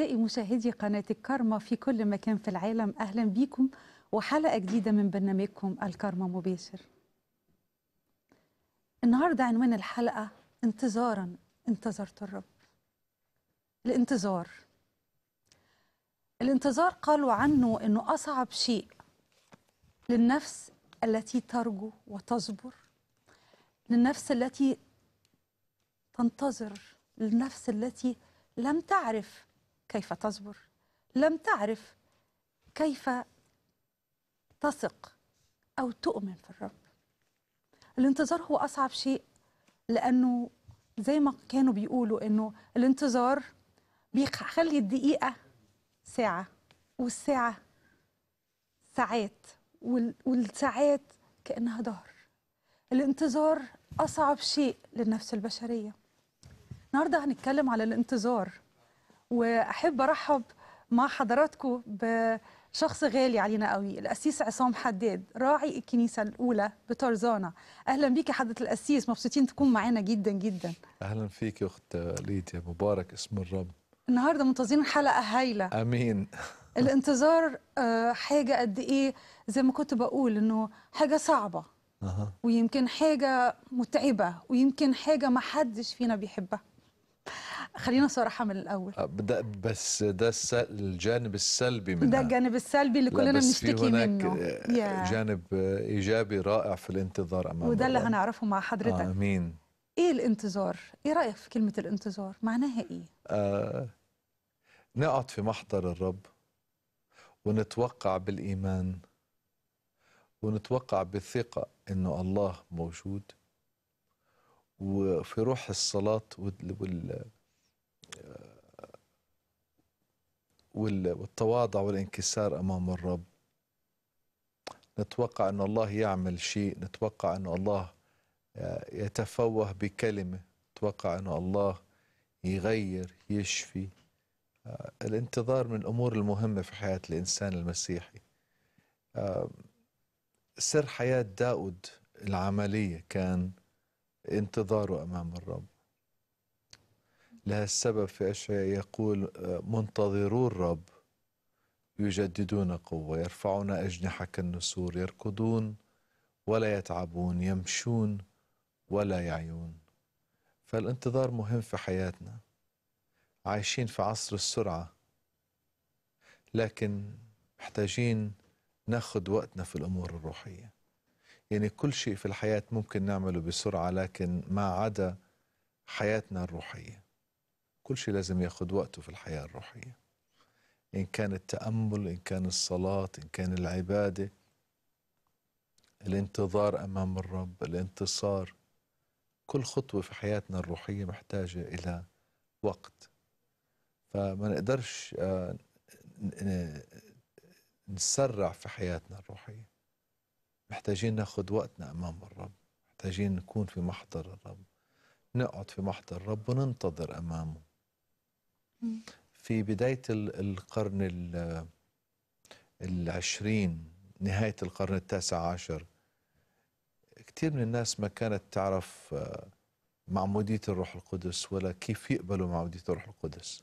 أعزائي مشاهدي قناة الكارما في كل مكان في العالم أهلا بكم وحلقة جديدة من برنامجكم الكارما مباشر النهاردة عنوان الحلقة انتظارا انتظرت الرب الانتظار الانتظار قالوا عنه أنه أصعب شيء للنفس التي ترجو وتصبر للنفس التي تنتظر للنفس التي لم تعرف كيف تصبر لم تعرف كيف تثق أو تؤمن في الرب الانتظار هو أصعب شيء لأنه زي ما كانوا بيقولوا أنه الانتظار بيخلي الدقيقة ساعة والساعة ساعات والساعات كأنها دهر الانتظار أصعب شيء للنفس البشرية النهاردة هنتكلم على الانتظار واحب ارحب مع حضراتكم بشخص غالي علينا قوي القسيس عصام حداد راعي الكنيسه الاولى بطرزانه اهلا بيك حضره القسيس مبسوطين تكون معانا جدا جدا اهلا فيك يا اخت ليديا مبارك اسم الرب النهارده منتظرين حلقه هايله امين الانتظار آه، حاجه قد ايه زي ما كنت بقول انه حاجه صعبه ويمكن حاجه متعبه ويمكن حاجه ما حدش فينا بيحبها خلينا صراحه من الاول آه، ده بس ده الجانب السلبي منها ده الجانب السلبي اللي كلنا بنشتكي منه هناك آه، جانب ايجابي رائع في الانتظار امام وده اللي هنعرفه مع حضرتك امين ايه الانتظار ايه رايك في كلمه الانتظار معناها ايه آه نقعد في محضر الرب ونتوقع بالايمان ونتوقع بالثقه انه الله موجود وفي روح الصلاة وال وال والتواضع والانكسار أمام الرب نتوقع أن الله يعمل شيء نتوقع أن الله يتفوه بكلمة نتوقع أن الله يغير يشفي الانتظار من الأمور المهمة في حياة الإنسان المسيحي سر حياة داود العملية كان انتظاره أمام الرب لها السبب في أشياء يقول آه، منتظرو الرب يجددون قوة يرفعون أجنحة كالنسور يركضون ولا يتعبون يمشون ولا يعيون فالانتظار مهم في حياتنا عايشين في عصر السرعة لكن محتاجين ناخد وقتنا في الأمور الروحية يعني كل شيء في الحياة ممكن نعمله بسرعة لكن ما عدا حياتنا الروحية كل شيء لازم ياخذ وقته في الحياة الروحية إن كان التأمل إن كان الصلاة إن كان العبادة الانتظار أمام الرب الانتصار كل خطوة في حياتنا الروحية محتاجة إلى وقت فما نقدرش آه، نسرع في حياتنا الروحيه محتاجين ناخذ وقتنا امام الرب محتاجين نكون في محضر الرب نقعد في محضر الرب وننتظر امامه في بدايه القرن العشرين نهايه القرن التاسع عشر كثير من الناس ما كانت تعرف آه، معموديه الروح القدس ولا كيف يقبلوا معموديه الروح القدس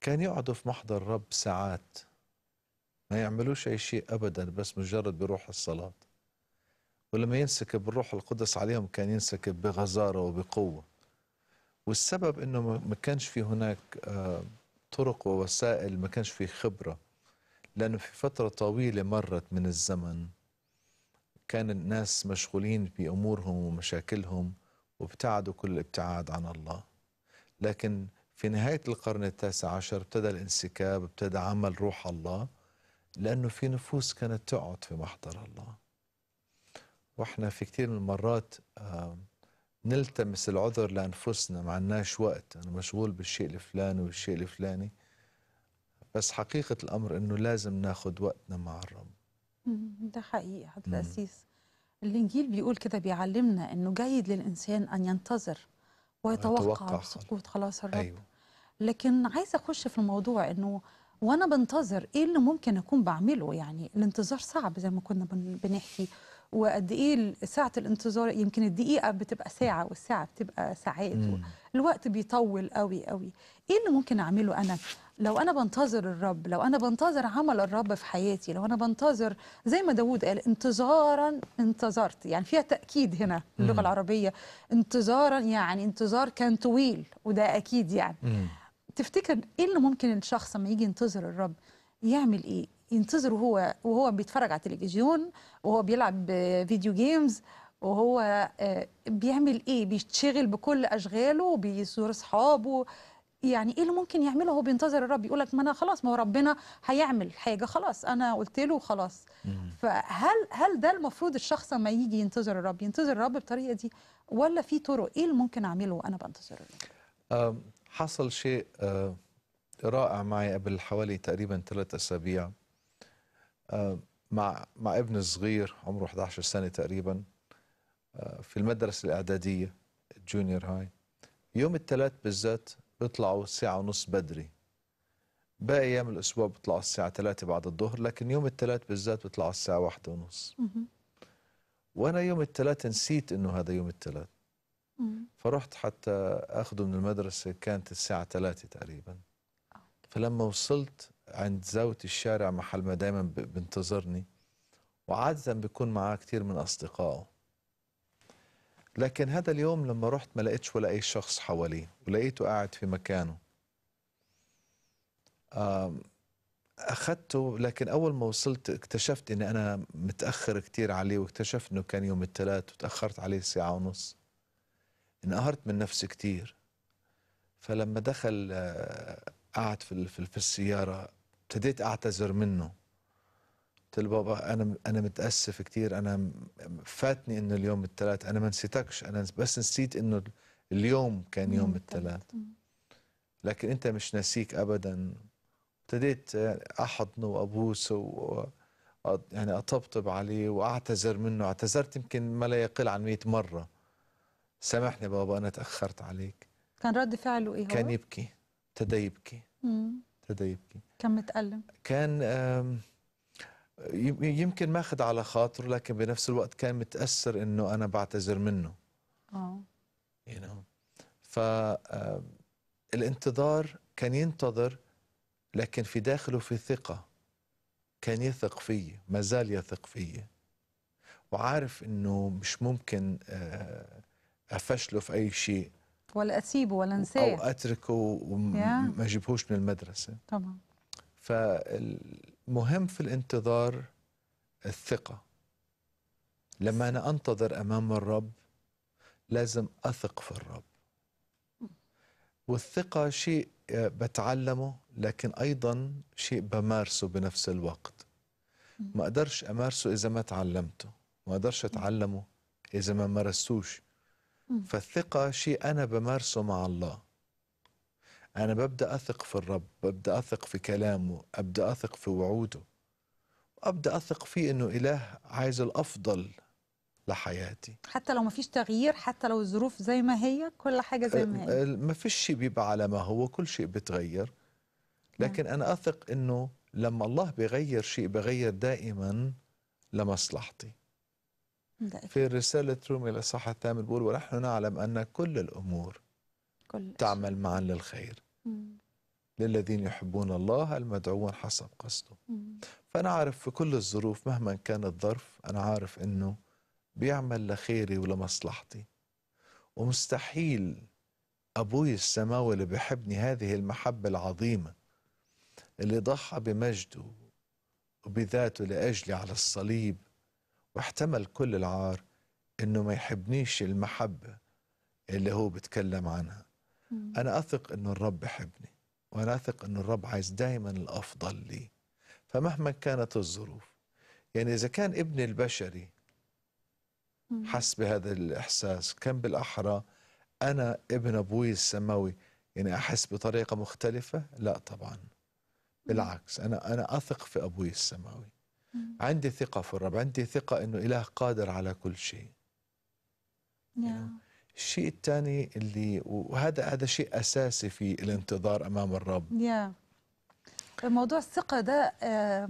كان يقعدوا في محضر الرب ساعات ما يعملوش أي شيء أبدا بس مجرد بروح الصلاة ولما ينسكب الروح القدس عليهم كان ينسكب بغزارة وبقوة والسبب أنه ما كانش في هناك آه، طرق ووسائل ما كانش في خبرة لأنه في فترة طويلة مرت من الزمن كان الناس مشغولين بأمورهم ومشاكلهم وابتعدوا كل الابتعاد عن الله لكن في نهاية القرن التاسع عشر ابتدى الانسكاب ابتدى عمل روح الله لأنه في نفوس كانت تقعد في محضر الله وإحنا في كتير من المرات نلتمس العذر لأنفسنا ما عندناش وقت أنا مشغول بالشيء الفلاني والشيء الفلاني بس حقيقة الأمر أنه لازم ناخد وقتنا مع الرب ده حقيقي حضرتك الأسيس الإنجيل بيقول كده بيعلمنا أنه جيد للإنسان أن ينتظر ويتوقع سقوط خلاص الرب أيوه. لكن عايزة أخش في الموضوع أنه وانا بنتظر ايه اللي ممكن اكون بعمله يعني الانتظار صعب زي ما كنا بنحكي وقد ايه ساعه الانتظار يمكن الدقيقه بتبقى ساعه والساعه بتبقى ساعات الوقت بيطول قوي قوي ايه اللي ممكن اعمله انا لو انا بنتظر الرب لو انا بنتظر عمل الرب في حياتي لو انا بنتظر زي ما داوود قال انتظارا انتظرت يعني فيها تاكيد هنا اللغه العربيه انتظارا يعني انتظار كان طويل وده اكيد يعني مم. تفتكر ايه اللي ممكن الشخص لما يجي ينتظر الرب يعمل ايه ينتظر وهو وهو بيتفرج على التلفزيون وهو بيلعب فيديو جيمز وهو آه، بيعمل ايه بيتشغل بكل اشغاله وبيزور اصحابه يعني ايه اللي ممكن يعمله وهو بينتظر الرب يقول لك ما انا خلاص ما هو ربنا هيعمل حاجه خلاص انا قلت له خلاص فهل هل ده المفروض الشخص لما يجي ينتظر الرب ينتظر الرب بالطريقه دي ولا في طرق ايه اللي ممكن اعمله وانا بنتظر الرب حصل شيء آه، رائع معي قبل حوالي تقريبا ثلاث أسابيع آه، مع مع ابن صغير عمره 11 سنة تقريبا آه، في المدرسة الإعدادية جونيور هاي يوم الثلاث بالذات بيطلعوا ساعة ونص بدري باقي أيام الأسبوع بيطلعوا الساعة ثلاثة بعد الظهر لكن يوم الثلاث بالذات بيطلعوا الساعة واحدة ونص وأنا يوم الثلاث نسيت إنه هذا يوم الثلاث فرحت حتى اخده من المدرسه كانت الساعه 3 تقريبا آه. فلما وصلت عند زاويه الشارع محل ما دايما بنتظرني وعاده بيكون معاه كثير من اصدقائه لكن هذا اليوم لما رحت ما لقيتش ولا اي شخص حواليه ولقيته قاعد في مكانه اخذته لكن اول ما وصلت اكتشفت أني انا متاخر كتير عليه واكتشفت انه كان يوم الثلاث وتاخرت عليه ساعه ونص انقهرت من نفسي كتير فلما دخل آه، قعد في في السياره ابتديت اعتذر منه قلت له بابا انا انا متاسف كتير انا فاتني انه اليوم الثلاث انا ما نسيتكش انا بس نسيت انه اليوم كان يوم الثلاث لكن انت مش ناسيك ابدا ابتديت آه، احضنه وابوسه و يعني اطبطب عليه واعتذر منه اعتذرت يمكن ما لا يقل عن 100 مره سامحني بابا انا تاخرت عليك كان رد فعله ايه هو؟ كان يبكي ابتدى يبكي ابتدى يبكي كان متألم كان يمكن ماخذ على خاطره لكن بنفس الوقت كان متأثر انه انا بعتذر منه اه يو نو فالانتظار كان ينتظر لكن في داخله في ثقة كان يثق فيي ما زال يثق فيي وعارف انه مش ممكن آه افشله في اي شيء ولا اسيبه ولا انساه او اتركه وما اجيبهوش من المدرسه طبعا فالمهم في الانتظار الثقه لما انا انتظر امام الرب لازم اثق في الرب والثقه شيء بتعلمه لكن ايضا شيء بمارسه بنفس الوقت ما اقدرش امارسه اذا ما تعلمته ما اقدرش اتعلمه اذا ما مارستوش فالثقة شيء أنا بمارسه مع الله أنا ببدأ أثق في الرب ببدأ أثق في كلامه أبدأ أثق في وعوده وأبدأ أثق فيه أنه إله عايز الأفضل لحياتي حتى لو ما فيش تغيير حتى لو الظروف زي ما هي كل حاجة زي ما هي ما فيش شيء بيبقى على ما هو كل شيء بتغير نعم. لكن أنا أثق أنه لما الله بيغير شيء بغير دائما لمصلحتي إيه؟ في رسالة رومي الإصحاح الثامن بيقول ونحن نعلم أن كل الأمور كل تعمل معا للخير مم. للذين يحبون الله المدعوون حسب قصده مم. فأنا عارف في كل الظروف مهما كان الظرف أنا عارف أنه بيعمل لخيري ولمصلحتي ومستحيل أبوي السماوي اللي بيحبني هذه المحبة العظيمة اللي ضحى بمجده وبذاته لأجلي على الصليب واحتمل كل العار انه ما يحبنيش المحبه اللي هو بيتكلم عنها مم. انا اثق انه الرب بحبني وانا اثق انه الرب عايز دايما الافضل لي فمهما كانت الظروف يعني اذا كان ابني البشري حس بهذا الاحساس كان بالاحرى انا ابن ابوي السماوي يعني احس بطريقه مختلفه لا طبعا بالعكس انا انا اثق في ابوي السماوي عندي ثقة في الرب عندي ثقة أنه إله قادر على كل شيء yeah. الشيء الثاني اللي وهذا هذا شيء أساسي في الانتظار أمام الرب yeah. موضوع الثقة ده آه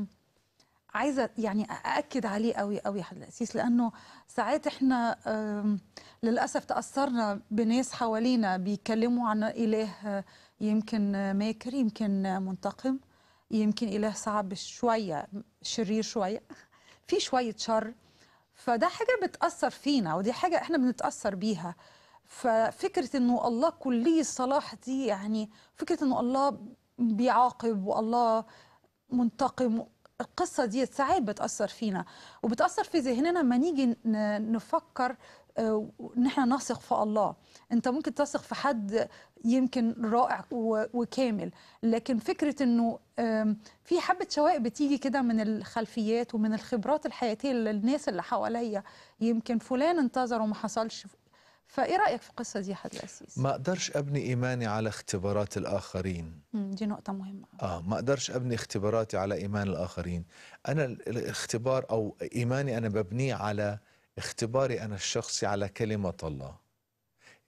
عايزة يعني أأكد عليه قوي قوي اسيس لأنه ساعات إحنا آه للأسف تأثرنا بناس حوالينا بيتكلموا عن إله آه، يمكن ماكر يمكن منتقم يمكن إله صعب شوية شرير شوية في شوية شر فده حاجة بتأثر فينا ودي حاجة إحنا بنتأثر بيها ففكرة إنه الله كلي الصلاح دي يعني فكرة إنه الله بيعاقب والله منتقم القصة دي ساعات بتأثر فينا وبتأثر في ذهننا لما نيجي نفكر ان آه، احنا نثق في الله انت ممكن تثق في حد يمكن رائع وكامل لكن فكره انه في حبه شوائب بتيجي كده من الخلفيات ومن الخبرات الحياتيه للناس اللي حواليا يمكن فلان انتظر وما حصلش فايه رايك في القصه دي حد الاسيس ما اقدرش ابني ايماني على اختبارات الاخرين دي نقطه مهمه اه ما اقدرش ابني اختباراتي على ايمان الاخرين انا الاختبار او ايماني انا ببنيه على اختباري انا الشخصي على كلمه الله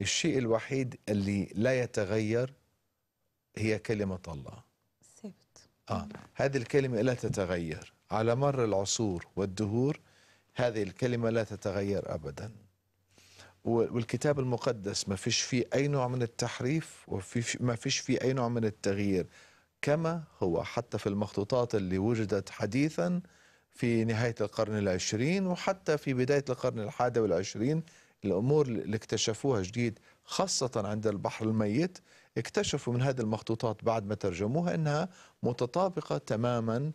الشيء الوحيد اللي لا يتغير هي كلمة الله ثبت آه هذه الكلمة لا تتغير على مر العصور والدهور هذه الكلمة لا تتغير أبدا والكتاب المقدس ما فيش فيه أي نوع من التحريف وما فيش فيه أي نوع من التغيير كما هو حتى في المخطوطات اللي وجدت حديثا في نهاية القرن العشرين وحتى في بداية القرن الحادي والعشرين الأمور اللي اكتشفوها جديد خاصة عند البحر الميت اكتشفوا من هذه المخطوطات بعد ما ترجموها أنها متطابقة تماما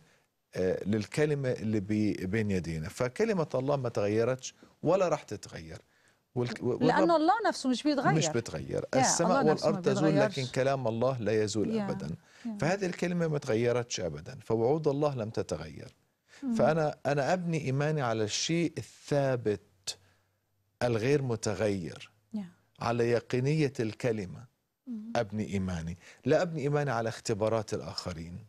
آه، للكلمة اللي بين يدينا فكلمة الله ما تغيرتش ولا راح تتغير لانه الله نفسه مش بيتغير مش بيتغير السماء والأرض تزول لكن كلام الله لا يزول يا. أبدا يا. فهذه الكلمة ما تغيرتش أبدا فوعود الله لم تتغير مم. فأنا أنا أبني إيماني على الشيء الثابت الغير متغير على يقينية الكلمة mm-hmm. أبني إيماني لا أبني إيماني على اختبارات الآخرين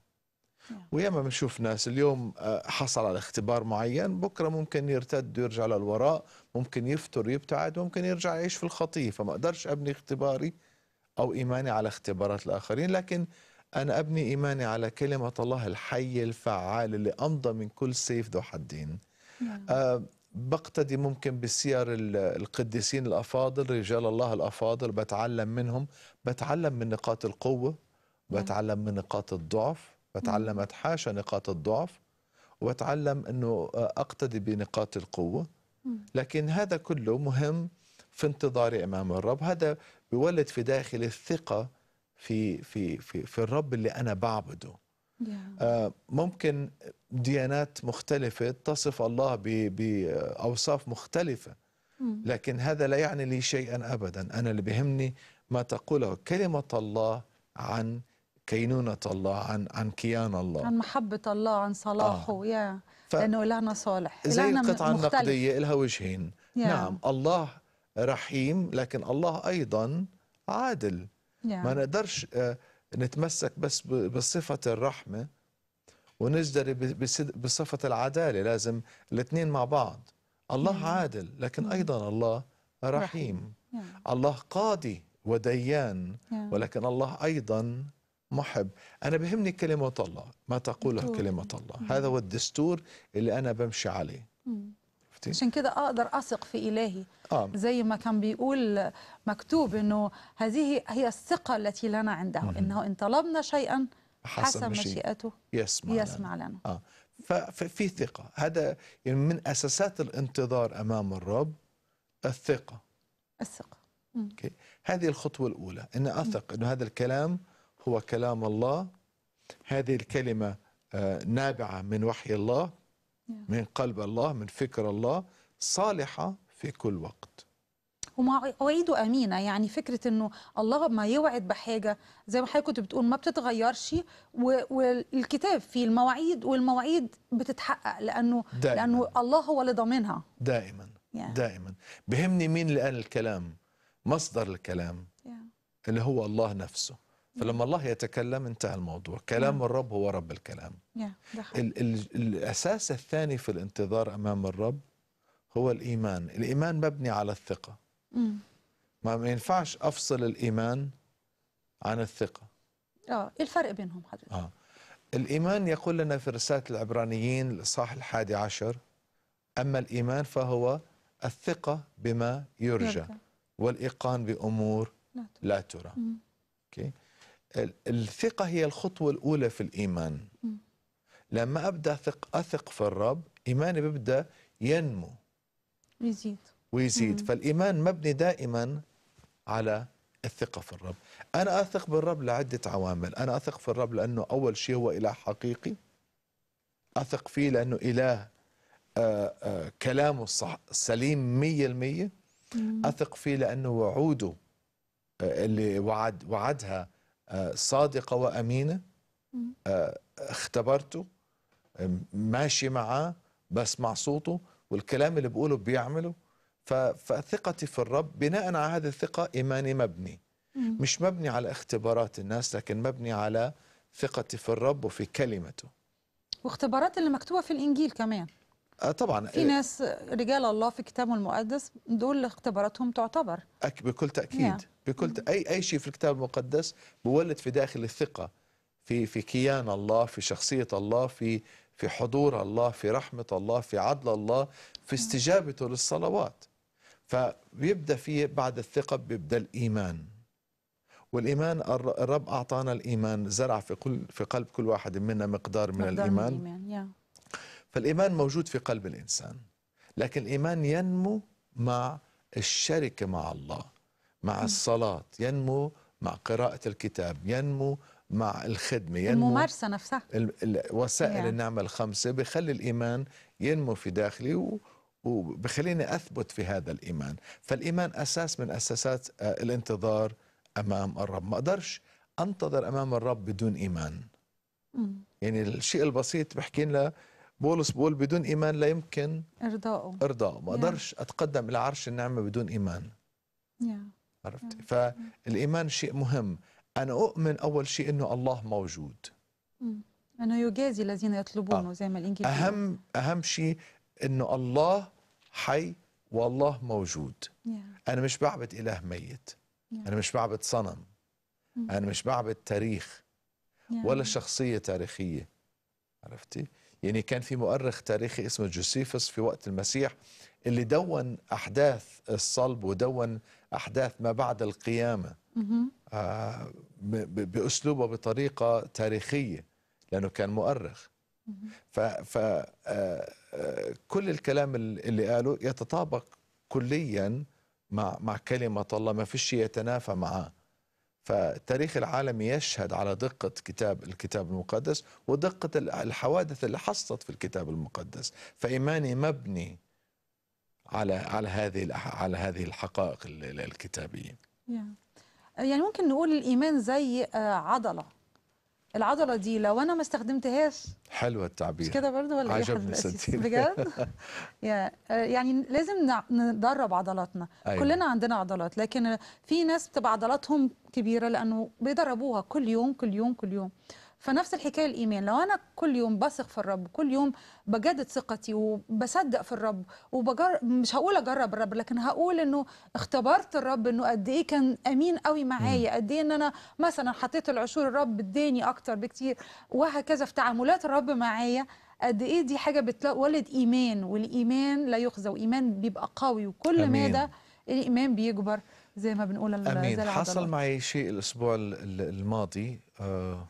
وياما بنشوف ناس اليوم آه، حصل على اختبار معين بكرة ممكن يرتد ويرجع للوراء ممكن يفتر ويبتعد وممكن يرجع يعيش في الخطية فما أقدرش أبني اختباري أو إيماني على اختبارات الآخرين لكن أنا أبني إيماني على كلمة الله الحي الفعال اللي أمضى من كل سيف ذو حدين آه بقتدي ممكن بسير القديسين الافاضل رجال الله الافاضل بتعلم منهم بتعلم من نقاط القوه بتعلم من نقاط الضعف بتعلم اتحاشى نقاط الضعف وبتعلم انه آه، اقتدي بنقاط القوه لكن هذا كله مهم في انتظار امام الرب هذا بيولد في داخلي الثقه في في في في الرب اللي انا بعبده آه، ممكن ديانات مختلفة تصف الله بأوصاف مختلفة لكن هذا لا يعني لي شيئا أبدا أنا اللي بهمني ما تقوله كلمة الله عن كينونة الله عن عن كيان الله عن محبة الله عن صلاحه آه. يا ف... لأنه إلهنا صالح زي إلهنا القطعة مختلف. النقدية لها وجهين يا. نعم الله رحيم لكن الله أيضا عادل يا. ما نقدرش آه، نتمسك بس بصفة الرحمة ونجدري بصفة العدالة لازم الاثنين مع بعض الله عادل لكن أيضا الله رحيم نعم. الله قاضي وديان نعم. ولكن الله أيضا محب أنا بهمني كلمة الله ما تقوله كلمة الله هذا هو الدستور اللي أنا بمشي عليه عشان كده اقدر اثق في الهي آه. زي ما كان بيقول مكتوب انه هذه هي الثقه التي لنا عنده انه ان طلبنا شيئا حسب مشيئته يسمع, يسمع لنا, لنا. آه. ففي ثقة هذا يعني من أساسات الانتظار أمام الرب الثقة الثقة okay. هذه الخطوة الأولى أن أثق أن هذا الكلام هو كلام الله هذه الكلمة آه، نابعة من وحي الله من قلب الله من فكر الله صالحة في كل وقت ومواعيده ومع... امينه يعني فكره انه الله ما يوعد بحاجه زي ما حضرتك كنت بتقول ما بتتغيرش والكتاب فيه المواعيد والمواعيد بتتحقق لانه دائماً. لانه الله هو اللي ضامنها دائما yeah. دائما بهمني مين اللي قال الكلام مصدر الكلام yeah. اللي هو الله نفسه فلما الله يتكلم انتهى الموضوع كلام yeah. الرب هو رب الكلام yeah. ال ال الأساس الثاني في الانتظار أمام الرب هو الإيمان الإيمان مبني على الثقة ما ينفعش افصل الايمان عن الثقه اه إيه الفرق بينهم حضرتك اه الايمان يقول لنا في رساله العبرانيين الاصحاح الحادي عشر اما الايمان فهو الثقه بما يرجى, يرجى. والايقان بامور لا, لا ترى اوكي الثقه هي الخطوه الاولى في الايمان لما ابدا اثق في الرب ايماني بيبدا ينمو يزيد ويزيد فالإيمان مبني دائما على الثقة في الرب أنا أثق بالرب لعدة عوامل أنا أثق في الرب لأنه أول شيء هو إله حقيقي أثق فيه لأنه إله آآ آه، آآ آه، كلامه الصح سليم مية المية أثق فيه لأنه وعوده آه، اللي وعد وعدها صادقة وأمينة اختبرته ماشي معاه بسمع صوته والكلام اللي بقوله بيعمله فثقتي في الرب بناء على هذه الثقة إيماني مبني مش مبني على اختبارات الناس لكن مبني على ثقتي في الرب وفي كلمته واختبارات اللي مكتوبة في الإنجيل كمان آه طبعا في ناس رجال الله في كتابه المقدس دول اختباراتهم تعتبر أك بكل تأكيد yeah. نعم. بكل أي أي شيء في الكتاب المقدس بولد في داخل الثقة في في كيان الله في شخصية الله في في حضور الله في رحمة الله في عدل الله في استجابته للصلوات فبيبدا في بعد الثقه بيبدا الايمان والايمان الرب اعطانا الايمان زرع في كل في قلب كل واحد منا مقدار من مقدار الايمان, من الإيمان. Yeah. فالايمان موجود في قلب الانسان لكن الايمان ينمو مع الشركه مع الله مع الصلاه ينمو مع قراءه الكتاب ينمو مع الخدمة ينمو الممارسة نفسها وسائل yeah. النعمة الخمسة بخلي الإيمان ينمو في داخلي وبخليني أثبت في هذا الإيمان فالإيمان أساس من أساسات آه، الانتظار أمام الرب ما أقدرش أنتظر أمام الرب بدون إيمان يعني الشيء البسيط بحكي لنا بولس بقول بدون إيمان لا يمكن إرضائه إرضائه ما أقدرش أتقدم إلى عرش النعمة بدون إيمان yeah. عرفت فالإيمان شيء مهم أنا أؤمن أول شيء أنه الله موجود أنه يجازي الذين يطلبونه آه. زي ما الإنجيل أهم أهم شيء أنه الله حي والله موجود yeah. أنا مش بعبد إله ميت yeah. أنا مش بعبد صنم mm. أنا مش بعبد تاريخ yeah. ولا شخصية تاريخية عرفتي؟ يعني كان في مؤرخ تاريخي اسمه جوسيفس في وقت المسيح اللي دون أحداث الصلب ودون أحداث ما بعد القيامة mm -hmm. آه بأسلوبه بطريقة تاريخية لأنه كان مؤرخ ف ف آه، آه، كل الكلام اللي قاله يتطابق كليا مع مع كلمه الله ما فيش يتنافى معاه فالتاريخ العالم يشهد على دقة كتاب الكتاب المقدس ودقة الحوادث اللي حصلت في الكتاب المقدس فإيماني مبني على على هذه على هذه الحقائق الكتابية يعني ممكن نقول الإيمان زي آه، عضلة العضله دي لو انا ما استخدمتهاش حلو التعبير مش كده برضو ولا عجبني ايه بجد يعني لازم ندرب عضلاتنا أيوة. كلنا عندنا عضلات لكن في ناس بتبقى عضلاتهم كبيره لانه بيدربوها كل يوم كل يوم كل يوم فنفس الحكايه الايمان لو انا كل يوم بثق في الرب كل يوم بجدد ثقتي وبصدق في الرب وبجر مش هقول اجرب الرب لكن هقول انه اختبرت الرب انه قد ايه كان امين قوي معايا قد ايه ان انا مثلا حطيت العشور الرب اداني اكتر بكتير وهكذا في تعاملات الرب معايا قد ايه دي حاجه بتولد ايمان والايمان لا يخزى وايمان بيبقى قوي وكل ما ده الايمان بيكبر زي ما بنقول امين حصل معي شيء الاسبوع الماضي آه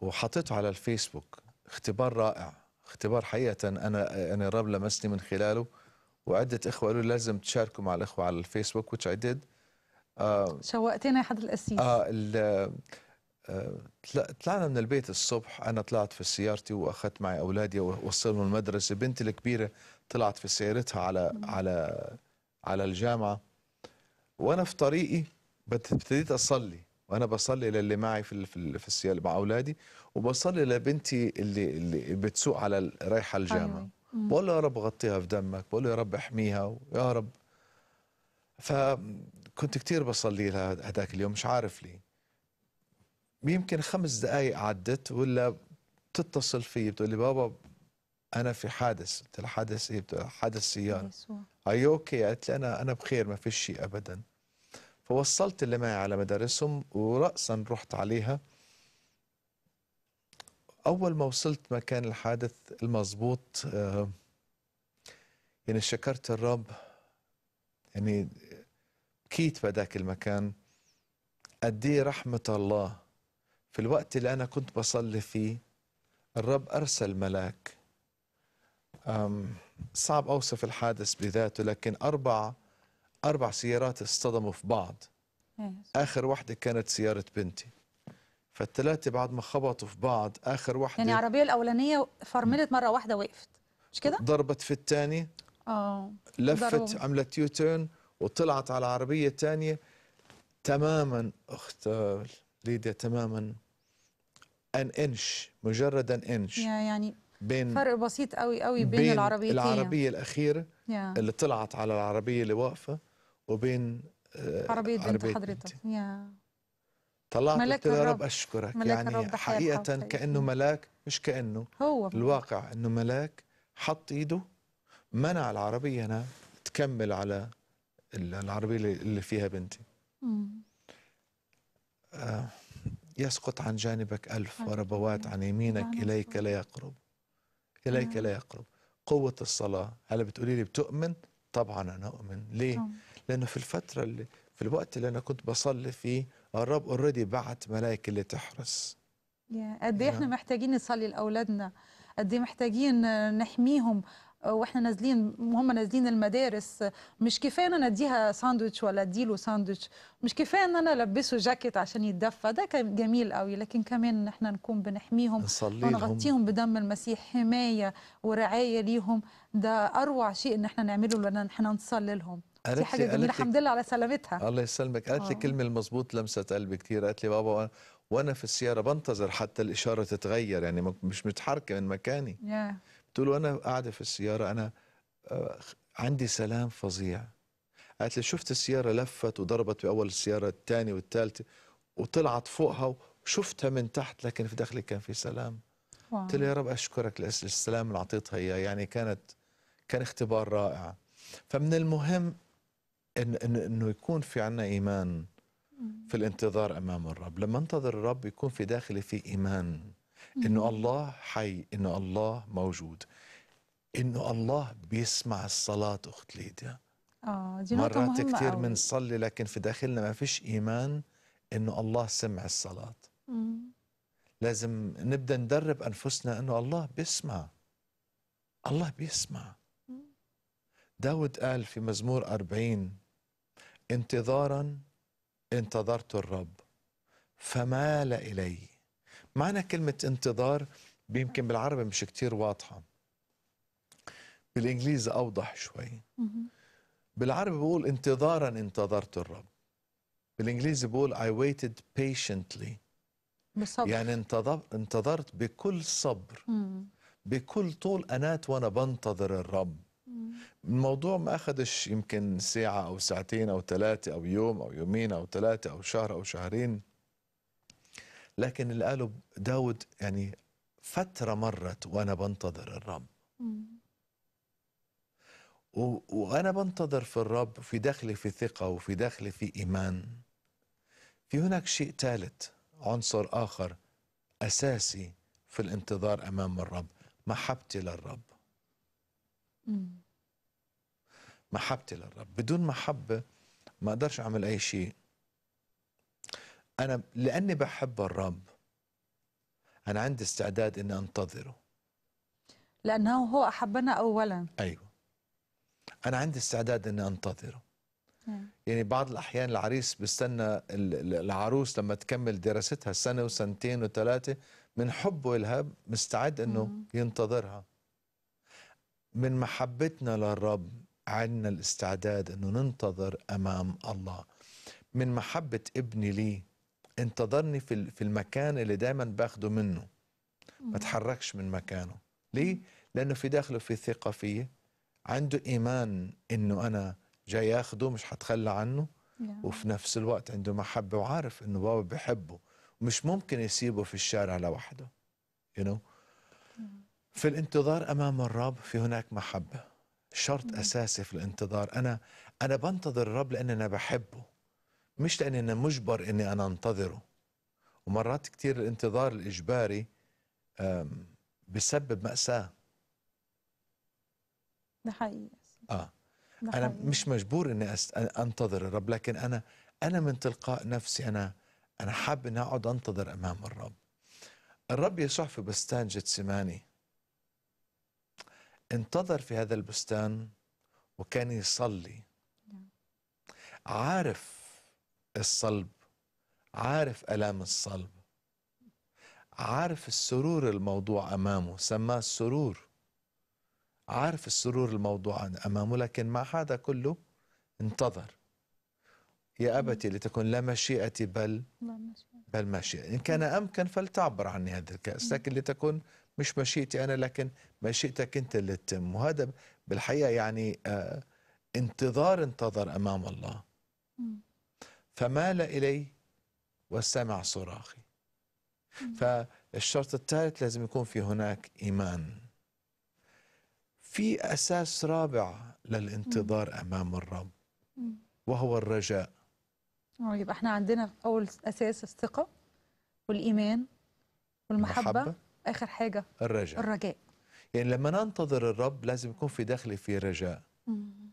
وحطيته على الفيسبوك اختبار رائع اختبار حقيقة أنا أنا الرب لمسني من خلاله وعدة إخوة قالوا لازم تشاركوا مع الإخوة على الفيسبوك وتش اي ديد شوقتنا يا حضرة القسيس آه, آه، طلعنا من البيت الصبح أنا طلعت في سيارتي وأخذت معي أولادي ووصلهم المدرسة بنتي الكبيرة طلعت في سيارتها على على على الجامعة وأنا في طريقي ابتديت أصلي وانا بصلي للي معي في في السياره مع اولادي وبصلي لبنتي اللي اللي بتسوق على رايحه الجامعه بقول له يا رب غطيها في دمك بقول له يا رب احميها يا رب فكنت كثير بصلي لها هذاك اليوم مش عارف ليه يمكن خمس دقائق عدت ولا بتتصل في بتقول لي بابا انا في حادث قلت لها حادث ايه حادث سياره اي اوكي قالت لي انا انا بخير ما فيش شيء ابدا فوصلت اللي معي على مدارسهم ورأسا رحت عليها أول ما وصلت مكان الحادث المظبوط آه، يعني شكرت الرب يعني بكيت بهذاك المكان أدي رحمة الله في الوقت اللي أنا كنت بصلي فيه الرب أرسل ملاك صعب أوصف الحادث بذاته لكن أربع أربع سيارات اصطدموا في بعض إيه. آخر واحدة كانت سيارة بنتي فالثلاثة بعد ما خبطوا في بعض آخر واحدة يعني العربية الأولانية فرملت مرة واحدة وقفت مش كده؟ ضربت في الثانية اه لفت ضرب. عملت يو تيرن وطلعت على عربية ثانية تماما أخت ليديا تماما أن إنش مجرد أن إنش يعني بين فرق بسيط قوي قوي بين, بين العربيتين يعني. العربية الأخيرة yeah. اللي طلعت على العربية اللي واقفة وبين آه، عربية بنت عربية حضرتك يا طلعت قلت له يا رب اشكرك ملاك يعني الرب حقيقه كانه ملاك مش كانه هو الواقع انه ملاك حط ايده منع العربيه انا تكمل على العربيه اللي فيها بنتي آه يسقط عن جانبك ألف وربوات عن يمينك نعم. إليك لا يقرب إليك نعم. لا يقرب قوة الصلاة هلا بتقولي لي بتؤمن طبعا أنا أؤمن ليه لأنه في الفترة اللي في الوقت اللي أنا كنت بصلي فيه الرب اوريدي بعت ملائكه اللي تحرس قد ايه احنا نعم. محتاجين نصلي لاولادنا قد ايه محتاجين نحميهم واحنا نازلين وهم نازلين المدارس مش كفايه ان انا اديها ساندوتش ولا اديله ساندوتش مش كفايه ان انا البسه جاكيت عشان يتدفى ده كان جميل قوي لكن كمان ان احنا نكون بنحميهم ونغطيهم بدم المسيح حمايه ورعايه ليهم ده اروع شيء ان احنا نعمله لان احنا نصلي لهم دي حاجه جميله الحمد لله على سلامتها الله يسلمك قالت لي آه. كلمه المظبوط لمست قلبي كثير قالت لي بابا وانا, وأنا في السياره بنتظر حتى الاشاره تتغير يعني مش متحركه من مكاني yeah. بتقول وانا قاعده في السياره انا آه، عندي سلام فظيع قالت لي شفت السياره لفت وضربت باول السياره الثانيه والثالثه وطلعت فوقها وشفتها من تحت لكن في داخلي كان في سلام قلت له يا رب اشكرك للسلام اللي اعطيتها اياه يعني كانت كان اختبار رائع فمن المهم إن, إن انه يكون في عنا ايمان في الانتظار امام الرب لما انتظر الرب يكون في داخلي في ايمان انه الله حي انه الله موجود انه الله بيسمع الصلاه اخت ليديا اه دي مرات كثير بنصلي لكن في داخلنا ما فيش ايمان انه الله سمع الصلاه مم. لازم نبدا ندرب انفسنا انه الله بيسمع الله بيسمع داود قال في مزمور أربعين انتظارا انتظرت الرب فمال إلي معنى كلمة انتظار يمكن بالعربي مش كتير واضحة بالإنجليزي أوضح شوي بالعربي بقول انتظارا انتظرت الرب بالإنجليزي بقول I waited patiently بصبر. يعني انتظرت بكل صبر بكل طول أنات وأنا بنتظر الرب الموضوع ما أخذش يمكن ساعة أو ساعتين أو ثلاثة أو يوم أو يومين أو ثلاثة أو شهر أو شهرين لكن اللي قاله داود يعني فترة مرت وأنا بنتظر الرب وأنا بنتظر في الرب في داخلي في ثقة وفي داخلي في إيمان في هناك شيء ثالث عنصر آخر أساسي في الانتظار أمام الرب محبتي للرب مم. محبتي للرب بدون محبة ما أقدرش أعمل أي شيء أنا لأني بحب الرب أنا عندي استعداد إني أنتظره لأنه هو أحبنا أولا أيوه أنا عندي استعداد إني أنتظره نعم. يعني بعض الأحيان العريس بيستنى العروس لما تكمل دراستها سنة وسنتين وثلاثة من حبه لها مستعد إنه ينتظرها من محبتنا للرب عندنا الاستعداد انه ننتظر امام الله من محبه ابني لي انتظرني في في المكان اللي دائما باخده منه ما تحركش من مكانه ليه لانه في داخله في ثقه فيه عنده ايمان انه انا جاي اخده مش هتخلى عنه نعم. وفي نفس الوقت عنده محبه وعارف انه بابا بيحبه ومش ممكن يسيبه في الشارع لوحده you know؟ نعم. في الانتظار امام الرب في هناك محبه شرط اساسي في الانتظار انا انا بنتظر الرب لان انا بحبه مش لان انا مجبر اني انا انتظره ومرات كتير الانتظار الاجباري بسبب ماساه ده حقيقي اه انا مش مجبور اني انتظر الرب لكن انا انا من تلقاء نفسي انا انا حابب اني اقعد انتظر امام الرب الرب يسوع في بستان جتسماني انتظر في هذا البستان وكان يصلي عارف الصلب عارف الام الصلب عارف السرور الموضوع امامه سماه السرور عارف السرور الموضوع امامه لكن مع هذا كله انتظر يا ابتي لتكن لا مشيئتي بل بل مشيئتي ان كان امكن فلتعبر عني هذا الكاس نعم. لكن لتكن مش مشيئتي أنا لكن مشيئتك أنت اللي تتم وهذا بالحقيقة يعني آه، انتظار انتظر أمام الله فمال إلي وسمع صراخي فالشرط الثالث لازم يكون في هناك إيمان في أساس رابع للانتظار أمام الرب وهو الرجاء يبقى احنا عندنا أول أساس الثقة والإيمان والمحبة المحبة. اخر حاجه الرجاء الرجاء يعني لما ننتظر الرب لازم يكون في داخلي في رجاء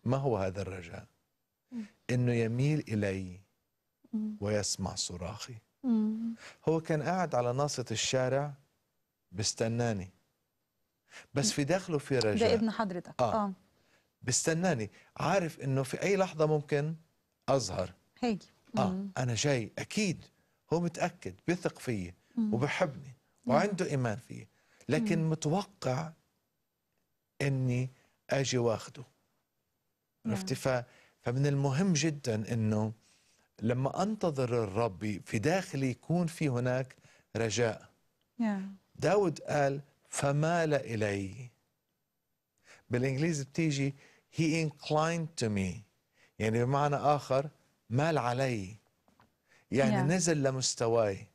ما هو هذا الرجاء انه يميل الي ويسمع صراخي هو كان قاعد على ناصيه الشارع بستناني بس في داخله في رجاء ده ابن حضرتك اه, آه. بستناني عارف انه في اي لحظه ممكن اظهر هيجي اه انا جاي اكيد هو متاكد بيثق فيي وبحبني وعنده ايمان فيه لكن مم. متوقع اني اجي واخده نعم. عرفتي ف فمن المهم جدا انه لما انتظر الرب في داخلي يكون في هناك رجاء yeah. نعم. داود قال فمال الي بالانجليزي بتيجي he inclined to me يعني بمعنى اخر مال علي يعني yeah. نعم. نزل لمستواي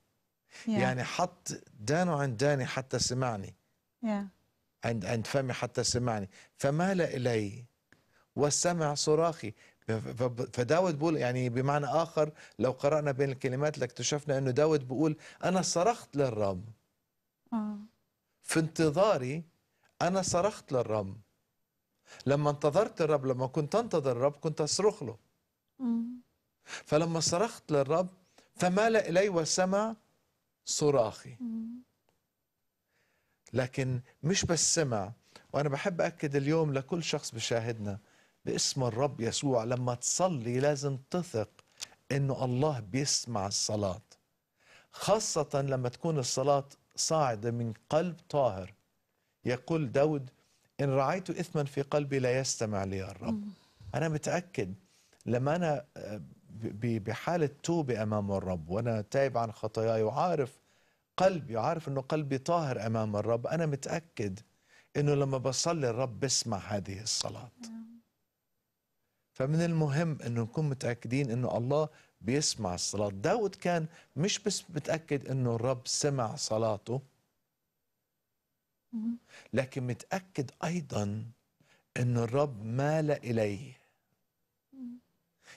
yeah. يعني حط دانه عند داني حتى سمعني yeah. عند عند فمي حتى سمعني فمال الي وسمع صراخي فداود بيقول يعني بمعنى اخر لو قرانا بين الكلمات لاكتشفنا انه داود بيقول انا صرخت للرب oh. في انتظاري انا صرخت للرب لما انتظرت الرب لما كنت انتظر الرب كنت اصرخ له mm. فلما صرخت للرب فمال الي وسمع صراخي لكن مش بس سمع وأنا بحب أكد اليوم لكل شخص بشاهدنا باسم الرب يسوع لما تصلي لازم تثق أنه الله بيسمع الصلاة خاصة لما تكون الصلاة صاعدة من قلب طاهر يقول داود إن رعيت إثما في قلبي لا يستمع لي الرب أنا متأكد لما أنا آه، بحالة توبة أمام الرب وأنا تايب عن خطاياي وعارف قلبي وعارف أنه قلبي طاهر أمام الرب أنا متأكد أنه لما بصلي الرب بسمع هذه الصلاة فمن المهم أنه نكون متأكدين أنه الله بيسمع الصلاة داود كان مش بس متأكد أنه الرب سمع صلاته لكن متأكد أيضا أنه الرب مال إليه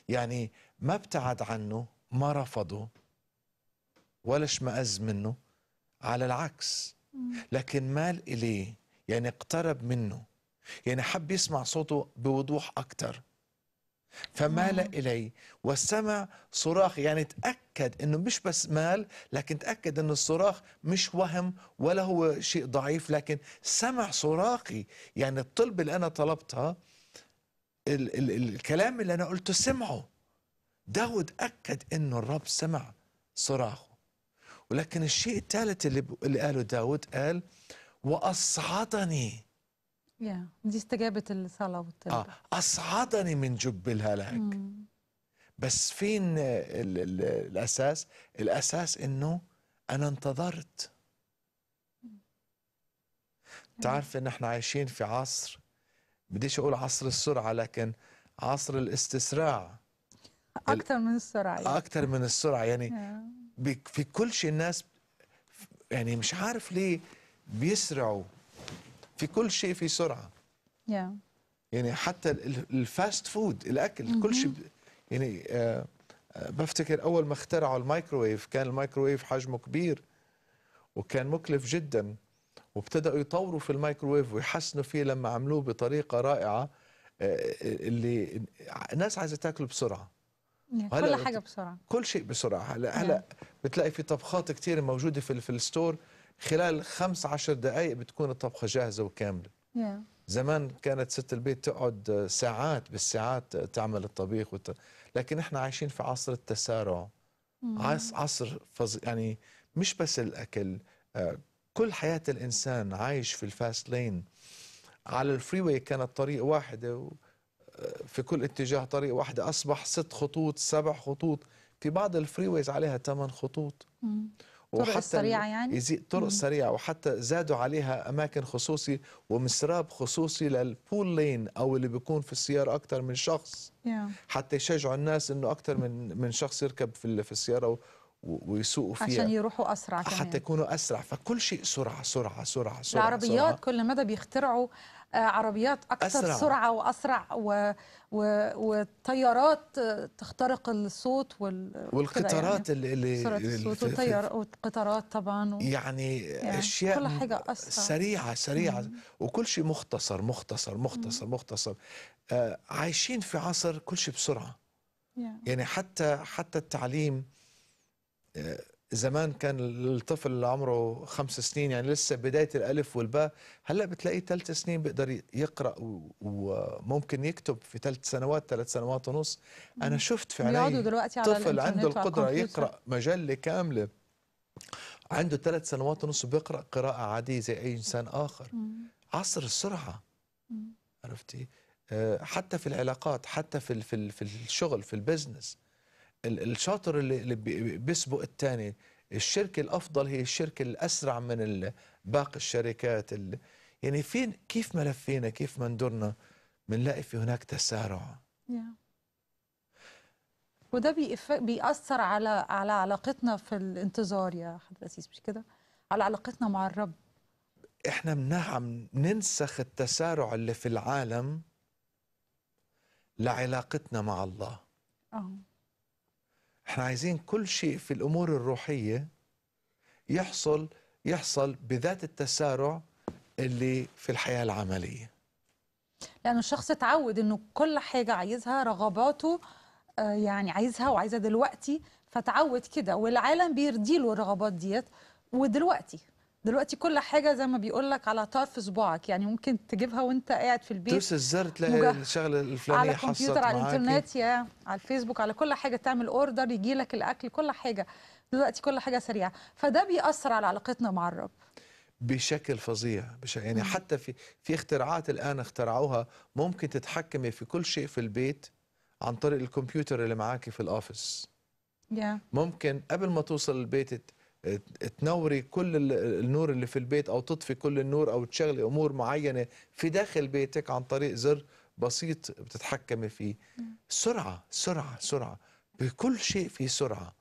يعني ما ابتعد عنه ما رفضه ولا اشمأز منه على العكس لكن مال إليه يعني اقترب منه يعني حب يسمع صوته بوضوح أكتر فمال إلي وسمع صراخ يعني تأكد أنه مش بس مال لكن تأكد أن الصراخ مش وهم ولا هو شيء ضعيف لكن سمع صراخي يعني الطلب اللي أنا طلبتها ال ال ال الكلام اللي أنا قلته سمعه داود أكد أنه الرب سمع صراخه ولكن الشيء الثالث اللي, اللي قاله داود قال وأصعدني يا yeah. دي استجابة الصلاة والتوبة آه. أصعدني من جب الهلاك mm. بس فين ال ال الأساس الأساس أنه أنا انتظرت mm. تعرف أن احنا عايشين في عصر بديش أقول عصر السرعة لكن عصر الاستسراع اكثر من السرعه يعني. اكثر من السرعه يعني نعم. في كل شيء الناس يعني مش عارف ليه بيسرعوا في كل شيء في سرعه يا يعني حتى الفاست فود الاكل كل شيء mm-hmm. يعني آه، آه، بفتكر اول ما اخترعوا الميكروويف كان الميكروويف حجمه كبير وكان مكلف جدا وابتداوا يطوروا في الميكروويف ويحسنوا فيه لما عملوه بطريقه رائعه آه، اللي الناس عايزه تاكله بسرعه كل حاجه بسرعه كل شيء بسرعه هلا هلا نعم. بتلاقي في طبخات كثير موجوده في في الستور خلال خمس عشر دقائق بتكون الطبخه جاهزه وكامله yeah. نعم. زمان كانت ست البيت تقعد ساعات بالساعات تعمل الطبيخ وت... لكن احنا عايشين في عصر التسارع عصر فظ... يعني مش بس الاكل آه، كل حياه الانسان عايش في الفاست لين على الفري كانت طريق واحده و... في كل اتجاه طريق واحدة أصبح ست خطوط سبع خطوط في بعض الفريويز عليها ثمان خطوط طرق سريعة يعني يزيد طرق سريعة وحتى زادوا عليها أماكن خصوصي ومسراب خصوصي للبول لين أو اللي بيكون في السيارة أكثر من شخص yeah. حتى يشجعوا الناس إنه أكثر من من شخص يركب في في السيارة ويسوقوا فيها عشان يروحوا أسرع كمان حتى يكونوا أسرع فكل شيء سرعة سرعة سرعة سرعة العربيات سرعة. كل مدى بيخترعوا عربيات أكثر أسرع. سرعة وأسرع و... و... والطيارات آه، تخترق الصوت وال... يعني. والقطارات يعني اللي سرعة الصوت والطيار... والقطارات طبعا و... يعني, يعني أشياء كل حاجة أسرع سريعة سريعة مم. وكل شيء مختصر مختصر مختصر مم. مختصر آه عايشين في عصر كل شيء بسرعة yeah. يعني حتى حتى التعليم آه زمان كان الطفل اللي عمره خمس سنين يعني لسه بدايه الالف والباء هلا بتلاقيه ثلاث سنين بيقدر يقرا وممكن يكتب في ثلاث سنوات ثلاث سنوات ونص انا شفت فعليا طفل عنده القدره يقرا مجله كامله عنده ثلاث سنوات ونص بيقرا قراءه عاديه زي اي انسان اخر عصر السرعه عرفتي آه، حتى في العلاقات حتى في في الشغل في البزنس الشاطر اللي بيسبق الثاني الشركه الافضل هي الشركه الاسرع من باقي الشركات اللي يعني فين كيف ملفينا كيف مندورنا بنلاقي في هناك تسارع yeah. وده بيأثر على على علاقتنا في الانتظار يا حضرة أسيس مش كده؟ على علاقتنا مع الرب احنا بنعم ننسخ التسارع اللي في العالم لعلاقتنا مع الله. اه احنا عايزين كل شيء في الامور الروحيه يحصل يحصل بذات التسارع اللي في الحياه العمليه لانه الشخص اتعود انه كل حاجه عايزها رغباته آه، يعني عايزها وعايزها دلوقتي فتعود كده والعالم بيرديله الرغبات ديت ودلوقتي دلوقتي كل حاجه زي ما بيقول لك على طرف صباعك يعني ممكن تجيبها وانت قاعد في البيت تدوس الزر تلاقي الشغله الفلانيه على الكمبيوتر على الانترنت يا على الفيسبوك على كل حاجه تعمل اوردر يجي لك الاكل كل حاجه دلوقتي كل حاجه سريعه فده بيأثر على علاقتنا مع الرب بشكل فظيع بش... يعني حتى في في اختراعات الان اخترعوها ممكن تتحكمي في كل شيء في البيت عن طريق الكمبيوتر اللي معاكي في الاوفيس yeah. ممكن قبل ما توصل البيت تنوري كل النور اللي في البيت او تطفي كل النور او تشغلي امور معينه في داخل بيتك عن طريق زر بسيط بتتحكمي فيه سرعه سرعه سرعه بكل شيء في سرعه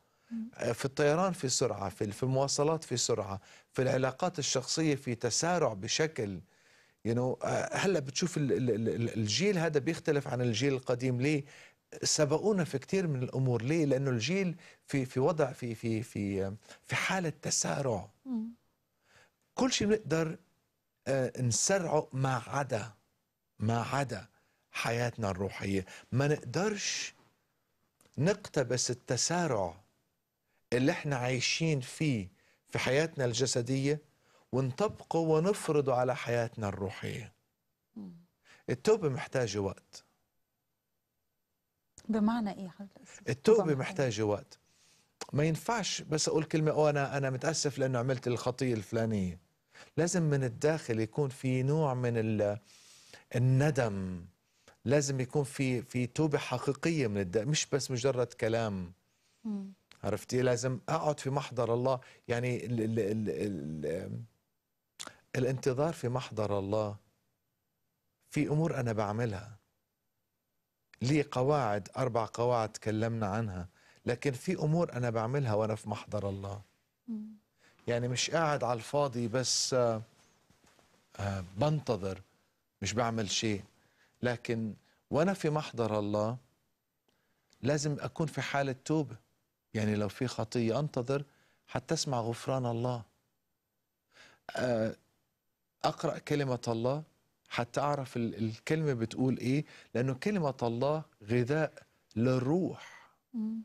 في الطيران في سرعه في المواصلات في سرعه في العلاقات الشخصيه في تسارع بشكل يو you know, آه، هلا بتشوف الجيل هذا بيختلف عن الجيل القديم ليه؟ سبقونا في كثير من الامور ليه لانه الجيل في في وضع في في في في حاله تسارع كل شيء بنقدر آه، نسرعه ما عدا ما عدا حياتنا الروحيه ما نقدرش نقتبس التسارع اللي احنا عايشين فيه في حياتنا الجسديه ونطبقه ونفرضه على حياتنا الروحيه التوبه محتاجه وقت بمعنى ايه التوبه محتاجه وقت ما ينفعش بس اقول كلمه أو انا انا متاسف لانه عملت الخطيه الفلانيه لازم من الداخل يكون في نوع من الندم لازم يكون في في توبه حقيقيه من الداخل مش بس مجرد كلام م. عرفتي لازم اقعد في محضر الله يعني الـ الـ الـ الـ الانتظار في محضر الله في امور انا بعملها لي قواعد أربع قواعد تكلمنا عنها لكن في أمور أنا بعملها وأنا في محضر الله يعني مش قاعد على الفاضي بس آه، آه، بنتظر مش بعمل شيء لكن وأنا في محضر الله لازم أكون في حالة توبة يعني لو في خطية أنتظر حتى أسمع غفران الله آه، أقرأ كلمة الله حتى أعرف الكلمة بتقول إيه لأنه كلمة الله غذاء للروح مم.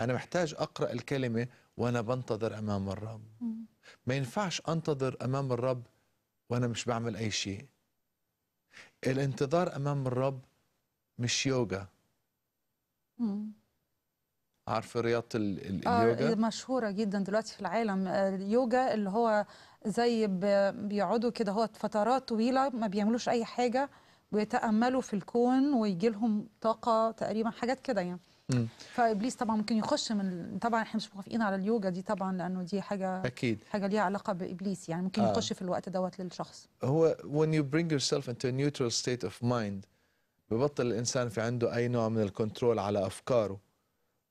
أنا محتاج أقرأ الكلمة وأنا بنتظر أمام الرب مم. ما ينفعش أنتظر أمام الرب وأنا مش بعمل أي شيء الانتظار أمام الرب مش يوجا مم. عارفه رياضه آه، اليوجا آه مشهوره جدا دلوقتي في العالم آه، اليوجا اللي هو زي بيقعدوا كده هو فترات طويله ما بيعملوش اي حاجه ويتاملوا في الكون ويجي لهم طاقه تقريبا حاجات كده يعني مم. فابليس طبعا ممكن يخش من طبعا احنا مش موافقين على اليوجا دي طبعا لانه دي حاجه اكيد حاجه ليها علاقه بابليس يعني ممكن آه. يخش في الوقت دوت للشخص هو when you bring yourself into a neutral state of mind ببطل الانسان في عنده اي نوع من الكنترول على افكاره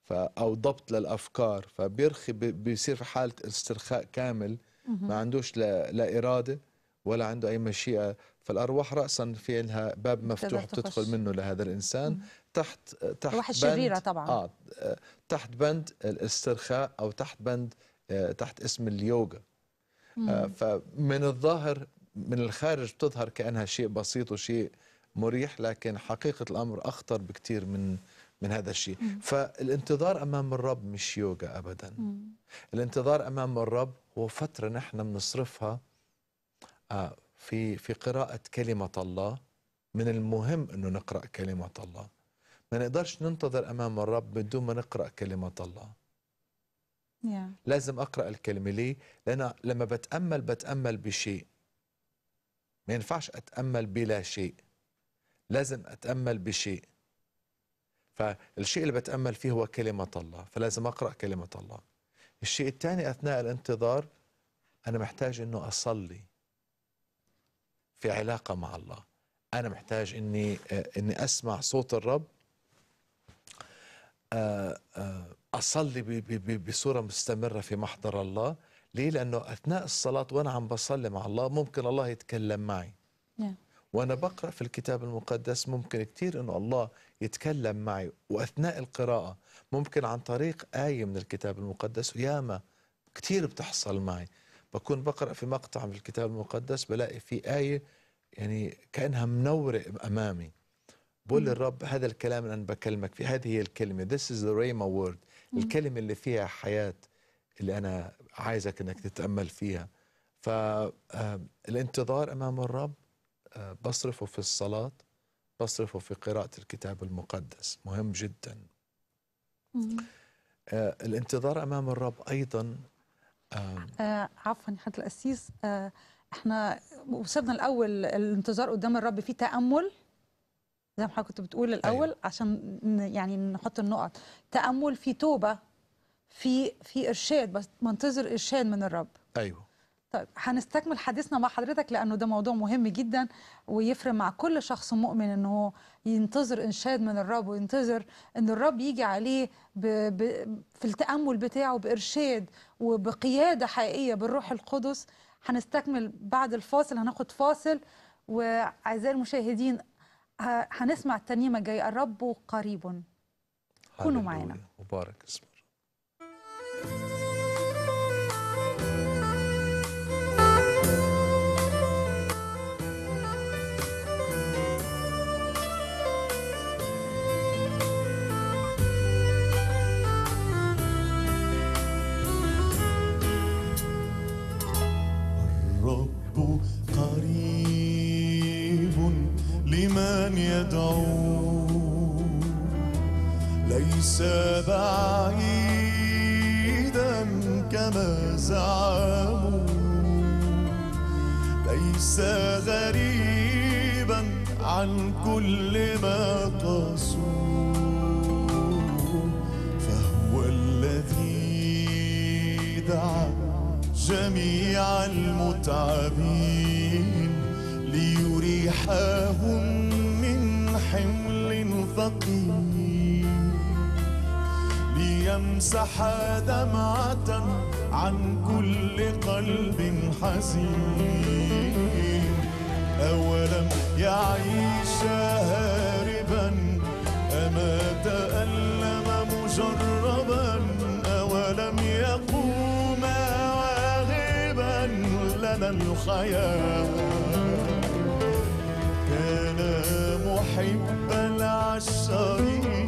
ف او ضبط للافكار فبيرخي بيصير في حاله استرخاء كامل ما عندوش لا, لا إرادة ولا عنده أي مشيئة فالأرواح رأسا في لها باب مفتوح بتدخل منه لهذا الإنسان مم. تحت آه، تحت بند الشريرة طبعا آه،, آه تحت بند الاسترخاء أو تحت بند آه تحت اسم اليوغا آه فمن الظاهر من الخارج بتظهر كأنها شيء بسيط وشيء مريح لكن حقيقة الأمر أخطر بكثير من من هذا الشيء مم. فالانتظار أمام الرب مش يوجا أبدا مم. الانتظار أمام الرب هو فترة نحن بنصرفها آه، في في قراءة كلمة الله من المهم أنه نقرأ كلمة الله ما نقدرش ننتظر أمام الرب بدون ما نقرأ كلمة الله yeah. لازم أقرأ الكلمة ليه؟ لأن لما بتأمل بتأمل بشيء ما ينفعش أتأمل بلا شيء لازم أتأمل بشيء فالشيء اللي بتأمل فيه هو كلمة الله فلازم أقرأ كلمة الله الشيء الثاني أثناء الانتظار أنا محتاج أنه أصلي في علاقة مع الله أنا محتاج أني أني أسمع صوت الرب آه، آه، أصلي بصورة مستمرة في محضر الله ليه؟ لأنه أثناء الصلاة وأنا عم بصلي مع الله ممكن الله يتكلم معي yeah. وأنا بقرأ في الكتاب المقدس ممكن كثير أنه الله يتكلم معي وأثناء القراءة ممكن عن طريق آية من الكتاب المقدس وياما كتير بتحصل معي بكون بقرأ في مقطع من الكتاب المقدس بلاقي في آية يعني كأنها منورة أمامي بقول للرب هذا الكلام اللي أنا بكلمك فيه هذه هي الكلمة This is the Rhema word الكلمة اللي فيها حياة اللي أنا عايزك أنك تتأمل فيها فالانتظار آه، أمام الرب آه، بصرفه في الصلاة تصرفه في قراءة الكتاب المقدس مهم جدا آه الانتظار أمام الرب أيضا آه آه عفوا حضرة الأسيس آه احنا وصلنا الأول الانتظار قدام الرب في تأمل زي ما حضرتك كنت بتقول الأول أيوة. عشان يعني نحط النقط تأمل في توبة في في إرشاد بس منتظر إرشاد من الرب أيوه طيب هنستكمل حديثنا مع حضرتك لانه ده موضوع مهم جدا ويفرق مع كل شخص مؤمن انه ينتظر انشاد من الرب وينتظر ان الرب يجي عليه ب... ب... في التامل بتاعه بارشاد وبقياده حقيقيه بالروح القدس هنستكمل بعد الفاصل هناخد فاصل واعزائي المشاهدين هنسمع الترنيمه الجايه الرب قريب كونوا معانا مبارك اسمه من يدعو ليس بعيدا كما زعموا ليس غريبا عن كل ما قصوا فهو الذي دعا جميع المتعبين ليريحهم حمل ثقيل ليمسح دمعة عن كل قلب حزين أولم يعيش هاربا أما تألم مجربا أولم يقوم واهبا لنا الخيال الشجر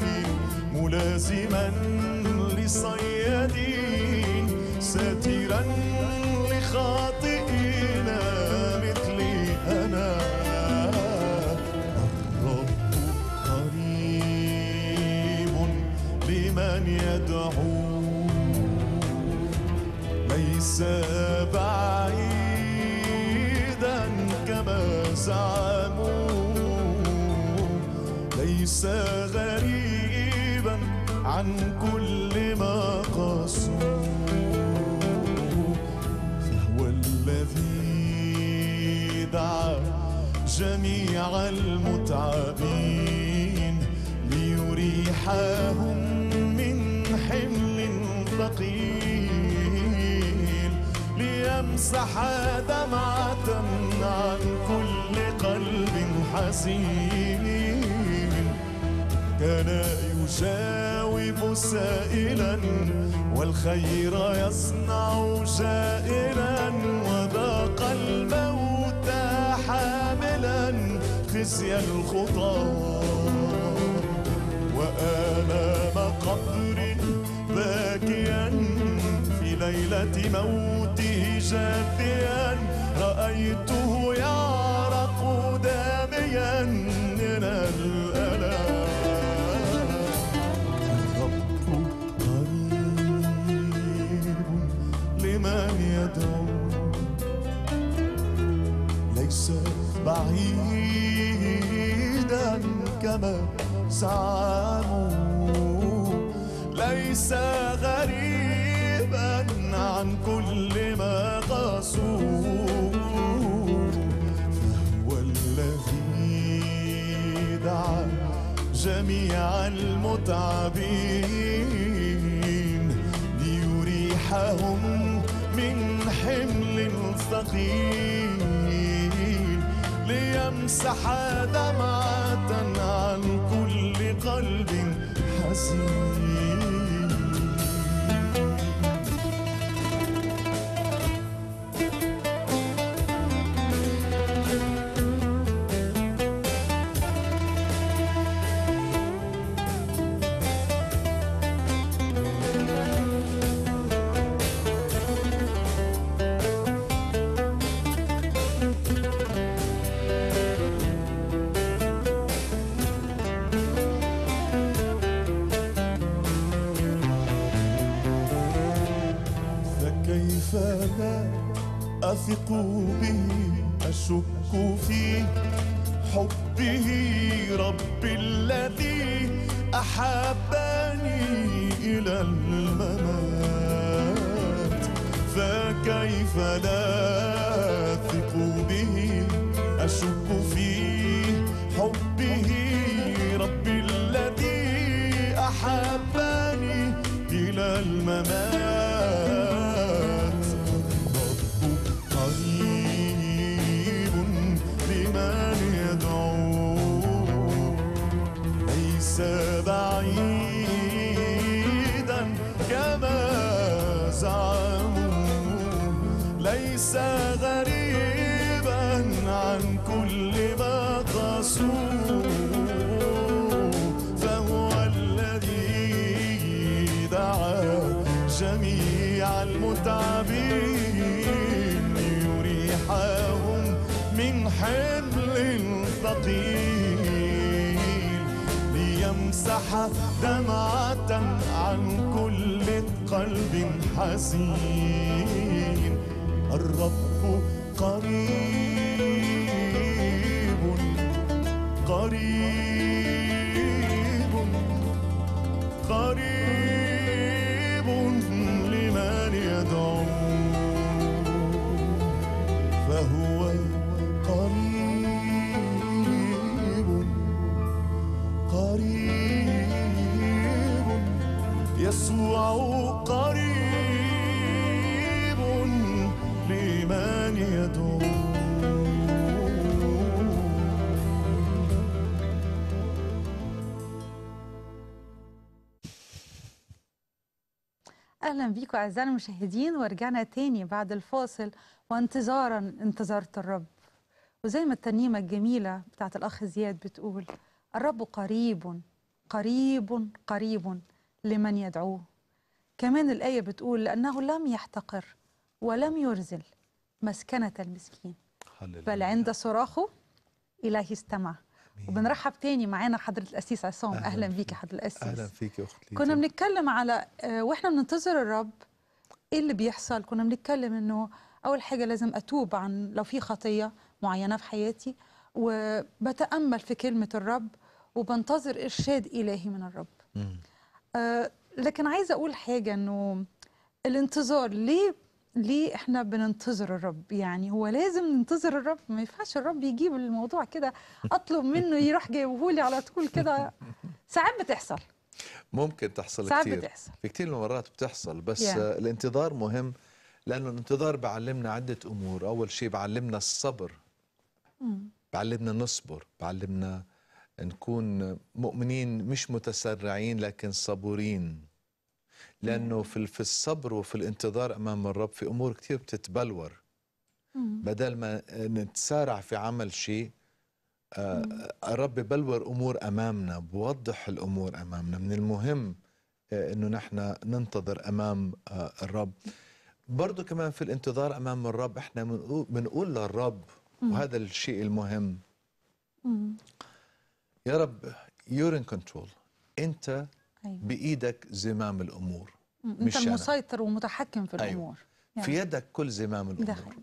ملازما لصيد ساترا لخاطئين مثلي أنا الرب قريب لمن يدعو ليس بعيدا كما زعم لسه غريبا عن كل ما قصده فهو الذي دعا جميع المتعبين ليريحهم من حمل ثقيل ليمسح دمعة عن كل قلب حزين كان يجاوب سائلا والخير يصنع جائلا وذاق الموت حاملا خزي الخطى وآلام قبر باكيا في ليلة موته جاثيا رأيته يعلم بعيدا كما سعموا ليس غريبا عن كل ما قاسوا فهو الذي دعا جميع المتعبين ليريحهم من حمل ثقيل تمسح دمعة عن كل قلب حزين هذا أثق به أشك في حبه رب الذي أحبني إلى الممات فكيف لا أثق به أشك في حبه رب الذي أحبني إلى الممات سحى دمعة عن كل قلب حزين الرب قريب اهلا بيكم اعزائي المشاهدين ورجعنا تاني بعد الفاصل وانتظارا انتظرت الرب وزي ما الترنيمه الجميله بتاعت الاخ زياد بتقول الرب قريب قريب قريب لمن يدعوه كمان الايه بتقول لانه لم يحتقر ولم يرزل مسكنه المسكين بل عند صراخه الهي استمع وبنرحب تاني معانا حضرة الأسيس عصام أهلا, أهلا بيك يا حضرة الأسيس أهلا فيك يا أختي كنا بنتكلم على آه، وإحنا بننتظر الرب إيه اللي بيحصل كنا بنتكلم إنه أول حاجة لازم أتوب عن لو في خطية معينة في حياتي وبتأمل في كلمة الرب وبنتظر إرشاد إلهي من الرب آه لكن عايزة أقول حاجة إنه الانتظار ليه ليه احنا بننتظر الرب يعني هو لازم ننتظر الرب ما ينفعش الرب يجيب الموضوع كده اطلب منه يروح جايبه لي على طول كده ساعات بتحصل ممكن تحصل ساعات كتير بتحصل. في كتير من المرات بتحصل بس يعني. الانتظار مهم لانه الانتظار بيعلمنا عده امور اول شيء بيعلمنا الصبر بيعلمنا نصبر بيعلمنا نكون مؤمنين مش متسرعين لكن صبورين لانه في في الصبر وفي الانتظار امام الرب في امور كثير بتتبلور بدل ما نتسارع في عمل شيء آه، الرب بلور امور امامنا بوضح الامور امامنا من المهم آه، انه نحن ننتظر امام آه، الرب برضه كمان في الانتظار امام الرب احنا بنقول للرب وهذا الشيء المهم يا رب يور ان كنترول انت أيوة. بايدك زمام الامور مش انت المسيطر ومتحكم في أيوة. الامور يعني. في يدك كل زمام الامور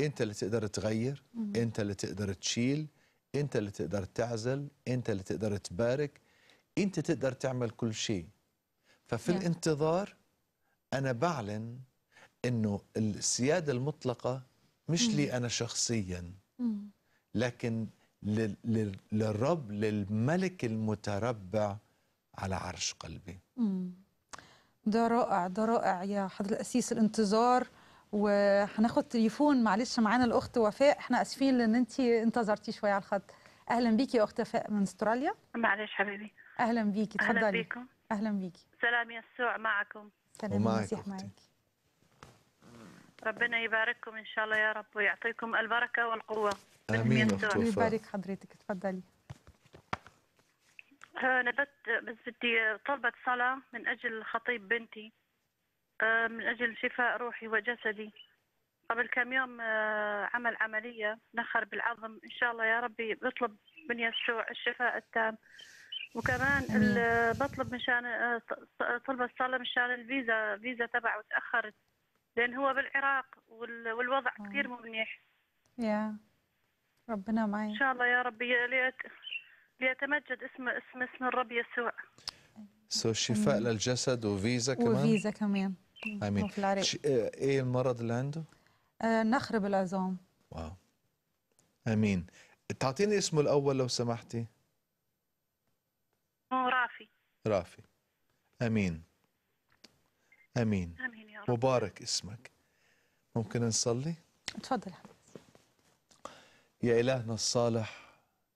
انت اللي تقدر تغير مم. انت اللي تقدر تشيل انت اللي تقدر تعزل انت اللي تقدر تبارك انت تقدر تعمل كل شيء ففي يعني. الانتظار انا بعلن انه السياده المطلقه مش مم. لي انا شخصيا مم. لكن للرب للملك المتربع على عرش قلبي ده رائع ده رائع يا حضر الأسيس الانتظار وهناخد تليفون معلش معانا الأخت وفاء احنا آسفين لأن أنت انتظرتي شوية على الخط أهلا بيك يا أخت وفاء من استراليا معلش حبيبي أهلا بيكي تفضلي أهلا بيكم أهلا بيكي سلام يسوع معكم سلام المسيح معك ربنا يبارككم إن شاء الله يا رب ويعطيكم البركة والقوة آمين أخت وفاء يبارك حضرتك اتفضلي نبت بس بدي طلبت صلاة من أجل خطيب بنتي آه، من أجل شفاء روحي وجسدي قبل كم يوم آه، عمل عملية نخر بالعظم إن شاء الله يا ربي بطلب من يسوع الشفاء التام وكمان بطلب مشان آه، طلب الصلاة مشان الفيزا فيزا تبعه تأخرت لأن هو بالعراق والوضع كثير مو منيح يا ربنا معي إن شاء الله يا ربي يا ليت ليتمجد اسم اسم اسم الرب يسوع سو so شفاء للجسد وفيزا كمان وفيزا كمان امين uh, ايه المرض اللي عنده؟ آه العظام واو امين تعطيني اسمه الاول لو سمحتي رافي رافي امين امين امين يا رب مبارك اسمك ممكن نصلي؟ تفضل يا الهنا الصالح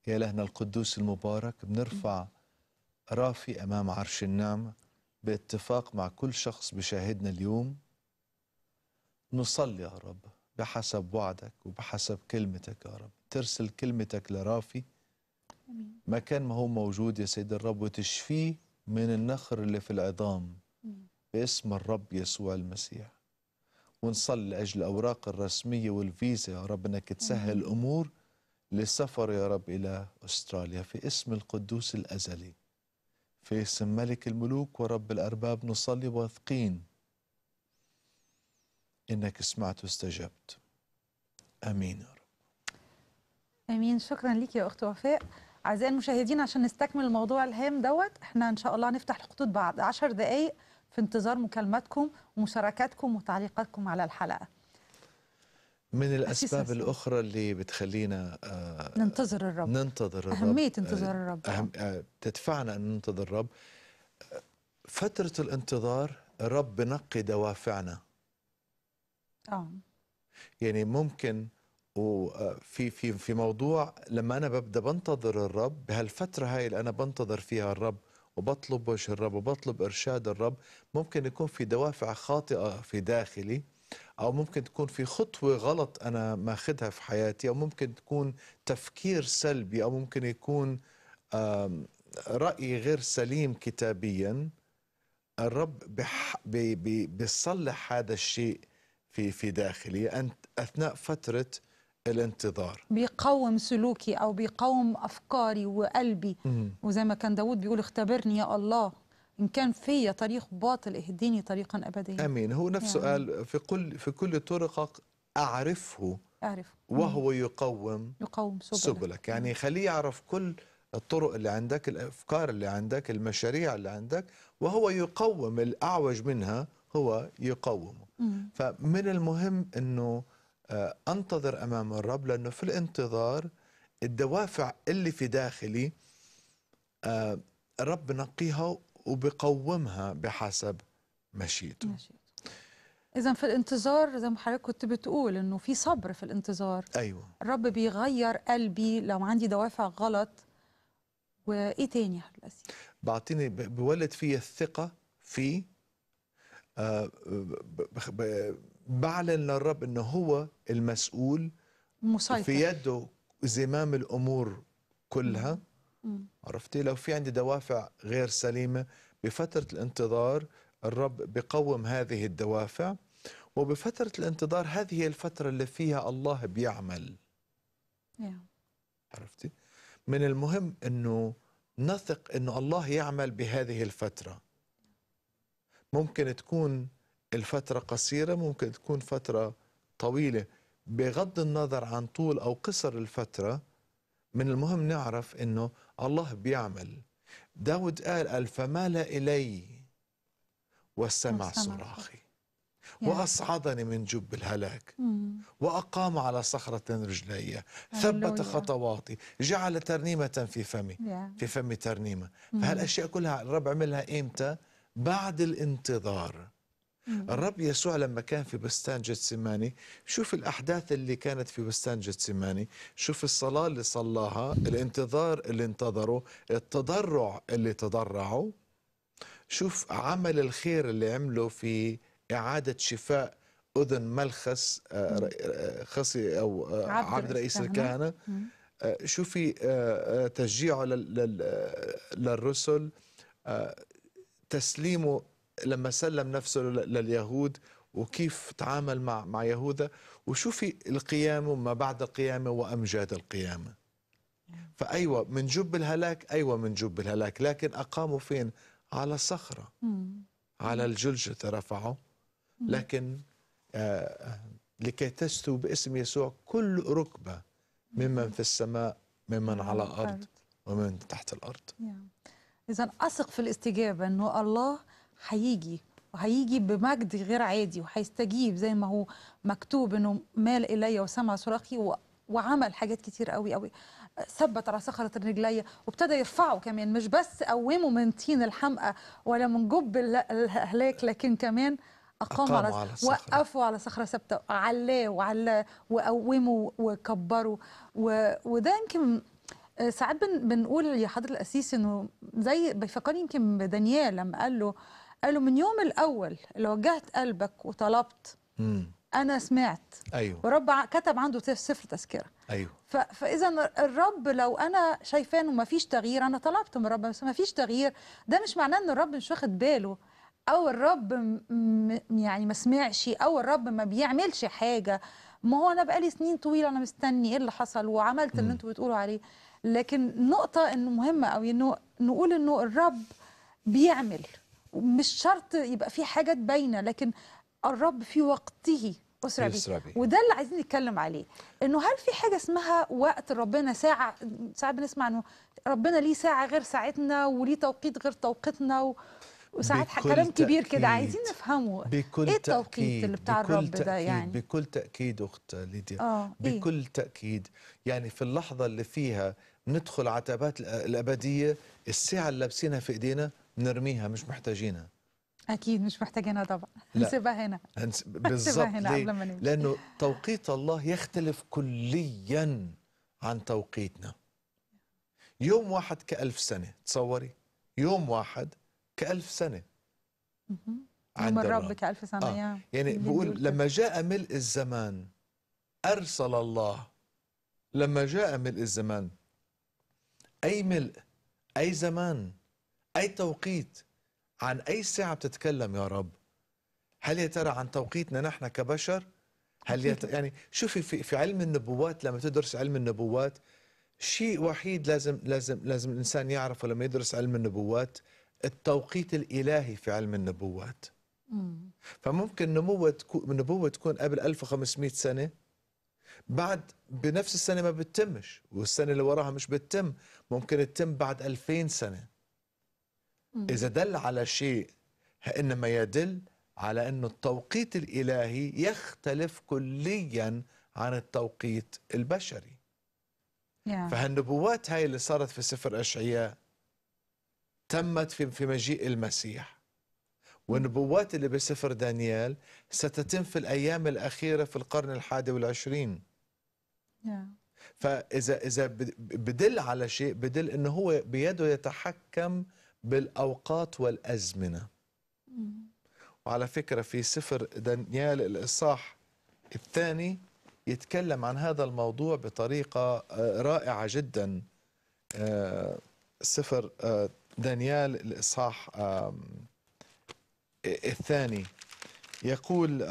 يا إلهنا القدوس المبارك بنرفع رافي أمام عرش النعمة باتفاق مع كل شخص بشاهدنا اليوم نصلي يا رب بحسب وعدك وبحسب كلمتك يا رب ترسل كلمتك لرافي مكان ما هو موجود يا سيد الرب وتشفيه من النخر اللي في العظام باسم الرب يسوع المسيح ونصلي لأجل الأوراق الرسمية والفيزا يا رب أنك تسهل أمور للسفر يا رب إلى أستراليا في اسم القدوس الأزلي في اسم ملك الملوك ورب الأرباب نصلي واثقين إنك سمعت واستجبت أمين يا رب امين شكرا لك يا اخت وفاء اعزائي المشاهدين عشان نستكمل الموضوع الهام دوت احنا ان شاء الله هنفتح الخطوط بعد 10 دقائق في انتظار مكالماتكم ومشاركاتكم وتعليقاتكم على الحلقه من الاسباب الاخرى اللي بتخلينا آه، ننتظر الرب ننتظر الرب اهميه آه، انتظار الرب أهم آه، تدفعنا ان ننتظر الرب فتره الانتظار الرب بنقي دوافعنا اه يعني ممكن وفي في في موضوع لما انا ببدا بنتظر الرب بهالفتره هاي اللي انا بنتظر فيها الرب وبطلب وجه الرب وبطلب ارشاد الرب ممكن يكون في دوافع خاطئه في داخلي او ممكن تكون في خطوه غلط انا ماخذها في حياتي او ممكن تكون تفكير سلبي او ممكن يكون راي غير سليم كتابيا الرب بح بيصلح هذا الشيء في في داخلي أنت اثناء فتره الانتظار بيقوم سلوكي او بيقوم افكاري وقلبي وزي ما كان داود بيقول اختبرني يا الله إن كان في طريق باطل اهديني طريقا أبديا أمين هو نفس يعني. قال في كل في كل طرقك أعرفه أعرفه وهو يقوم يقوم سبلك, سبلك. يعني خليه يعرف كل الطرق اللي عندك الأفكار اللي عندك المشاريع اللي عندك وهو يقوم الأعوج منها هو يقومه مم. فمن المهم أنه آه، أنتظر أمام الرب لأنه في الانتظار الدوافع اللي في داخلي آه، الرب نقيها وبقومها بحسب مشيئته إذا في الانتظار زي ما حضرتك كنت بتقول إنه في صبر في الانتظار أيوه الرب بيغير قلبي لو عندي دوافع غلط وإيه تاني يا حضرتك بعطيني بولد فيا الثقة فيه آه، بعلن للرب إنه هو المسؤول مسيطر في يده زمام الأمور كلها عرفتي لو في عندي دوافع غير سليمة بفترة الانتظار الرب بقوم هذه الدوافع وبفترة الانتظار هذه هي الفترة اللي فيها الله بيعمل yeah. عرفتي من المهم أنه نثق أنه الله يعمل بهذه الفترة ممكن تكون الفترة قصيرة ممكن تكون فترة طويلة بغض النظر عن طول أو قصر الفترة من المهم نعرف أنه الله بيعمل داود قال الفمال إلي وسمع صراخي وأصعدني من جب الهلاك وأقام على صخرة رجلي ثبت خطواتي جعل ترنيمة في فمي في فمي ترنيمة فهالأشياء كلها الرب عملها إمتى بعد الانتظار الرب يسوع لما كان في بستان جتسماني شوف الأحداث اللي كانت في بستان جتسماني شوف الصلاة اللي صلاها الانتظار اللي انتظره التضرع اللي تضرعوا شوف عمل الخير اللي عمله في إعادة شفاء أذن ملخس آه، آه، خصي أو آه، عبد رئيس الكهنة شوفي تشجيعه للرسل تسليمه لما سلم نفسه لليهود وكيف تعامل مع مع يهوذا وشوفي القيامة وما بعد القيامة وأمجاد القيامة فأيوة من جب الهلاك أيوة من جب الهلاك لكن أقاموا فين على صخرة على الجلجثة رفعوا لكن آه لكي تستو باسم يسوع كل ركبة ممن في السماء ممن على الأرض ومن تحت الأرض إذا أثق في الاستجابة أنه الله هيجي وهيجي بمجد غير عادي وهيستجيب زي ما هو مكتوب انه مال الي وسمع صراخي و... وعمل حاجات كتير قوي قوي ثبت على صخرة الرجلية وابتدى يرفعه كمان مش بس قومه من طين الحمقى ولا من جب الهلاك لكن كمان أقام على, على على صخرة ثابتة علاه وعلاه وقومه وكبره و... وده يمكن آه، ساعات بن... بنقول يا حضرة القسيس انه زي بيفكرني يمكن بدانيال لما قال له قالوا من يوم الاول اللي وجهت قلبك وطلبت مم. انا سمعت ايوه ورب كتب عنده سفر تذكره ايوه فاذا الرب لو انا شايفاه انه ما فيش تغيير انا طلبت من الرب بس ما فيش تغيير ده مش معناه ان الرب مش واخد باله او الرب يعني ما سمعش او الرب ما بيعملش حاجه ما هو انا بقالي سنين طويله انا مستني ايه اللي حصل وعملت اللي انتوا بتقولوا عليه لكن نقطه انه مهمه قوي انه نقول انه الرب بيعمل مش شرط يبقى في حاجات باينه لكن الرب في وقته اسرع بيه وده اللي عايزين نتكلم عليه إنه هل في حاجة اسمها وقت ربنا ساعة ساعة بنسمع إنه ربنا ليه ساعة غير ساعتنا وليه توقيت غير توقيتنا و... وساعات كلام كبير كده عايزين نفهمه بكل ايه التوقيت اللي بتاع الرب ده يعني بكل تاكيد اخت ليديا آه إيه؟ بكل تاكيد يعني في اللحظه اللي فيها ندخل عتبات الابديه الساعه اللي لابسينها في ايدينا بنرميها مش محتاجينها اكيد مش محتاجينها طبعا هنسيبها هنا بالظبط ليه؟ لانه توقيت الله يختلف كليا عن توقيتنا يوم واحد كألف سنة تصوري يوم واحد كألف سنة عند الرب, الرب كألف سنة آه. يعني بقول لما جاء ملء الزمان أرسل الله لما جاء ملء الزمان أي ملء أي زمان أي توقيت عن أي ساعة بتتكلم يا رب هل يا ترى عن توقيتنا نحن كبشر هل يت... يعني شوفي في, في علم النبوات لما تدرس علم النبوات شيء وحيد لازم لازم لازم الانسان يعرفه لما يدرس علم النبوات التوقيت الالهي في علم النبوات فممكن نبوه النبوه نبوه تكون قبل 1500 سنه بعد بنفس السنه ما بتتمش والسنه اللي وراها مش بتتم ممكن تتم بعد 2000 سنه إذا دل على شيء إنما يدل على أن التوقيت الإلهي يختلف كليا عن التوقيت البشري yeah. فهالنبوات هاي اللي صارت في سفر أشعياء تمت في, في مجيء المسيح والنبوات اللي بسفر دانيال ستتم في الأيام الأخيرة في القرن الحادي والعشرين yeah. فإذا إذا بدل على شيء بدل أنه هو بيده يتحكم بالاوقات والازمنه وعلى فكره في سفر دانيال الاصحاح الثاني يتكلم عن هذا الموضوع بطريقه آه، رائعه جدا آه، سفر آه، دانيال الاصحاح الثاني يقول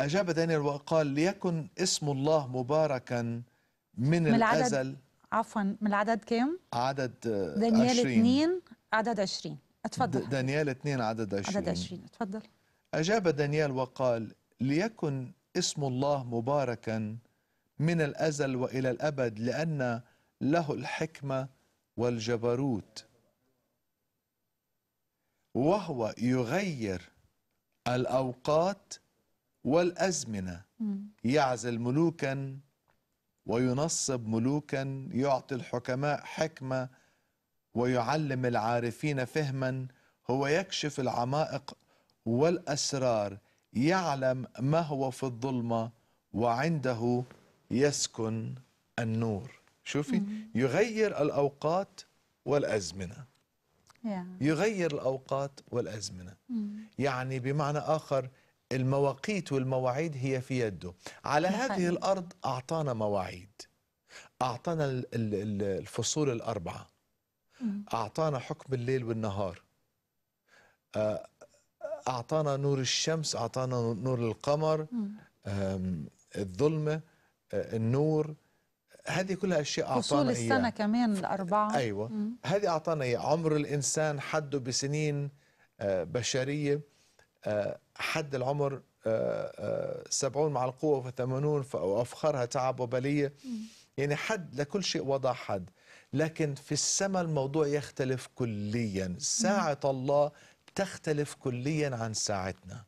أجاب دانيال وقال ليكن اسم الله مباركا من, من الأزل عفوا من العدد كام؟ عدد آه، دانيال 20 2 عدد 20 اتفضل دانيال 2 عدد 20 عدد 20 اتفضل أجاب دانيال وقال ليكن اسم الله مباركا من الأزل وإلى الأبد لأن له الحكمة والجبروت وهو يغير الأوقات والأزمنة يعزل ملوكا وينصب ملوكا يعطي الحكماء حكمه ويعلم العارفين فهما هو يكشف العمائق والاسرار يعلم ما هو في الظلمه وعنده يسكن النور شوفي يغير الاوقات والازمنه يغير الاوقات والازمنه يعني بمعنى اخر المواقيت والمواعيد هي في يده على هذه الأرض أعطانا مواعيد أعطانا الفصول الأربعة أعطانا حكم الليل والنهار آه، أعطانا نور الشمس أعطانا نور القمر الظلمة آه، النور هذه كلها اشياء اعطانا فصول السنه إيه. كمان الاربعه ايوه هذه اعطانا إياها عمر الانسان حده بسنين آه، بشريه حد العمر 70 آه، آه، مع القوه وثمانون و80 وأفخرها تعب وبلية يعني حد لكل شيء وضع حد لكن في السماء الموضوع يختلف كليا ساعة الله تختلف كليا عن ساعتنا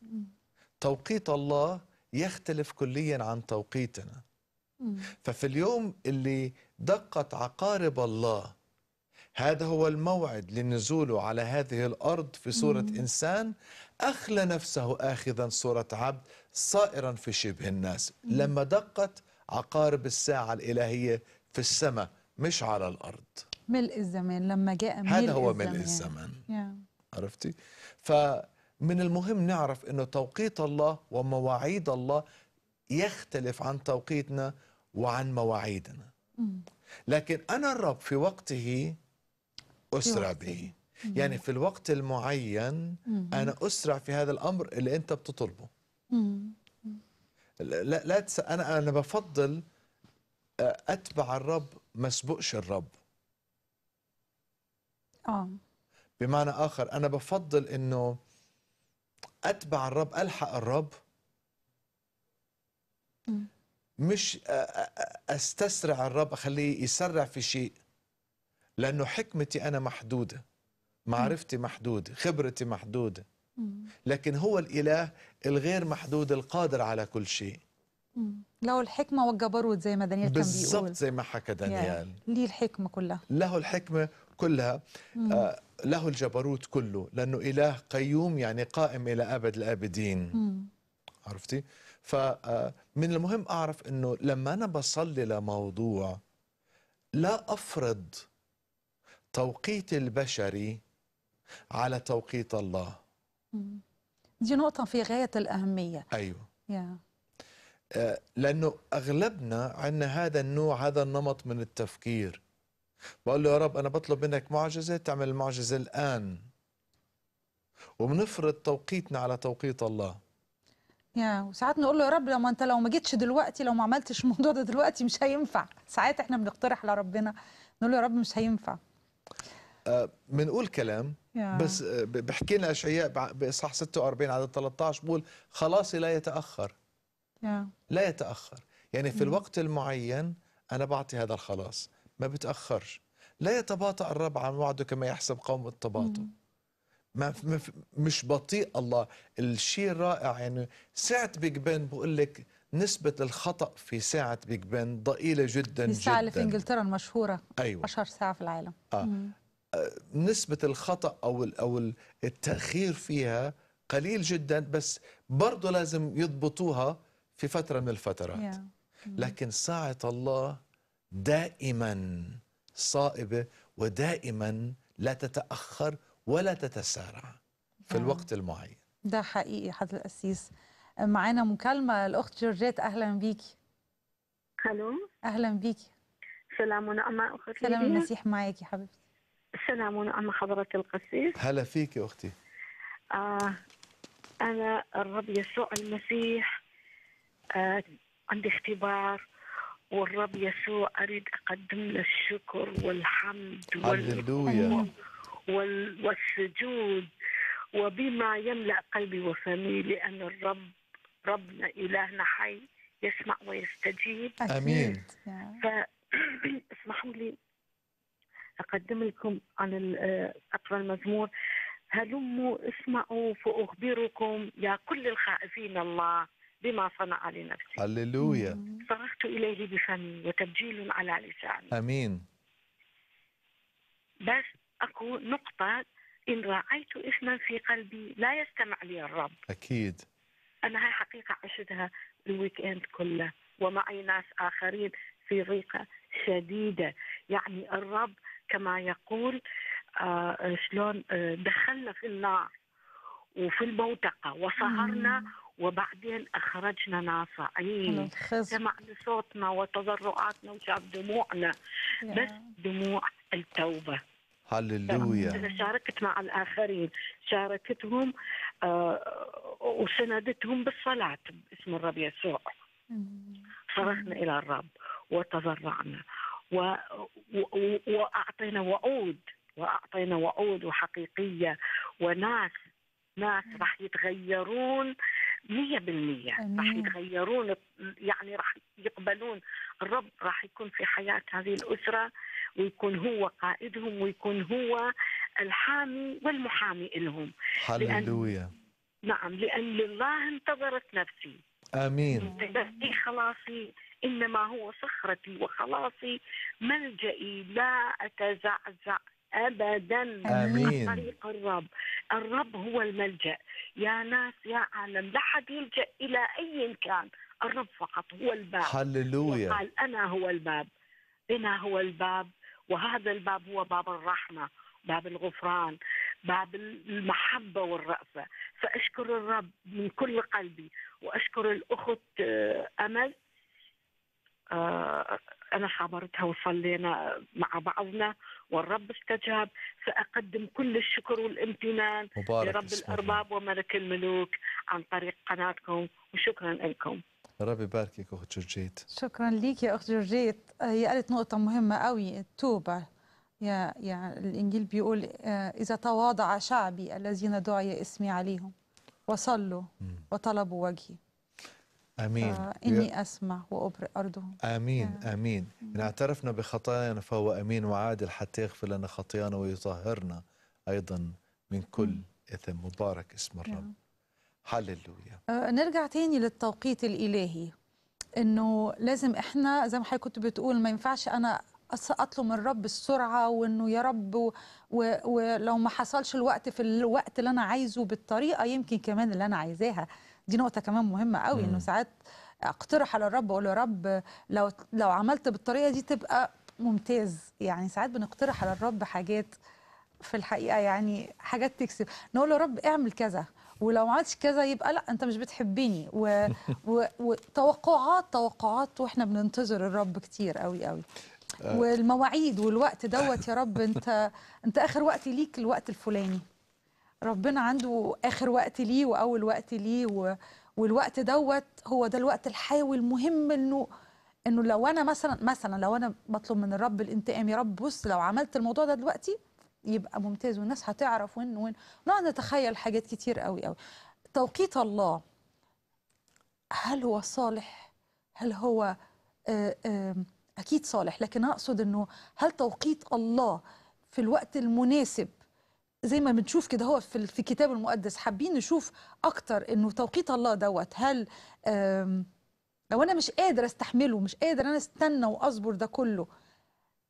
توقيت الله يختلف كليا عن توقيتنا ففي اليوم اللي دقت عقارب الله هذا هو الموعد لنزوله على هذه الأرض في صورة مم. إنسان أخلى نفسه آخذا صورة عبد صائرا في شبه الناس مم. لما دقت عقارب الساعة الإلهية في السماء مش على الأرض ملء الزمان لما جاء ملء هذا هو ملء الزمان yeah. عرفتي فمن المهم نعرف أنه توقيت الله ومواعيد الله يختلف عن توقيتنا وعن مواعيدنا مم. لكن أنا الرب في وقته اسرع به يعني في الوقت المعين انا اسرع في هذا الامر اللي انت بتطلبه لا لا تس... انا انا بفضل آه، اتبع الرب ما اسبقش الرب اه بمعنى اخر انا بفضل انه اتبع الرب الحق الرب مش آه، آه، استسرع الرب اخليه يسرع في شيء لأنه حكمتي أنا محدودة معرفتي محدودة خبرتي محدودة لكن هو الإله الغير محدود القادر على كل شيء له الحكمة والجبروت زي ما دانيال كان بيقول بالظبط زي ما حكى دانيال ليه الحكمة كلها له الحكمة كلها آه له الجبروت كله لأنه إله قيوم يعني قائم إلى أبد الآبدين مم. عرفتي؟ فمن آه، المهم أعرف أنه لما أنا بصلي لموضوع لا أفرض توقيت البشري على توقيت الله دي نقطة في غاية الأهمية أيوة yeah. آه، لأنه أغلبنا عندنا هذا النوع هذا النمط من التفكير بقول له يا رب أنا بطلب منك معجزة تعمل المعجزة الآن وبنفرض توقيتنا على توقيت الله يا وساعات نقول له يا رب لما انت لو ما جيتش دلوقتي لو ما عملتش الموضوع ده دلوقتي مش هينفع ساعات احنا بنقترح لربنا نقول له يا رب مش هينفع بنقول آه، كلام بس آه، بحكي لنا اشعياء باصحاح 46 عدد 13 بقول خلاصي لا يتاخر لا يتاخر يعني في mm. الوقت المعين انا بعطي هذا الخلاص ما بتاخرش لا يتباطأ الرب عن وعده كما يحسب قوم التباطؤ mm. ما مش بطيء الله الشيء الرائع يعني ساعة بيج بن بقول لك نسبة الخطأ في ساعة بيج بن ضئيلة جدا الساعة جدا الساعة اللي في انجلترا المشهورة أيوة. أشهر ساعة في العالم آه. Mm. نسبه الخطا او او التاخير فيها قليل جدا بس برضه لازم يضبطوها في فتره من الفترات mm. لكن ساعه الله دائما صائبه ودائما لا تتاخر ولا تتسارع في الوقت المعين ده حقيقي حضر الأسيس معانا مكالمة الأخت جورجيت أهلا بيكي ألو أهلا بيكي سلام ونعمة أخت سلام المسيح معاكي حبيبتي السلام ونعم حضرة القسيس هلا فيك يا أختي آه أنا الرب يسوع المسيح آه عندي اختبار والرب يسوع أريد أقدم له الشكر والحمد والهللويا وال... والسجود وبما يملأ قلبي وفمي لأن الرب ربنا إلهنا حي يسمع ويستجيب أمين فاسمحوا لي أقدم لكم عن أطول آه، المزمور هلموا اسمعوا فأخبركم يا كل الخائفين الله بما صنع لنفسي هللويا صرخت إليه بفمي وتبجيل على لساني أمين بس أكو نقطة إن رأيت إثما في قلبي لا يستمع لي الرب أكيد أنا هاي حقيقة عشتها الويك إند كله ومعي ناس آخرين في ضيقة شديدة يعني الرب كما يقول آه، شلون آه، دخلنا في النار وفي البوتقة وصهرنا وبعدين أخرجنا ناصعين سمعنا صوتنا وتضرعاتنا وشعب دموعنا بس دموع التوبة هللويا أنا شاركت مع الآخرين شاركتهم آه وسندتهم بالصلاة باسم الرب يسوع صرخنا إلى الرب وتضرعنا واعطينا وعود واعطينا وعود وحقيقيه وناس ناس راح يتغيرون 100% راح يتغيرون يعني راح يقبلون الرب راح يكون في حياه هذه الاسره ويكون هو قائدهم ويكون هو الحامي والمحامي لهم هللويا نعم لان لله انتظرت نفسي امين نفسي إيه خلاصي إيه إنما هو صخرتي وخلاصي ملجئي لا أتزعزع ابدا آمين. طريق الرب الرب هو الملجا يا ناس يا عالم لا حد يلجا الى اي كان الرب فقط هو الباب هللويا قال انا هو الباب انا هو الباب وهذا الباب هو باب الرحمه باب الغفران باب المحبه والرأفه فاشكر الرب من كل قلبي واشكر الاخت آه، امل آه، أنا حضرتها وصلينا مع بعضنا والرب استجاب فأقدم كل الشكر والامتنان لرب الأرباب وملك الملوك عن طريق قناتكم وشكرا لكم ربي يباركك أخت جورجيت شكرا ليك يا أخت جورجيت آه، هي قالت نقطة مهمة قوي التوبة يا يعني الإنجيل بيقول آه، إذا تواضع شعبي الذين دعي اسمي عليهم وصلوا وطلبوا وجهي امين اني اسمع وابرئ ارضهم امين آه. امين ان اعترفنا بخطايانا فهو امين وعادل حتى يغفر لنا خطايانا ويطهرنا ايضا من كل اثم مبارك اسم الرب هللويا نعم. آه نرجع تاني للتوقيت الالهي انه لازم احنا زي ما حضرتك كنت بتقول ما ينفعش انا اطلب من الرب السرعه وانه يا رب ولو ما حصلش الوقت في الوقت اللي انا عايزه بالطريقه يمكن كمان اللي انا عايزاها دي نقطه كمان مهمه قوي انه ساعات اقترح على الرب اقول له رب لو لو عملت بالطريقه دي تبقى ممتاز يعني ساعات بنقترح على الرب حاجات في الحقيقه يعني حاجات تكسب نقول له رب اعمل كذا ولو ما عملتش كذا يبقى لا انت مش بتحبني و... و... وتوقعات توقعات واحنا بننتظر الرب كتير قوي قوي آه. والمواعيد والوقت دوت يا رب انت انت اخر وقت ليك الوقت الفلاني ربنا عنده اخر وقت ليه واول وقت ليه و... والوقت دوت هو ده الوقت الحيوي المهم انه انه لو انا مثلا مثلا لو انا بطلب من الرب الانتقام يا رب بص لو عملت الموضوع ده دلوقتي يبقى ممتاز والناس هتعرف وين وين نقعد نتخيل حاجات كتير قوي قوي توقيت الله هل هو صالح هل هو آه، اكيد صالح لكن اقصد انه هل توقيت الله في الوقت المناسب زي ما بنشوف كده هو في الكتاب المقدس حابين نشوف اكتر انه توقيت الله دوت هل لو انا مش قادر استحمله مش قادر انا استنى واصبر ده كله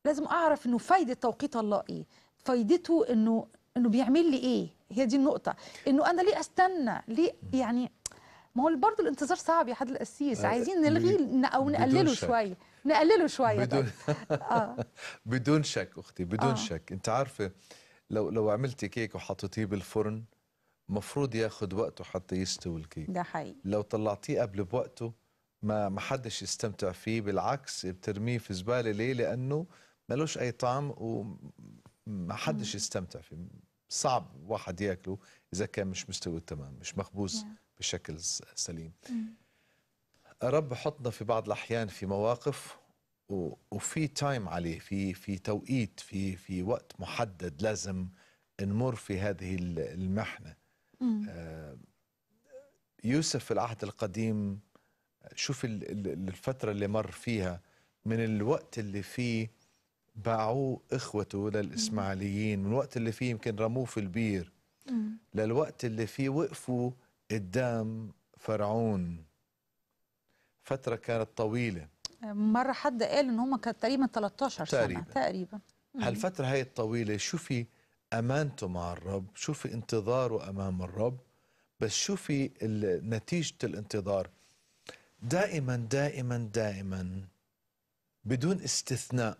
لازم اعرف انه فايده توقيت الله ايه فايدته انه انه بيعمل لي ايه هي دي النقطه انه انا ليه استنى ليه يعني ما هو برضه الانتظار صعب يا حد القسيس آه، عايزين نلغيه او نقلله شويه نقلله شويه بدون طيب. آه. بدون شك اختي بدون آه. شك انت عارفه لو لو عملتي كيك وحطيتيه بالفرن مفروض ياخد وقته حتى يستوي الكيك ده حقيقي لو طلعتيه قبل بوقته ما ما حدش يستمتع فيه بالعكس بترميه في زباله ليه لانه ملوش اي طعم وما حدش يستمتع فيه صعب واحد ياكله اذا كان مش مستوي تمام مش مخبوز نعم. بشكل سليم رب حطنا في بعض الاحيان في مواقف وفي تايم عليه في في توقيت في في وقت محدد لازم نمر في هذه المحنه آه يوسف في العهد القديم شوف الفتره اللي مر فيها من الوقت اللي فيه باعوه اخوته للاسماعيليين من الوقت اللي فيه يمكن رموه في البير مم. للوقت اللي فيه وقفوا قدام فرعون فتره كانت طويله مره حد قال ان هم كانت تقريبا 13 تقريبا. سنه تقريبا هالفتره هاي الطويله شوفي امانته مع الرب شوفي انتظاره امام الرب بس شوفي نتيجه الانتظار دائما دائما دائما بدون استثناء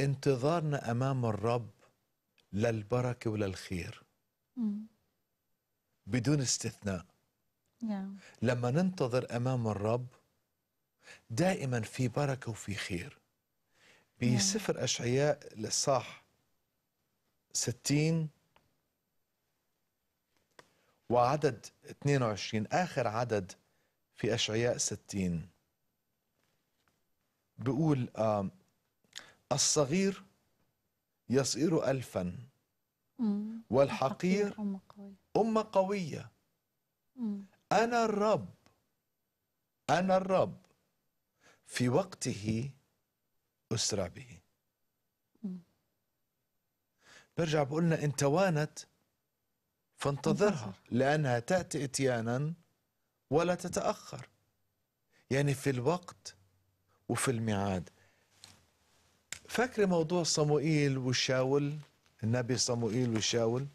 انتظارنا امام الرب للبركه وللخير بدون استثناء yeah. لما ننتظر امام الرب دائما في بركة وفي خير بسفر أشعياء الإصحاح 60 وعدد 22 آخر عدد في أشعياء 60 بيقول آه الصغير يصير ألفا والحقير أمة قوية أنا الرب أنا الرب في وقته أسرى به برجع بقول لنا إن توانت فانتظرها لأنها تأتي إتيانا ولا تتأخر يعني في الوقت وفي الميعاد فاكر موضوع صموئيل وشاول النبي صموئيل وشاول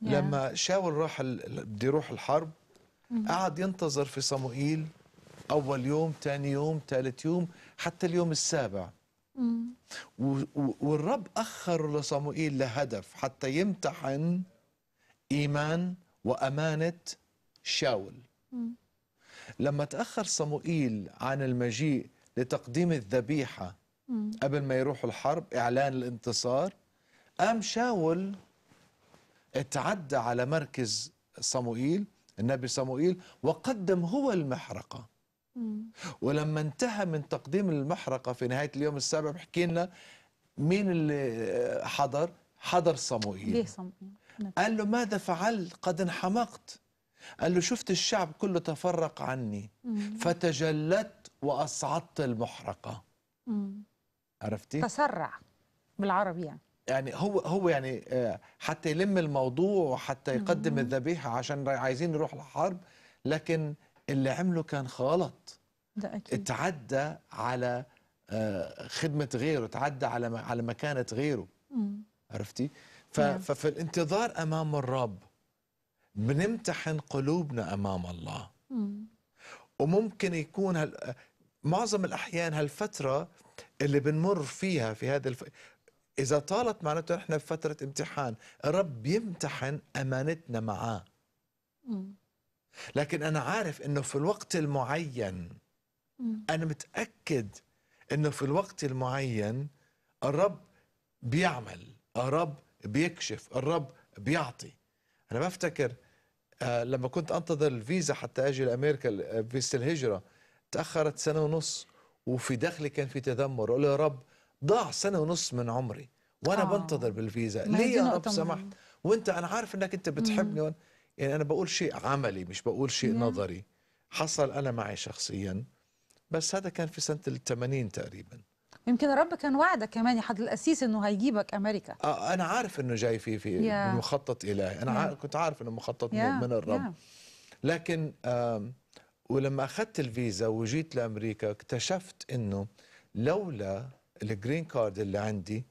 نعم. لما شاول راح بده يروح الحرب قعد ينتظر في صموئيل أول يوم ثاني يوم ثالث يوم حتى اليوم السابع والرب أخر لصموئيل لهدف حتى يمتحن إيمان وأمانة شاول لما تأخر صموئيل عن المجيء لتقديم الذبيحة قبل ما يروحوا الحرب إعلان الانتصار قام شاول اتعدى على مركز صموئيل النبي صموئيل وقدم هو المحرقة ولما انتهى من تقديم المحرقة في نهاية اليوم السابع بحكي لنا مين اللي حضر حضر صموئيل ليه صموئيل نعم. قال له ماذا فعلت قد انحمقت قال له شفت الشعب كله تفرق عني فتجلت وأصعدت المحرقة عرفتي تسرع بالعربي يعني يعني هو هو يعني آه، حتى يلم الموضوع وحتى يقدم الذبيحه عشان عايزين نروح الحرب لكن اللي عمله كان غلط ده أكيد. اتعدى على آه، خدمة غيره اتعدى على على مكانة غيره مم. عرفتي ففي نعم. الانتظار أمام الرب بنمتحن قلوبنا أمام الله مم. وممكن يكون هال... آه، معظم الأحيان هالفترة اللي بنمر فيها في هذا الف... إذا طالت معناته نحن في فترة امتحان الرب يمتحن أمانتنا معاه مم. لكن أنا عارف أنه في الوقت المعين أنا متأكد أنه في الوقت المعين الرب بيعمل الرب بيكشف الرب بيعطي أنا بفتكر آه، لما كنت أنتظر الفيزا حتى أجي لأمريكا آه، فيزا الهجرة تأخرت سنة ونص وفي داخلي كان في تذمر أقول يا رب ضاع سنة ونص من عمري وأنا آه. بنتظر بالفيزا ليه يا رب سمحت وانت انا عارف انك انت بتحبني وانا يعني انا بقول شيء عملي مش بقول شيء نعم. نظري حصل انا معي شخصيا بس هذا كان في سنه ال80 تقريبا يمكن الرب كان وعدك كمان يا حضرة القسيس انه هيجيبك امريكا آه انا عارف انه جاي في في yeah. مخطط الهي انا yeah. عارف كنت عارف انه مخطط yeah. من الرب yeah. لكن آه ولما اخذت الفيزا وجيت لامريكا اكتشفت انه لولا الجرين كارد اللي عندي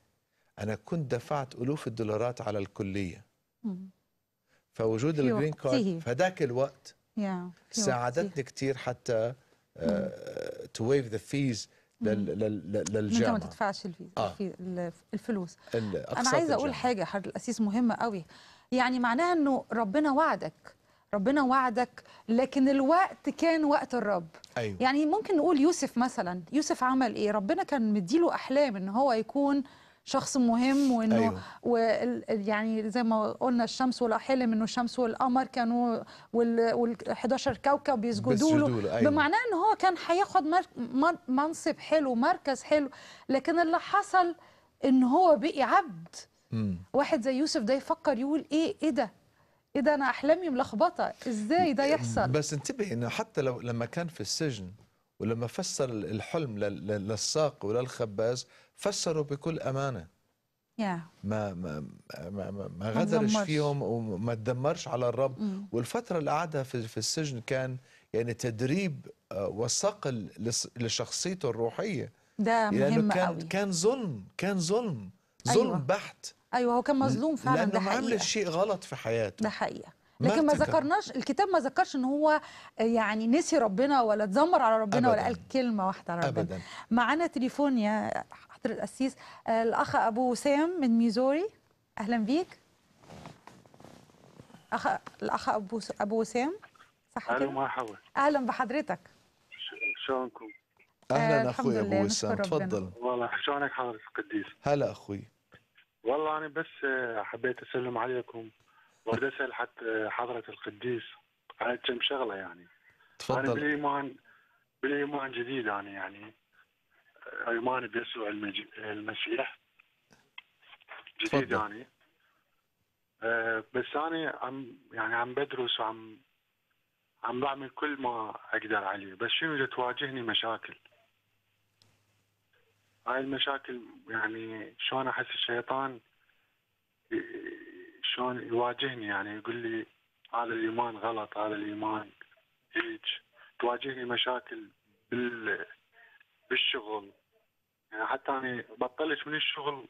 انا كنت دفعت الوف الدولارات على الكليه mm. فوجود الجرين كارد في هذاك الوقت yeah. ساعدتني كثير حتى تو ويف ذا فيز للجامعه انت ما تدفعش الفيز آه. الفلوس انا عايزه اقول حاجه حضرتك الاسيس مهمه قوي يعني معناها انه ربنا وعدك ربنا وعدك لكن الوقت كان وقت الرب أيوة. يعني ممكن نقول يوسف مثلا يوسف عمل ايه ربنا كان مديله احلام ان هو يكون شخص مهم وانه أيوة. و يعني زي ما قلنا الشمس والاحلم انه الشمس والقمر كانوا وال11 كوكب بيسجدوا له أيوة. بمعناه ان هو كان هياخد منصب حلو مركز حلو لكن اللي حصل ان هو بقي عبد م. واحد زي يوسف ده يفكر يقول ايه ايه ده ايه ده انا احلامي ملخبطه ازاي ده يحصل بس انتبه انه حتى لو لما كان في السجن ولما فسر الحلم للساق وللخباز فسروا بكل امانه yeah. ما ما ما, ما غدرش فيهم وما تدمرش على الرب mm. والفتره اللي قعدها في, في السجن كان يعني تدريب آه، وصقل لشخصيته الروحيه ده مهم لانه كان قوي. كان ظلم كان ظلم أيوة. ظلم أيوة. بحت ايوه هو كان مظلوم فعلا لانه ما عملش شيء غلط في حياته ده حقيقه لكن ما ذكرناش الكتاب ما ذكرش ان هو آه، يعني نسي ربنا ولا اتذمر على ربنا أبداً. ولا قال كلمه واحده على ربنا معانا تليفون يا دكتور القسيس آه، الاخ ابو وسام من ميزوري اهلا بيك اخ الاخ ابو ابو وسام صح اهلا مرحبا اهلا بحضرتك شلونكم اهلا آه، اخوي ابو وسام تفضل والله شلونك حضرتك قديس هلا اخوي والله انا بس آه، حبيت اسلم عليكم وبدي اسال حتى حضره القديس على كم شغله يعني تفضل انا بالايمان بالايمان جديد انا يعني ايمان بيسوع المج... المسيح جديد فضل. يعني أه بس انا عم يعني عم بدرس وعم عم بعمل كل ما اقدر عليه بس شنو تواجهني مشاكل هاي المشاكل يعني شلون احس الشيطان شلون يواجهني يعني يقول لي هذا الايمان غلط هذا الايمان هيك تواجهني مشاكل بال بالشغل يعني حتى أنا بطلت من الشغل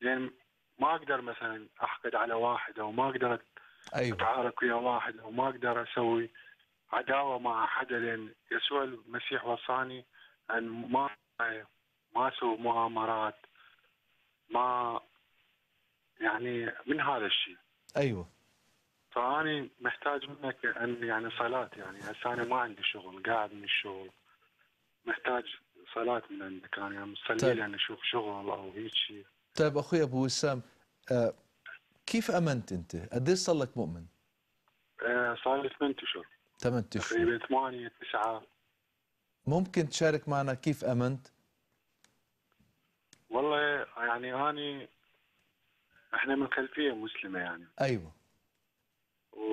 لان ما أقدر مثلا أحقد على واحد أو ما أقدر أيوة. أتعارك ويا واحد أو ما أقدر أسوي عداوة مع أحد لأن يسوع المسيح وصاني أن ما ما أسوي مؤامرات ما يعني من هذا الشيء ايوه فاني محتاج منك ان يعني صلاه يعني هسه انا ما عندي شغل قاعد من الشغل محتاج صلاه من عندك انا يعني مصلي طيب. لان اشوف شغل او هيك شيء طيب اخوي ابو وسام آه كيف امنت انت؟ قديش صار لك مؤمن؟ آه صار لي ثمان اشهر ثمان اشهر تقريبا 8 9 ممكن تشارك معنا كيف امنت؟ والله يعني هاني احنا من خلفيه مسلمه يعني ايوه و...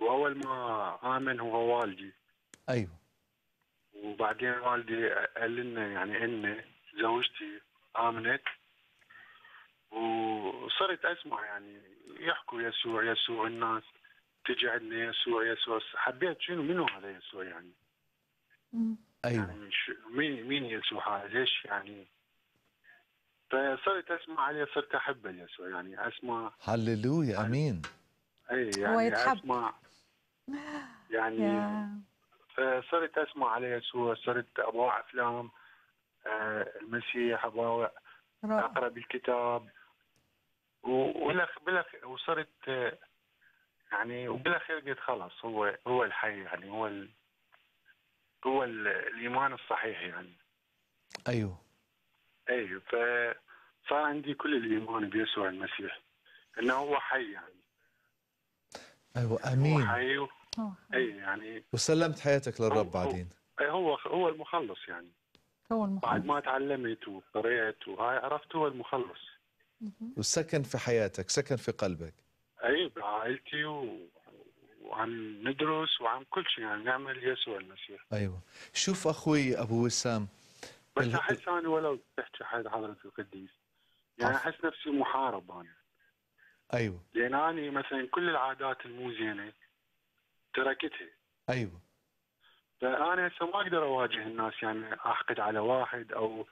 واول ما امن هو والدي ايوه وبعدين والدي قال لنا يعني ان زوجتي امنت وصرت اسمع يعني يحكوا يسوع يسوع الناس تجي عندنا يسوع يسوع حبيت شنو منو هذا يسوع يعني؟ ايوه يعني مين مين يسوع هذا؟ ليش يعني؟ فصرت اسمع عليه صرت احب يسوع يعني اسمع هللويا امين اي يعني هو يتحب. اسمع يعني آه، صرت اسمع على يسوع صرت ابوع افلام آه، المسيح ابوع اقرا بالكتاب وبالأخ بالأخ وصرت آه، يعني وبالاخير قلت خلاص هو هو الحي يعني هو ال هو ال الايمان الصحيح يعني ايوه ايوه فصار عندي كل الايمان بيسوع المسيح انه هو حي يعني ايوه امين هو حي آه. اي يعني وسلمت حياتك للرب بعدين هو هو المخلص يعني هو المخلص بعد ما تعلمت وقرأت وهاي عرفت هو المخلص وسكن في حياتك سكن في قلبك اي بعائلتي و... وعم ندرس وعم كل شيء يعني نعمل يسوع المسيح ايوه شوف اخوي ابو وسام بس ال... احس انا ولو تحكي حد حضره القديس يعني احس نفسي محارب انا ايوه لان انا مثلا كل العادات المو زينه تركتها ايوه فانا هسه ما اقدر اواجه الناس يعني احقد على واحد او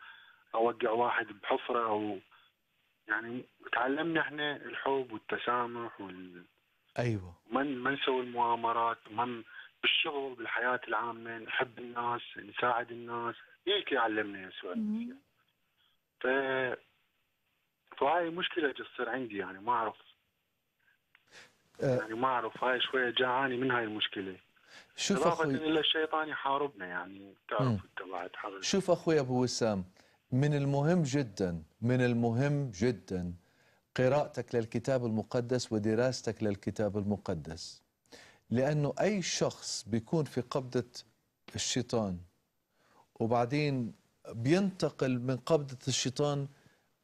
اوقع واحد بحفره او يعني تعلمنا احنا الحب والتسامح وال ايوه من ما نسوي المؤامرات من بالشغل بالحياه العامه نحب الناس نساعد الناس هيك علمنا يسوع ف فهاي مشكله تصير عندي يعني ما اعرف يعني ما اعرف هاي شويه جاعاني من هاي المشكله شوف اخوي الا الشيطان يحاربنا يعني تعرف بعد حرب شوف اخوي ابو وسام من المهم جدا من المهم جدا قراءتك للكتاب المقدس ودراستك للكتاب المقدس لانه اي شخص بيكون في قبضه الشيطان وبعدين بينتقل من قبضه الشيطان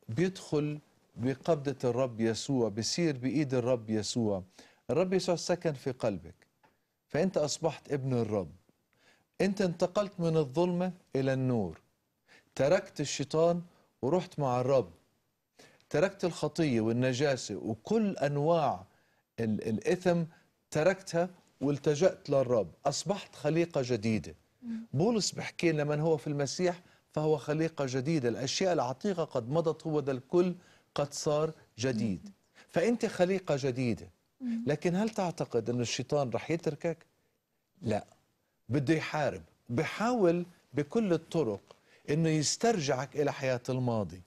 بيدخل بقبضة الرب يسوع بصير بإيد الرب يسوع الرب يسوع سكن في قلبك فأنت أصبحت ابن الرب أنت انتقلت من الظلمة إلى النور تركت الشيطان ورحت مع الرب تركت الخطية والنجاسة وكل أنواع الإثم تركتها والتجأت للرب أصبحت خليقة جديدة بولس بحكي لمن هو في المسيح فهو خليقة جديدة الأشياء العتيقة قد مضت هو ده الكل قد صار جديد فأنت خليقة جديدة لكن هل تعتقد أن الشيطان رح يتركك؟ لا بده يحارب بحاول بكل الطرق أنه يسترجعك إلى حياة الماضي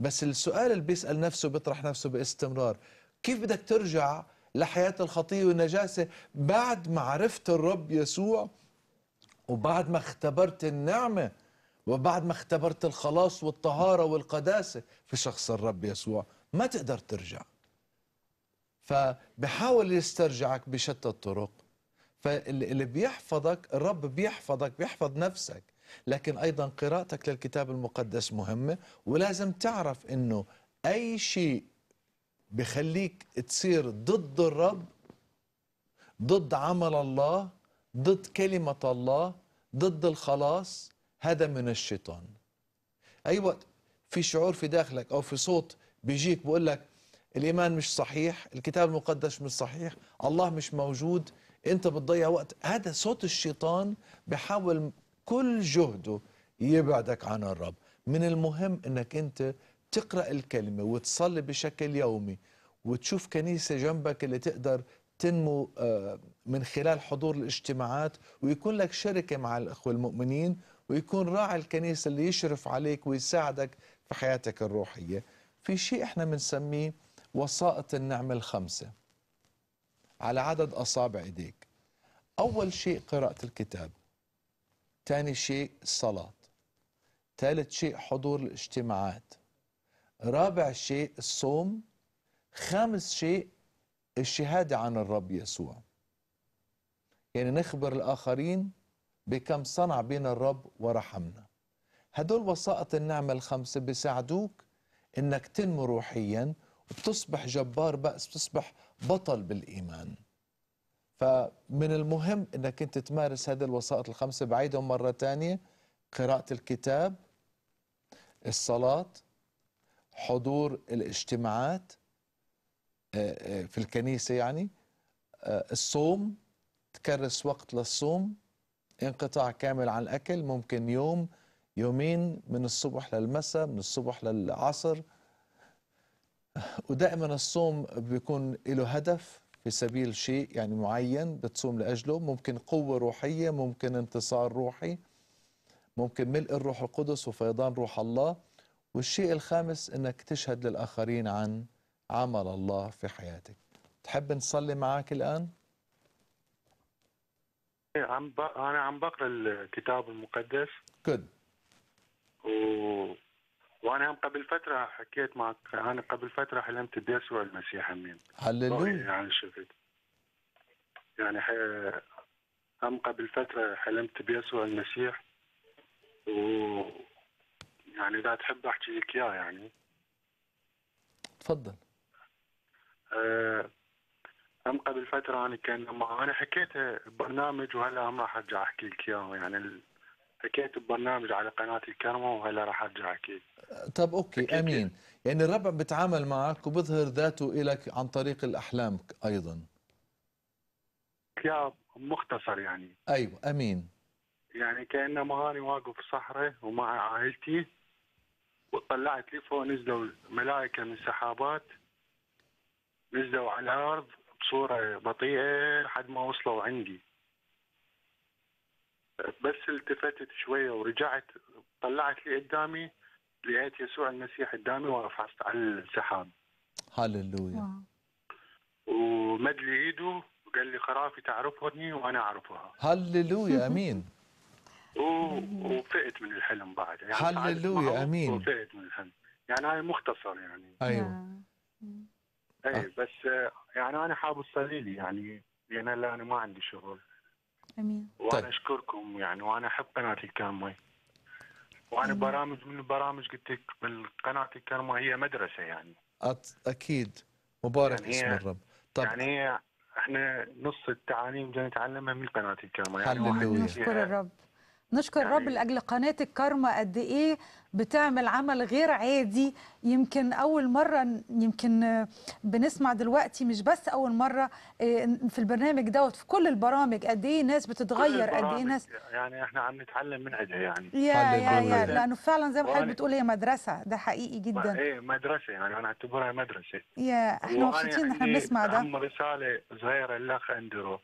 بس السؤال اللي بيسأل نفسه بيطرح نفسه باستمرار كيف بدك ترجع لحياة الخطية والنجاسة بعد ما عرفت الرب يسوع وبعد ما اختبرت النعمة وبعد ما اختبرت الخلاص والطهارة والقداسة في شخص الرب يسوع ما تقدر ترجع فبحاول يسترجعك بشتى الطرق فاللي بيحفظك الرب بيحفظك بيحفظ نفسك لكن أيضا قراءتك للكتاب المقدس مهمة ولازم تعرف أنه أي شيء بخليك تصير ضد الرب ضد عمل الله ضد كلمة الله ضد الخلاص هذا من الشيطان أي أيوة، وقت في شعور في داخلك أو في صوت بيجيك بقول لك الإيمان مش صحيح الكتاب المقدس مش صحيح الله مش موجود أنت بتضيع وقت هذا صوت الشيطان بحاول كل جهده يبعدك عن الرب من المهم أنك أنت تقرأ الكلمة وتصلي بشكل يومي وتشوف كنيسة جنبك اللي تقدر تنمو آه، من خلال حضور الاجتماعات ويكون لك شركة مع الأخوة المؤمنين ويكون راعي الكنيسة اللي يشرف عليك ويساعدك في حياتك الروحية في شيء احنا بنسميه وسائط النعمة الخمسة على عدد أصابع إيديك أول شيء قراءة الكتاب ثاني شيء الصلاة ثالث شيء حضور الاجتماعات رابع شيء الصوم خامس شيء الشهادة عن الرب يسوع يعني نخبر الآخرين بكم صنع بينا الرب ورحمنا هدول وسائط النعمة الخمسة بيساعدوك انك تنمو روحيا وبتصبح جبار بأس بتصبح بطل بالإيمان فمن المهم انك انت تمارس هذه الوسائط الخمسة بعيدهم مرة تانية قراءة الكتاب الصلاة حضور الاجتماعات آه، آه، في الكنيسة يعني آه، الصوم تكرس وقت للصوم انقطاع كامل عن الأكل ممكن يوم يومين من الصبح للمساء من الصبح للعصر ودائما الصوم بيكون له هدف في سبيل شيء يعني معين بتصوم لأجله ممكن قوة روحية ممكن انتصار روحي ممكن ملء الروح القدس وفيضان روح الله والشيء الخامس أنك تشهد للآخرين عن عمل الله في حياتك تحب نصلي معك الآن؟ إيه، عم ب... انا عم بقرا الكتاب المقدس جود و... وانا هم قبل فتره حكيت معك انا قبل فتره حلمت بيسوع المسيح امين هللويا يعني شفت يعني ح... هم قبل فتره حلمت بيسوع المسيح و يعني اذا تحب احكي لك اياه يعني تفضل أه أم قبل فترة أنا كان لما أنا حكيتها ببرنامج وهلا هم راح أرجع أحكي لك إياه يعني حكيت ببرنامج على قناة الكرمة وهلا راح أرجع أحكي طب أوكي أمين يعني الربع بتعامل معك وبظهر ذاته إلك عن طريق الأحلام أيضا يا مختصر يعني أيوة أمين يعني كأنما أنا واقف في صحراء ومع عائلتي وطلعت لي فوق نزلوا ملائكة من سحابات نزلوا على الأرض بصوره بطيئه لحد ما وصلوا عندي بس التفتت شويه ورجعت طلعت لي قدامي لقيت يسوع المسيح قدامي واقف على السحاب هللويا ومد لي ايده وقال لي خرافي تعرفني وانا اعرفها هللويا امين وفقت من الحلم بعد يعني هللويا امين وفقت من الحلم يعني هاي مختصر يعني ايوه اي آه. بس يعني انا حاب لي يعني لان انا يعني ما عندي شغل امين وانا طيب. اشكركم يعني وانا احب قناه الكرمه وانا أمين. برامج من البرامج قلت لك بالقناه الكرمه هي مدرسه يعني أت... اكيد مبارك يعني اسم الرب طب يعني احنا نص التعاليم جاي نتعلمها من قناه الكرمه يعني نشكر الرب نشكر الرب يعني لاجل قناه الكارما قد ايه بتعمل عمل غير عادي يمكن اول مره يمكن بنسمع دلوقتي مش بس اول مره آه، في البرنامج دوت في كل البرامج قد ايه ناس بتتغير قد ايه ناس يعني احنا عم نتعلم من اجلها يعني يا يا يا لانه فعلا زي ما حضرتك بتقول هي مدرسه ده حقيقي جدا ايه مدرسه يعني انا اعتبرها مدرسه يا احنا مبسوطين ان احنا يعني بنسمع ده رساله صغيره للاخ اندرو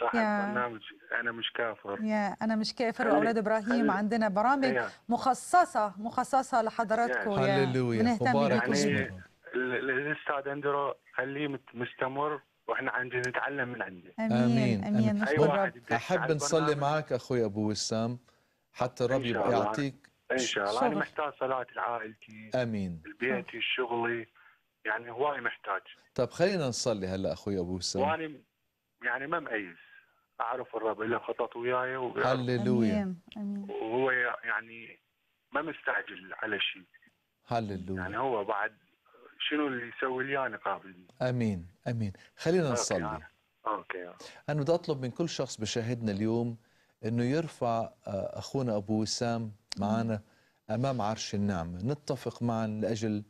صح يا. برنامج نعم، انا مش كافر يا انا مش كافر واولاد ابراهيم عندنا برامج يا. مخصصه مخصصه لحضراتكم يعني يا, يا. بنهتم اسمه يعني الاستاذ اندرو خليه مستمر واحنا عندنا نتعلم من عنده امين امين, أمين. أيوة احب نصلي معك اخوي ابو وسام حتى الرب يعطيك ان شاء الله انا محتاج صلاه لعائلتي امين لبيتي شغلي يعني هواي محتاج طب خلينا نصلي هلا اخوي ابو وسام وانا يعني ما مأيز اعرف الرب له خطط وياي هللويا وهو يعني ما مستعجل على شيء هللويا يعني هو بعد شنو اللي يسوي لي انا قابلني امين امين خلينا نصلي آه. أوكي. اوكي آه. انا بدي اطلب من كل شخص بشاهدنا اليوم انه يرفع آه، اخونا ابو وسام معنا امام عرش النعمه نتفق معا لاجل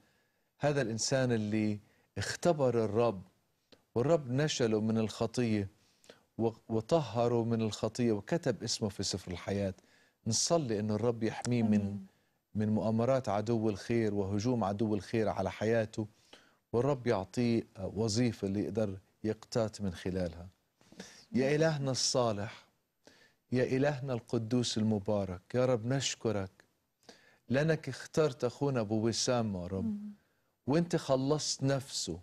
هذا الانسان اللي اختبر الرب والرب نشله من الخطيه وطهره من الخطيه وكتب اسمه في سفر الحياه نصلي انه الرب يحميه من من مؤامرات عدو الخير وهجوم عدو الخير على حياته والرب يعطيه وظيفه اللي يقدر يقتات من خلالها يا الهنا الصالح يا الهنا القدوس المبارك يا رب نشكرك لانك اخترت اخونا ابو وسام يا رب وانت خلصت نفسه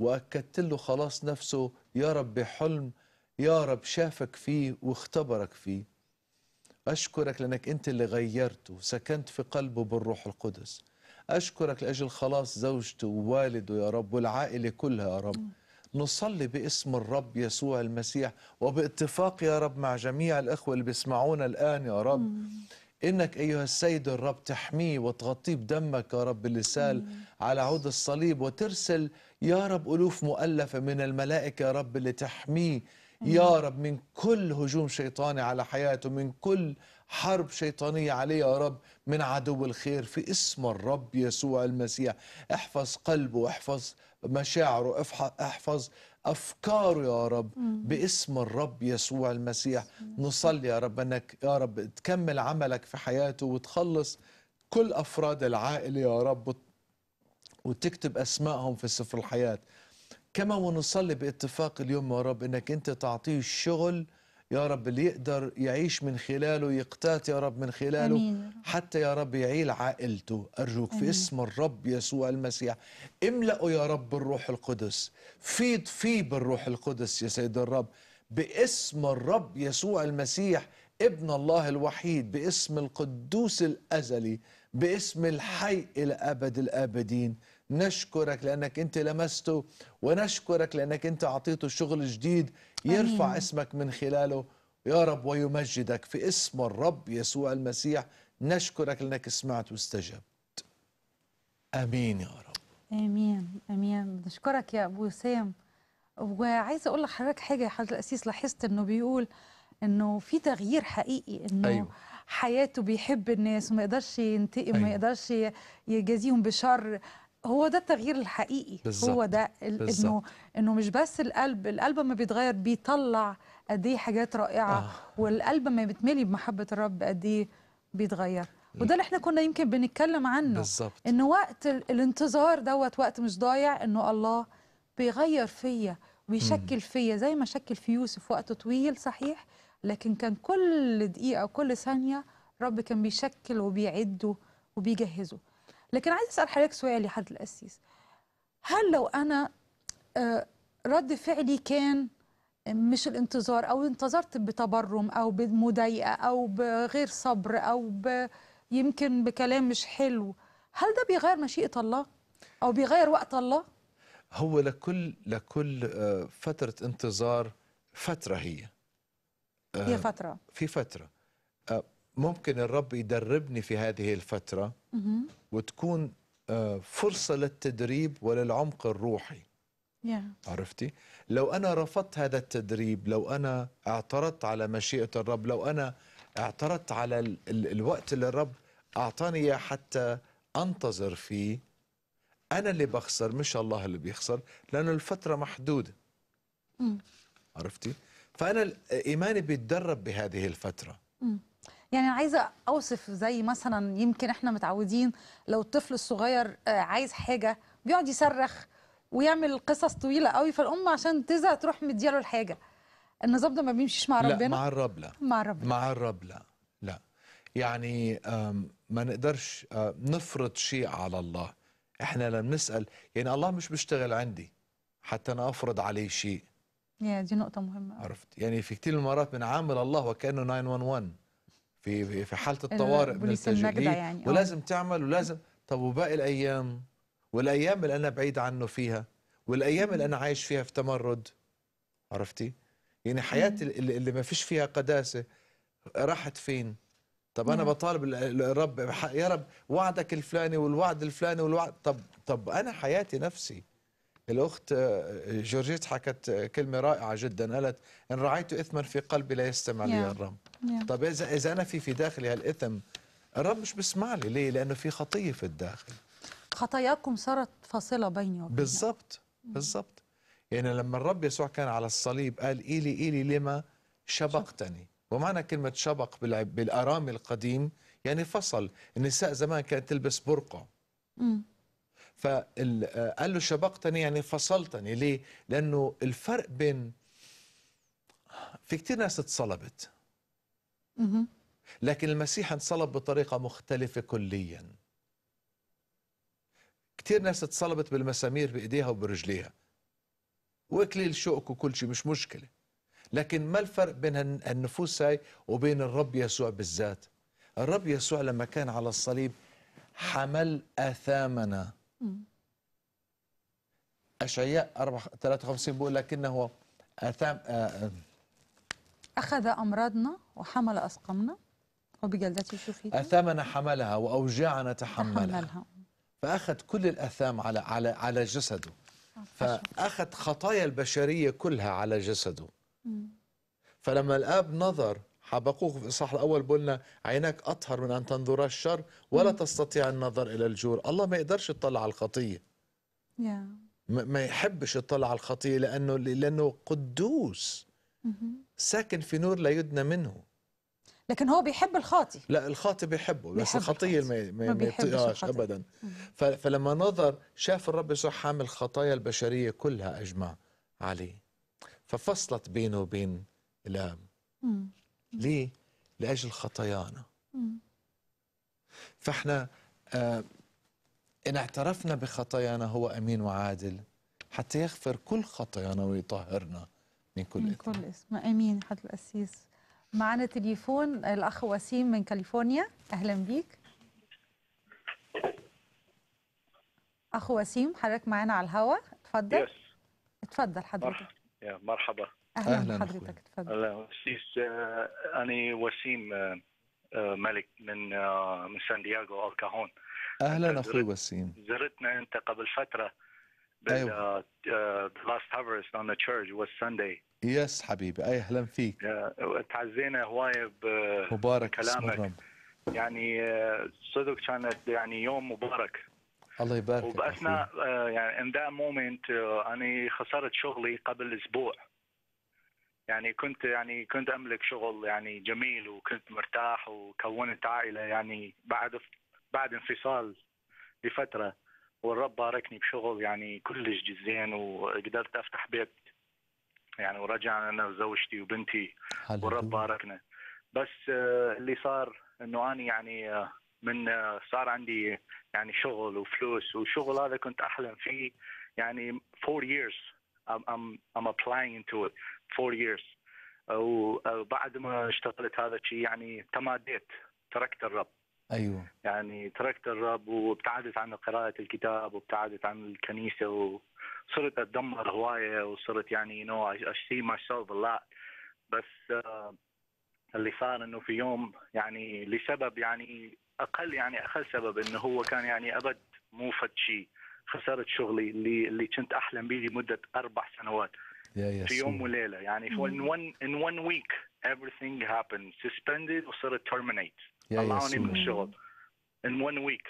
واكدت له خلاص نفسه يا رب بحلم يا رب شافك فيه واختبرك فيه أشكرك لأنك أنت اللي غيرته سكنت في قلبه بالروح القدس أشكرك لأجل خلاص زوجته ووالده يا رب والعائلة كلها يا رب نصلي باسم الرب يسوع المسيح وباتفاق يا رب مع جميع الأخوة اللي بيسمعونا الآن يا رب إنك أيها السيد الرب تحميه وتغطيه بدمك يا رب اللي سال على عود الصليب وترسل يا رب ألوف مؤلفة من الملائكة يا رب اللي تحميه يا رب من كل هجوم شيطاني على حياته من كل حرب شيطانية عليه يا رب من عدو الخير في اسم الرب يسوع المسيح احفظ قلبه احفظ مشاعره احفظ أفكاره يا رب باسم الرب يسوع المسيح نصلي يا رب أنك يا رب تكمل عملك في حياته وتخلص كل أفراد العائلة يا رب وتكتب أسمائهم في سفر الحياة كما ونصلي باتفاق اليوم يا رب انك انت تعطيه الشغل يا رب اللي يقدر يعيش من خلاله يقتات يا رب من خلاله أمين. حتى يا رب يعيل عائلته أرجوك أمين. في اسم الرب يسوع المسيح املأه يا رب بالروح القدس فيض فيه بالروح القدس يا سيد الرب باسم الرب يسوع المسيح ابن الله الوحيد باسم القدوس الأزلي باسم الحي إلى أبد الآبدين نشكرك لأنك أنت لمسته ونشكرك لأنك أنت أعطيته شغل جديد يرفع أمين. اسمك من خلاله يا رب ويمجدك في اسم الرب يسوع المسيح نشكرك لأنك سمعت واستجبت آمين يا رب آمين آمين نشكرك يا أبو سام وعايزة أقول لحضرتك حاجة يا حضرتك الأسيس لاحظت أنه بيقول أنه في تغيير حقيقي أنه أيوه. حياته بيحب الناس وما يقدرش ينتقم أيوه. ما يقدرش يجازيهم بشر هو ده التغيير الحقيقي بالزبط. هو ده انه انه مش بس القلب القلب ما بيتغير بيطلع قد ايه حاجات رائعه آه. والقلب ما بيتملي بمحبه الرب قد ايه بيتغير وده اللي احنا كنا يمكن بنتكلم عنه بالظبط ان وقت الانتظار دوت وقت مش ضايع انه الله بيغير فيا ويشكل فيا زي ما شكل في يوسف وقت طويل صحيح لكن كان كل دقيقه وكل ثانيه رب كان بيشكل وبيعده وبيجهزه لكن عايز اسال حضرتك سؤال يا حد القسيس هل لو انا آه، رد فعلي كان مش الانتظار او انتظرت بتبرم او بمضايقه او بغير صبر او ب... يمكن بكلام مش حلو هل ده بيغير مشيئه الله او بيغير وقت الله هو لكل لكل آه، فتره انتظار فتره هي آه، هي فتره في فتره ممكن الرب يدربني في هذه الفتره وتكون آه، فرصة للتدريب وللعمق الروحي yeah. عرفتي؟ لو أنا رفضت هذا التدريب لو أنا اعترضت على مشيئة الرب لو أنا اعترضت على ال ال الوقت اللي الرب أعطاني إياه حتى أنتظر فيه أنا اللي بخسر مش الله اللي بيخسر لأنه الفترة محدودة mm. عرفتي؟ فأنا إيماني بيتدرب بهذه الفترة mm. يعني انا عايزه اوصف زي مثلا يمكن احنا متعودين لو الطفل الصغير آه، عايز حاجه بيقعد يصرخ ويعمل قصص طويله قوي فالام عشان تزهق تروح مدياله الحاجه النظام ده ما بيمشيش مع ربنا لا مع الرب لا مع الرب مع الرب لا لا يعني ما نقدرش آه، نفرض شيء على الله احنا لما نسال يعني الله مش بيشتغل عندي حتى انا افرض عليه شيء يا دي نقطه مهمه عرفت يعني في كتير من المرات بنعامل الله وكانه 911 في في حاله آه، الطوارئ من التجديد يعني. آه. ولازم تعمل ولازم طب وباقي الايام والايام اللي انا بعيد عنه فيها والايام اللي انا عايش فيها في تمرد عرفتي يعني حياتي اللي ما فيش فيها قداسه راحت فين طب انا بطالب الرب يا رب وعدك الفلاني والوعد الفلاني والوعد طب طب انا حياتي نفسي الاخت آه، جورجيت حكت كلمه رائعه جدا قالت ان رعيت اثما في قلبي لا يستمع لي الرب نعم. طب اذا اذا انا في في داخلي هالاثم الرب مش بيسمع لي ليه؟ لانه في خطيه في الداخل خطاياكم صارت فاصله بيني وبينك بالظبط بالظبط يعني لما الرب يسوع كان على الصليب قال إيلي إيلي لما شبقتني ومعنى كلمة شبق بالأرامي القديم يعني فصل النساء زمان كانت تلبس برقع فقال آه، له شبقتني يعني فصلتني ليه؟ لأنه الفرق بين في كثير ناس اتصلبت لكن المسيح انصلب بطريقة مختلفة كليا كتير ناس اتصلبت بالمسامير بإيديها وبرجليها وكل الشوك وكل شيء مش مشكلة لكن ما الفرق بين النفوس هاي وبين الرب يسوع بالذات الرب يسوع لما كان على الصليب حمل أثامنا أشعياء 53 بيقول لكنه أثام آه، آه، أخذ أمراضنا وحمل أسقمنا وبجلدته شفيت أثامنا حملها وأوجاعنا تحملها, تحملها. فأخذ كل الأثام على على على جسده آه، فأخذ خطايا البشرية كلها على جسده فلما الآب نظر حبقوق في الإصحاح الأول بقولنا عيناك أطهر من أن تنظر الشر ولا تستطيع النظر إلى الجور الله ما يقدرش يطلع على الخطية يا ما يحبش يطلع على الخطية لأنه لأنه قدوس ساكن في نور لا يدنى منه لكن هو بيحب الخاطي لا الخاطي بيحبه بس الخطيه ما, ما بيطيقهاش ابدا فلما نظر شاف الرب يسوع حامل خطايا البشريه كلها اجمع عليه ففصلت بينه وبين الاب ليه؟ لاجل خطايانا فاحنا آه ان اعترفنا بخطايانا هو امين وعادل حتى يغفر كل خطايانا ويطهرنا من كل من كل اسم امين حضره الاسيس معنا تليفون الأخ وسيم من كاليفورنيا أهلا بيك أخ وسيم حضرتك معانا على الهواء اتفضل يس. اتفضل حضرتك يا مرحبا أهلا, أهلا حضرتك اتفضل أهلا آه، أنا وسيم آه، آه، ملك من من سان دياغو الكاهون أهلا أخوي وسيم زرتنا أنت قبل فترة أيوة. the last harvest on the church was Sunday يس حبيبي أي اهلا فيك تعزينا هوايه مبارك كلامك يعني صدق كانت يعني يوم مبارك الله يبارك وباثناء آه، يعني ان ذا مومنت انا خسرت شغلي قبل اسبوع يعني كنت يعني كنت املك شغل يعني جميل وكنت مرتاح وكونت عائله يعني بعد بعد انفصال لفترة والرب باركني بشغل يعني كلش زين وقدرت افتح بيت يعني ورجعنا انا وزوجتي وبنتي والرب باركنا بس آه، اللي صار انه انا يعني آه، من آه، صار عندي يعني شغل وفلوس والشغل هذا كنت احلم فيه يعني فور years I'm, I'm, I'm applying into it 4 years وبعد ما اشتغلت هذا الشيء يعني تماديت تركت الرب ايوه يعني تركت الرب وابتعدت عن قراءة الكتاب وابتعدت عن الكنيسة صرت اتدمر هوايه وصرت يعني يو نو اي سي ماي سيلف بس آه، اللي صار انه في يوم يعني لسبب يعني اقل يعني اقل سبب انه هو كان يعني ابد مو فد شيء خسرت شغلي اللي اللي كنت احلم به لمده اربع سنوات في يوم وليله يعني ان mm-hmm. one in one week everything happened suspended وصرت terminate طلعوني من الشغل in one week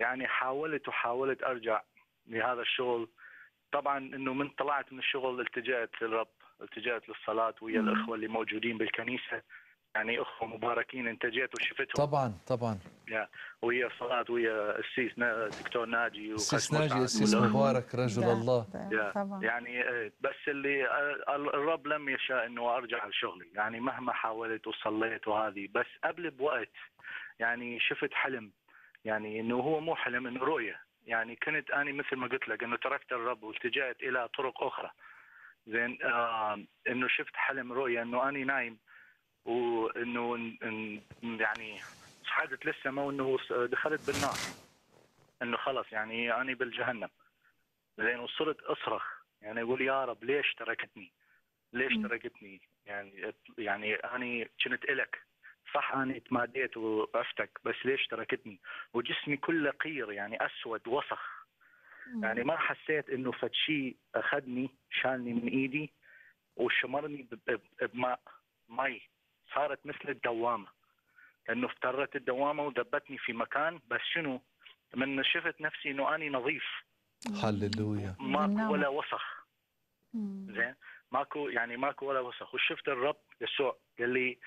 يعني حاولت وحاولت ارجع لهذا الشغل طبعا انه من طلعت من الشغل التجأت للرب التجأت للصلاة ويا الأخوة اللي موجودين بالكنيسة يعني أخوة مباركين انتجيت وشفتهم طبعا طبعا يا ويا صلاة ويا السيس نا... دكتور ناجي السيس ناجي السيس مبارك رجل ده نعم، الله ده yeah. طبعا. يعني آه، بس اللي آه، الرب لم يشاء أنه أرجع لشغلي يعني مهما حاولت وصليت وهذه بس قبل بوقت يعني شفت حلم يعني أنه هو مو حلم أنه رؤية يعني كنت أنا مثل ما قلت لك أنه تركت الرب والتجأت إلى طرق أخرى زين آه أنه شفت حلم رؤيا أنه أنا نايم وأنه يعني صعدت للسماء وأنه دخلت بالنار أنه خلص يعني أنا بالجهنم زين وصرت أصرخ يعني أقول يا رب ليش تركتني؟ ليش تركتني؟ يعني يعني أنا كنت إلك صح انا تماديت وافتك بس ليش تركتني وجسمي كله قير يعني اسود وسخ يعني ما حسيت انه فد شيء اخذني شالني من ايدي وشمرني بماء مي صارت مثل الدوامه انه افترت الدوامه ودبتني في مكان بس شنو من شفت نفسي انه اني نظيف هللويا ماكو نعم. ولا وسخ زين ماكو يعني ماكو ولا وسخ وشفت الرب يسوع قال لي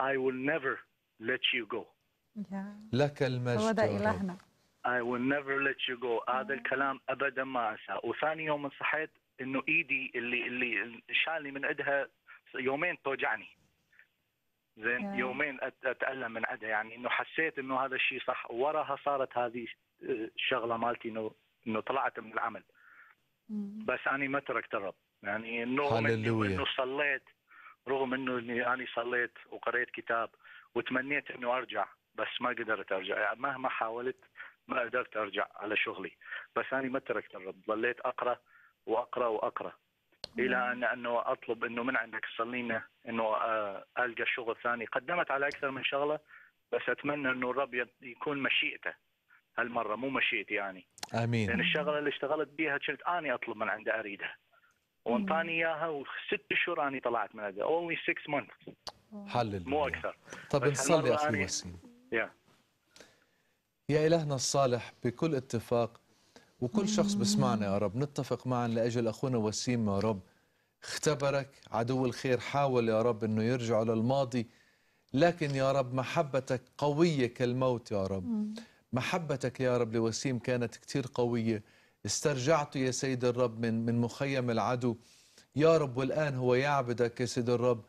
I will never let you go. لك المجد هو إلهنا. I will never let you go. هذا الكلام أبدا ما أنساه، وثاني يوم صحيت إنه إيدي اللي اللي شالني من عندها يومين توجعني. زين آه. يومين أتألم من عندها يعني إنه حسيت إنه هذا الشيء صح، وراها صارت هذه الشغلة آه، مالتي إنه إنه طلعت من العمل. بس اني ما تركت الرب، يعني إنه إنه صليت رغم انه اني انا صليت وقريت كتاب وتمنيت انه ارجع بس ما قدرت ارجع يعني مهما حاولت ما قدرت ارجع على شغلي بس انا ما تركت الرب ظليت اقرا واقرا واقرا الى نعم. ان انه اطلب انه من عندك صلينا انه آه، القى شغل ثاني قدمت على اكثر من شغله بس اتمنى انه الرب يكون مشيئته هالمره مو مشيئتي يعني امين لان الشغله اللي اشتغلت بها كنت اني اطلب من عنده اريدها وانطاني اياها وست شهور اني طلعت من هذا اونلي 6 مانث حلل مو اكثر طب نصلي اخي وسيم يا يا الهنا الصالح بكل اتفاق وكل شخص بسمعنا يا رب نتفق معا لاجل اخونا وسيم يا رب اختبرك عدو الخير حاول يا رب انه يرجع للماضي لكن يا رب محبتك قويه كالموت يا رب محبتك يا رب لوسيم كانت كثير قويه استرجعت يا سيد الرب من من مخيم العدو يا رب والآن هو يعبدك يا سيد الرب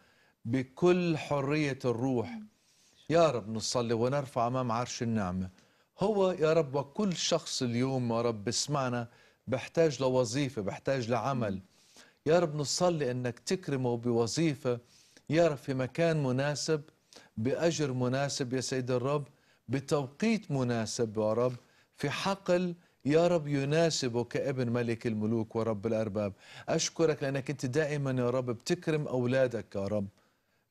بكل حرية الروح يا رب نصلي ونرفع أمام عرش النعمة هو يا رب وكل شخص اليوم يا رب بسمعنا بحتاج لوظيفة بحتاج لعمل يا رب نصلي أنك تكرمه بوظيفة يا رب في مكان مناسب بأجر مناسب يا سيد الرب بتوقيت مناسب يا رب في حقل يا رب يناسبه كابن ملك الملوك ورب الأرباب أشكرك لأنك أنت دائما يا رب بتكرم أولادك يا رب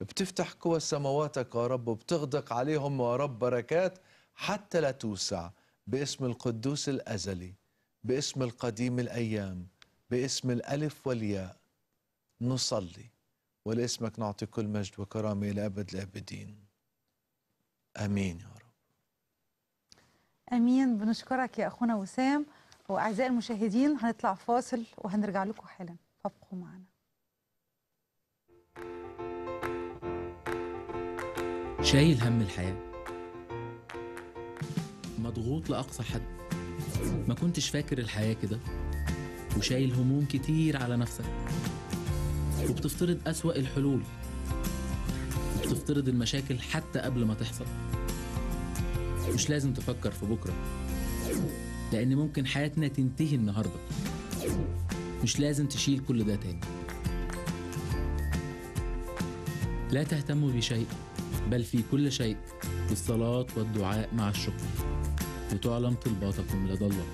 بتفتح قوى سماواتك يا رب وبتغدق عليهم يا رب بركات حتى لا توسع باسم القدوس الأزلي باسم القديم الأيام باسم الألف والياء نصلي ولاسمك نعطي كل مجد وكرامة إلى أبد الآبدين آمين يا رب امين بنشكرك يا اخونا وسام واعزائي المشاهدين هنطلع فاصل وهنرجع لكم حالا فابقوا معنا شايل هم الحياة مضغوط لأقصى حد ما كنتش فاكر الحياة كده وشايل هموم كتير على نفسك وبتفترض أسوأ الحلول وبتفترض المشاكل حتى قبل ما تحصل مش لازم تفكر في بكرة لأن ممكن حياتنا تنتهي النهاردة مش لازم تشيل كل ده تاني لا تهتموا بشيء بل في كل شيء بالصلاة والدعاء مع الشكر لتعلم طلباتكم لدى الله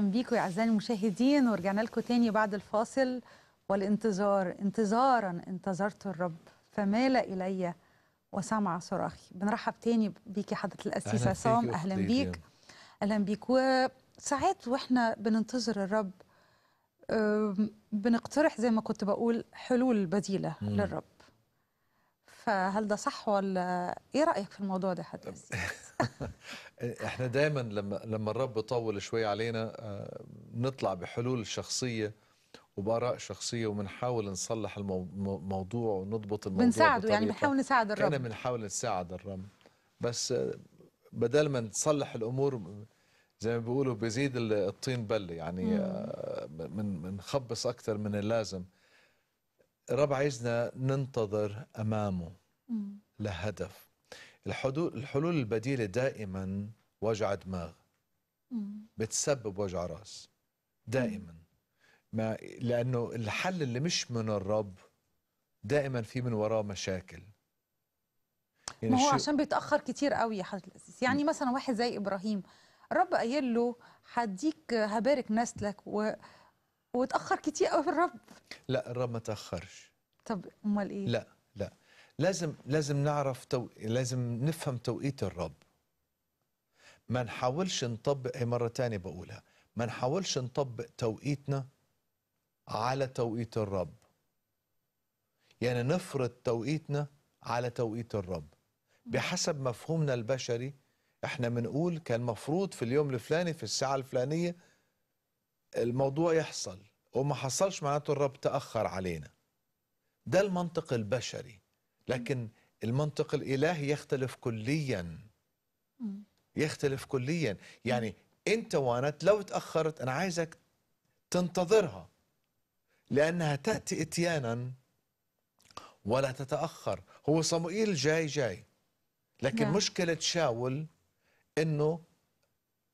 بيكم يا اعزائي المشاهدين ورجعنا لكم تاني بعد الفاصل والانتظار انتظارا انتظرت الرب فمال الي وسمع صراخي بنرحب تاني بيكي حضره القسيس عصام اهلا بيك اهلا بيك وساعات واحنا بننتظر الرب بنقترح زي ما كنت بقول حلول بديله مم. للرب فهل ده صح ولا ايه رايك في الموضوع ده حضرتك احنا دايما لما لما الرب يطول شوي علينا آه، نطلع بحلول شخصيه وباراء شخصيه وبنحاول نصلح الموضوع ونضبط الموضوع بنساعده يعني بنحاول نساعد الرب احنا بنحاول نساعد الرب بس آه، بدل ما نصلح الامور زي ما بيقولوا بيزيد الطين بله يعني بنخبص آه، اكثر من اللازم الرب عايزنا ننتظر امامه لهدف الحلول البديله دائما وجع دماغ بتسبب وجع راس دائما ما لانه الحل اللي مش من الرب دائما في من وراه مشاكل يعني ما هو عشان بيتاخر كتير قوي يا حضره الاساس يعني مثلا واحد زي ابراهيم الرب قايل له هديك هبارك نسلك و... واتاخر كتير قوي الرب لا الرب ما تاخرش طب امال ايه لا لا لازم لازم نعرف تو... لازم نفهم توقيت الرب ما نحاولش نطبق هي مرة تانية بقولها ما نحاولش نطبق توقيتنا على توقيت الرب يعني نفرض توقيتنا على توقيت الرب بحسب مفهومنا البشري احنا بنقول كان مفروض في اليوم الفلاني في الساعة الفلانية الموضوع يحصل وما حصلش معناته الرب تأخر علينا ده المنطق البشري لكن المنطق الالهي يختلف كليا يختلف كليا يعني انت وانت لو تاخرت انا عايزك تنتظرها لانها تاتي اتيانا ولا تتاخر هو صموئيل جاي جاي لكن نعم. مشكله شاول انه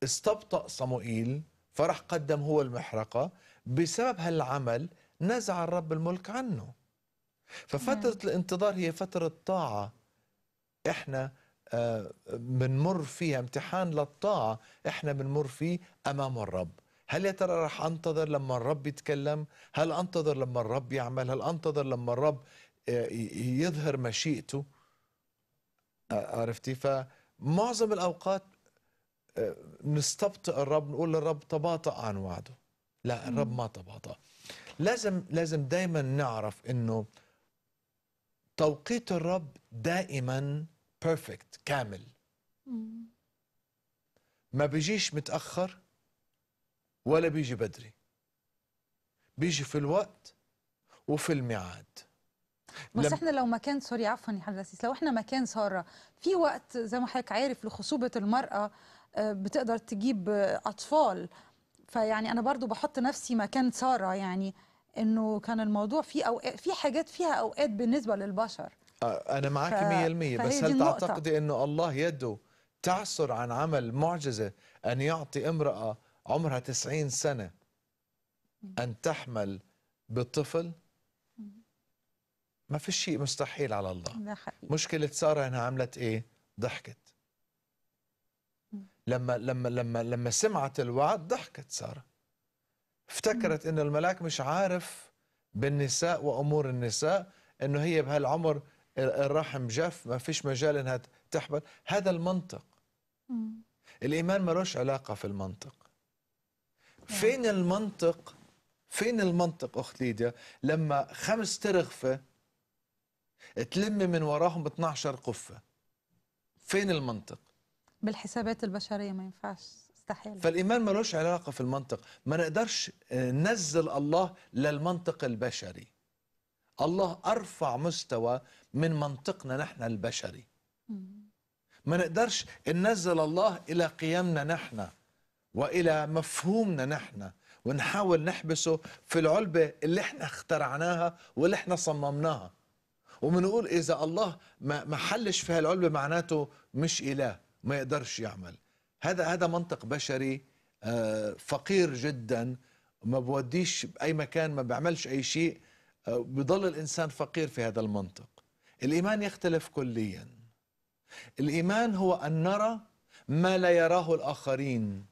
استبطأ صموئيل فراح قدم هو المحرقه بسبب هالعمل نزع الرب الملك عنه ففترة مم. الانتظار هي فترة طاعة احنا آه، بنمر فيها امتحان للطاعة احنا بنمر فيه امام الرب هل يا ترى راح انتظر لما الرب يتكلم هل انتظر لما الرب يعمل هل انتظر لما الرب آه، يظهر مشيئته آه، عرفتي فمعظم الاوقات نستبطئ الرب نقول للرب تباطأ عن وعده لا الرب ما تباطأ لازم لازم دايما نعرف انه توقيت الرب دائما بيرفكت كامل ما بيجيش متأخر ولا بيجي بدري بيجي في الوقت وفي الميعاد بس احنا لو مكان سوري عفوا يا حضرتك لو احنا مكان ساره في وقت زي ما حضرتك عارف لخصوبه المراه آه، بتقدر تجيب اطفال فيعني انا برضو بحط نفسي مكان ساره يعني انه كان الموضوع في اوقات في حاجات فيها اوقات بالنسبه للبشر آه، انا معك 100% ف... بس هل تعتقدي انه الله يده تعسر عن عمل معجزه ان يعطي امراه عمرها 90 سنه ان تحمل بطفل ما في شيء مستحيل على الله مشكله ساره انها عملت ايه ضحكت لما لما لما لما سمعت الوعد ضحكت ساره افتكرت انه الملاك مش عارف بالنساء وامور النساء انه هي بهالعمر الرحم جف ما فيش مجال انها تحمل هذا المنطق الايمان ملوش علاقه في المنطق نعم. فين المنطق فين المنطق اخت ليديا لما خمس ترغفه تلمي من وراهم 12 قفه فين المنطق بالحسابات البشريه ما ينفعش مستحيل فالايمان ملوش علاقه في المنطق ما نقدرش آه، ننزل الله للمنطق البشري الله ارفع مستوى من منطقنا نحن البشري ما نقدرش ننزل الله الى قيمنا نحن والى مفهومنا نحن ونحاول نحبسه في العلبه اللي احنا اخترعناها واللي احنا صممناها وبنقول اذا الله ما حلش في هالعلبه معناته مش اله ما يقدرش يعمل هذا هذا منطق بشري آه، فقير جدا ما بوديش باي مكان ما بعملش اي شيء آه، بضل الانسان فقير في هذا المنطق الايمان يختلف كليا الايمان هو ان نرى ما لا يراه الاخرين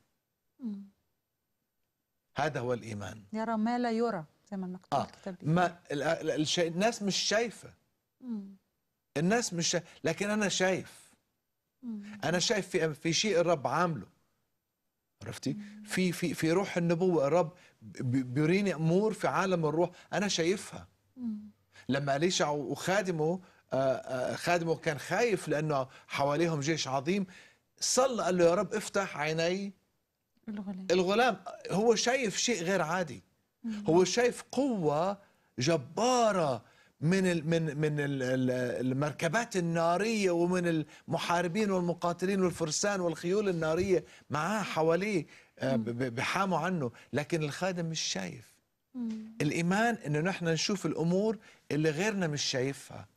هذا هو الايمان يرى ما لا يرى زي ما المكتوب آه. الكتاب ما الشيء الناس مش شايفه الناس مش شايفة. لكن انا شايف انا شايف في في شيء الرب عامله عرفتي في في في روح النبوه الرب بيريني امور في عالم الروح انا شايفها لما ليش وخادمه آه، آه، خادمه كان خايف لانه حواليهم جيش عظيم صلى قال له يا رب افتح عيني الغلام الغلام هو شايف شيء غير عادي هو شايف قوه جباره من الـ من من المركبات الناريه ومن المحاربين والمقاتلين والفرسان والخيول الناريه معاه حواليه آه، بحاموا عنه لكن الخادم مش شايف الايمان انه نحن نشوف الامور اللي غيرنا مش شايفها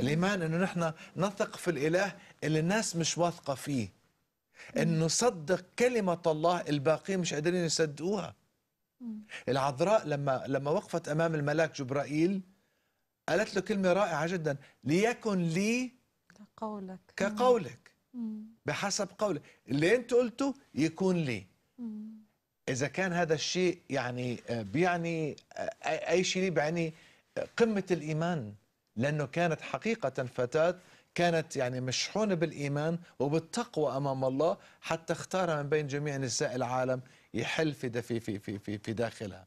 الايمان انه نحن نثق في الاله اللي الناس مش واثقه فيه انه نصدق كلمه الله الباقيين مش قادرين يصدقوها العذراء لما لما وقفت امام الملاك جبرائيل قالت له كلمة رائعة جدا ليكن لي كقولك كقولك بحسب قولك اللي أنت قلته يكون لي إذا كان هذا الشيء يعني آه، بيعني آه، أي شيء لي بيعني آه، قمة الإيمان لأنه كانت حقيقة فتاة كانت يعني مشحونة بالإيمان وبالتقوى أمام الله حتى اختار من بين جميع نساء العالم يحل في في في في في, في داخلها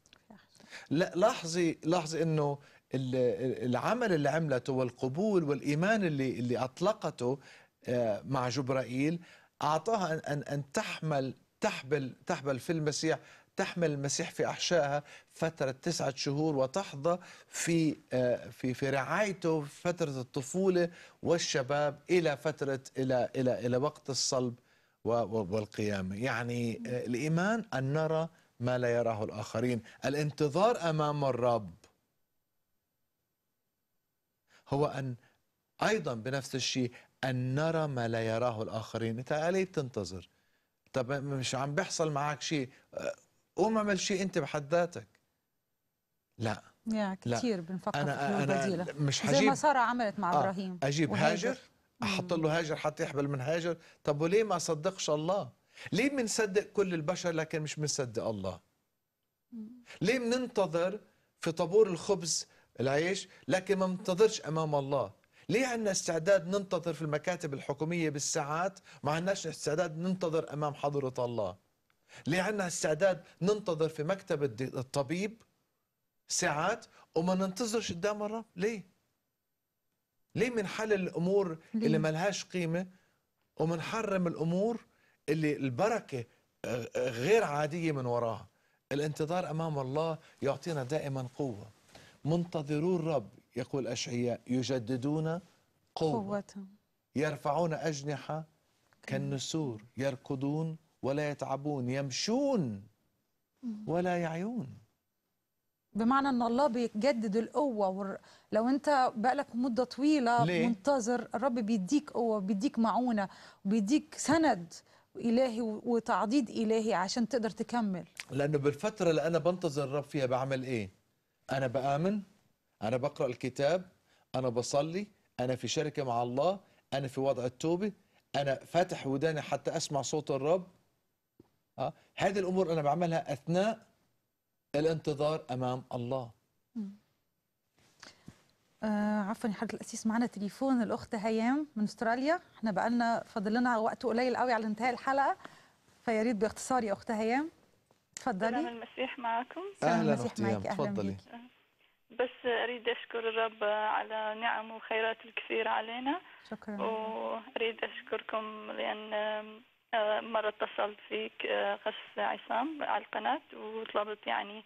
لا لاحظي لاحظي انه العمل اللي عملته والقبول والايمان اللي اللي اطلقته آه، مع جبرائيل اعطاها ان ان تحمل تحبل تحبل في المسيح تحمل المسيح في احشائها فتره تسعه شهور وتحظى في آه، في في رعايته فتره الطفوله والشباب الى فتره الى الى الى وقت الصلب والقيامه، يعني آه، الايمان ان نرى ما لا يراه الاخرين، الانتظار امام الرب هو أن أيضا بنفس الشيء أن نرى ما لا يراه الآخرين أنت ليه بتنتظر طب مش عم بيحصل معك شيء أه، قوم اعمل شيء أنت بحد ذاتك لا يا كثير بنفكر أنا في أنا مش حجيب زي ما سارة عملت مع آه إبراهيم أجيب وهاجر. هاجر أحط له هاجر حتى يحبل من هاجر طب وليه ما صدقش الله ليه بنصدق كل البشر لكن مش بنصدق الله ليه بننتظر في طابور الخبز العيش لكن ما منتظرش أمام الله ليه عندنا استعداد ننتظر في المكاتب الحكومية بالساعات ما عندناش استعداد ننتظر أمام حضرة الله ليه عندنا استعداد ننتظر في مكتب الطبيب ساعات وما ننتظرش قدام الرب ليه ليه بنحلل الامور ليه؟ اللي ملهاش قيمه ومنحرم الامور اللي البركه آه، آه، غير عاديه من وراها الانتظار امام الله يعطينا دائما قوه منتظرو الرب يقول أشعياء يجددون قوة, قوة. يرفعون أجنحة كالنسور يركضون ولا يتعبون يمشون ولا يعيون بمعنى ان الله بيجدد القوه ور... لو انت بقالك مده طويله ليه؟ منتظر الرب بيديك قوه بيديك معونه وبيديك سند الهي وتعضيد الهي عشان تقدر تكمل لانه بالفتره اللي انا بنتظر الرب فيها بعمل ايه أنا بآمن أنا بقرأ الكتاب أنا بصلي أنا في شركة مع الله أنا في وضع التوبة أنا فاتح وداني حتى أسمع صوت الرب أه؟ هذه الأمور أنا بعملها أثناء الانتظار أمام الله آه عفوا يا حضرة الأسيس معنا تليفون الأخت هيام من أستراليا احنا بقالنا فاضل لنا وقت قليل قوي على انتهاء الحلقة فياريت باختصار يا أخت هيام تفضلي المسيح معكم اهلا اختي تفضلي بس اريد اشكر الرب على نعمه وخيراته الكثيره علينا شكرا واريد اشكركم لان آه، مره اتصلت فيك قس آه، عصام على القناه وطلبت يعني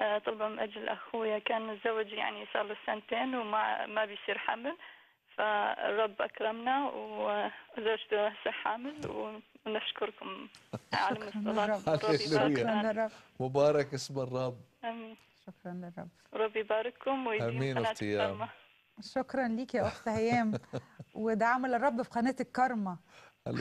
آه، طلبة من أجل أخويا كان متزوج يعني صار له سنتين وما ما بيصير حمل فالرب أكرمنا وزوجته هسه حامل ونشكركم على شكرا للرب مبارك اسم الرب أمين شكرا للرب ربي يبارككم أمين اختي شكرا لك يا أخت هيام وده عمل الرب في قناة الكرمة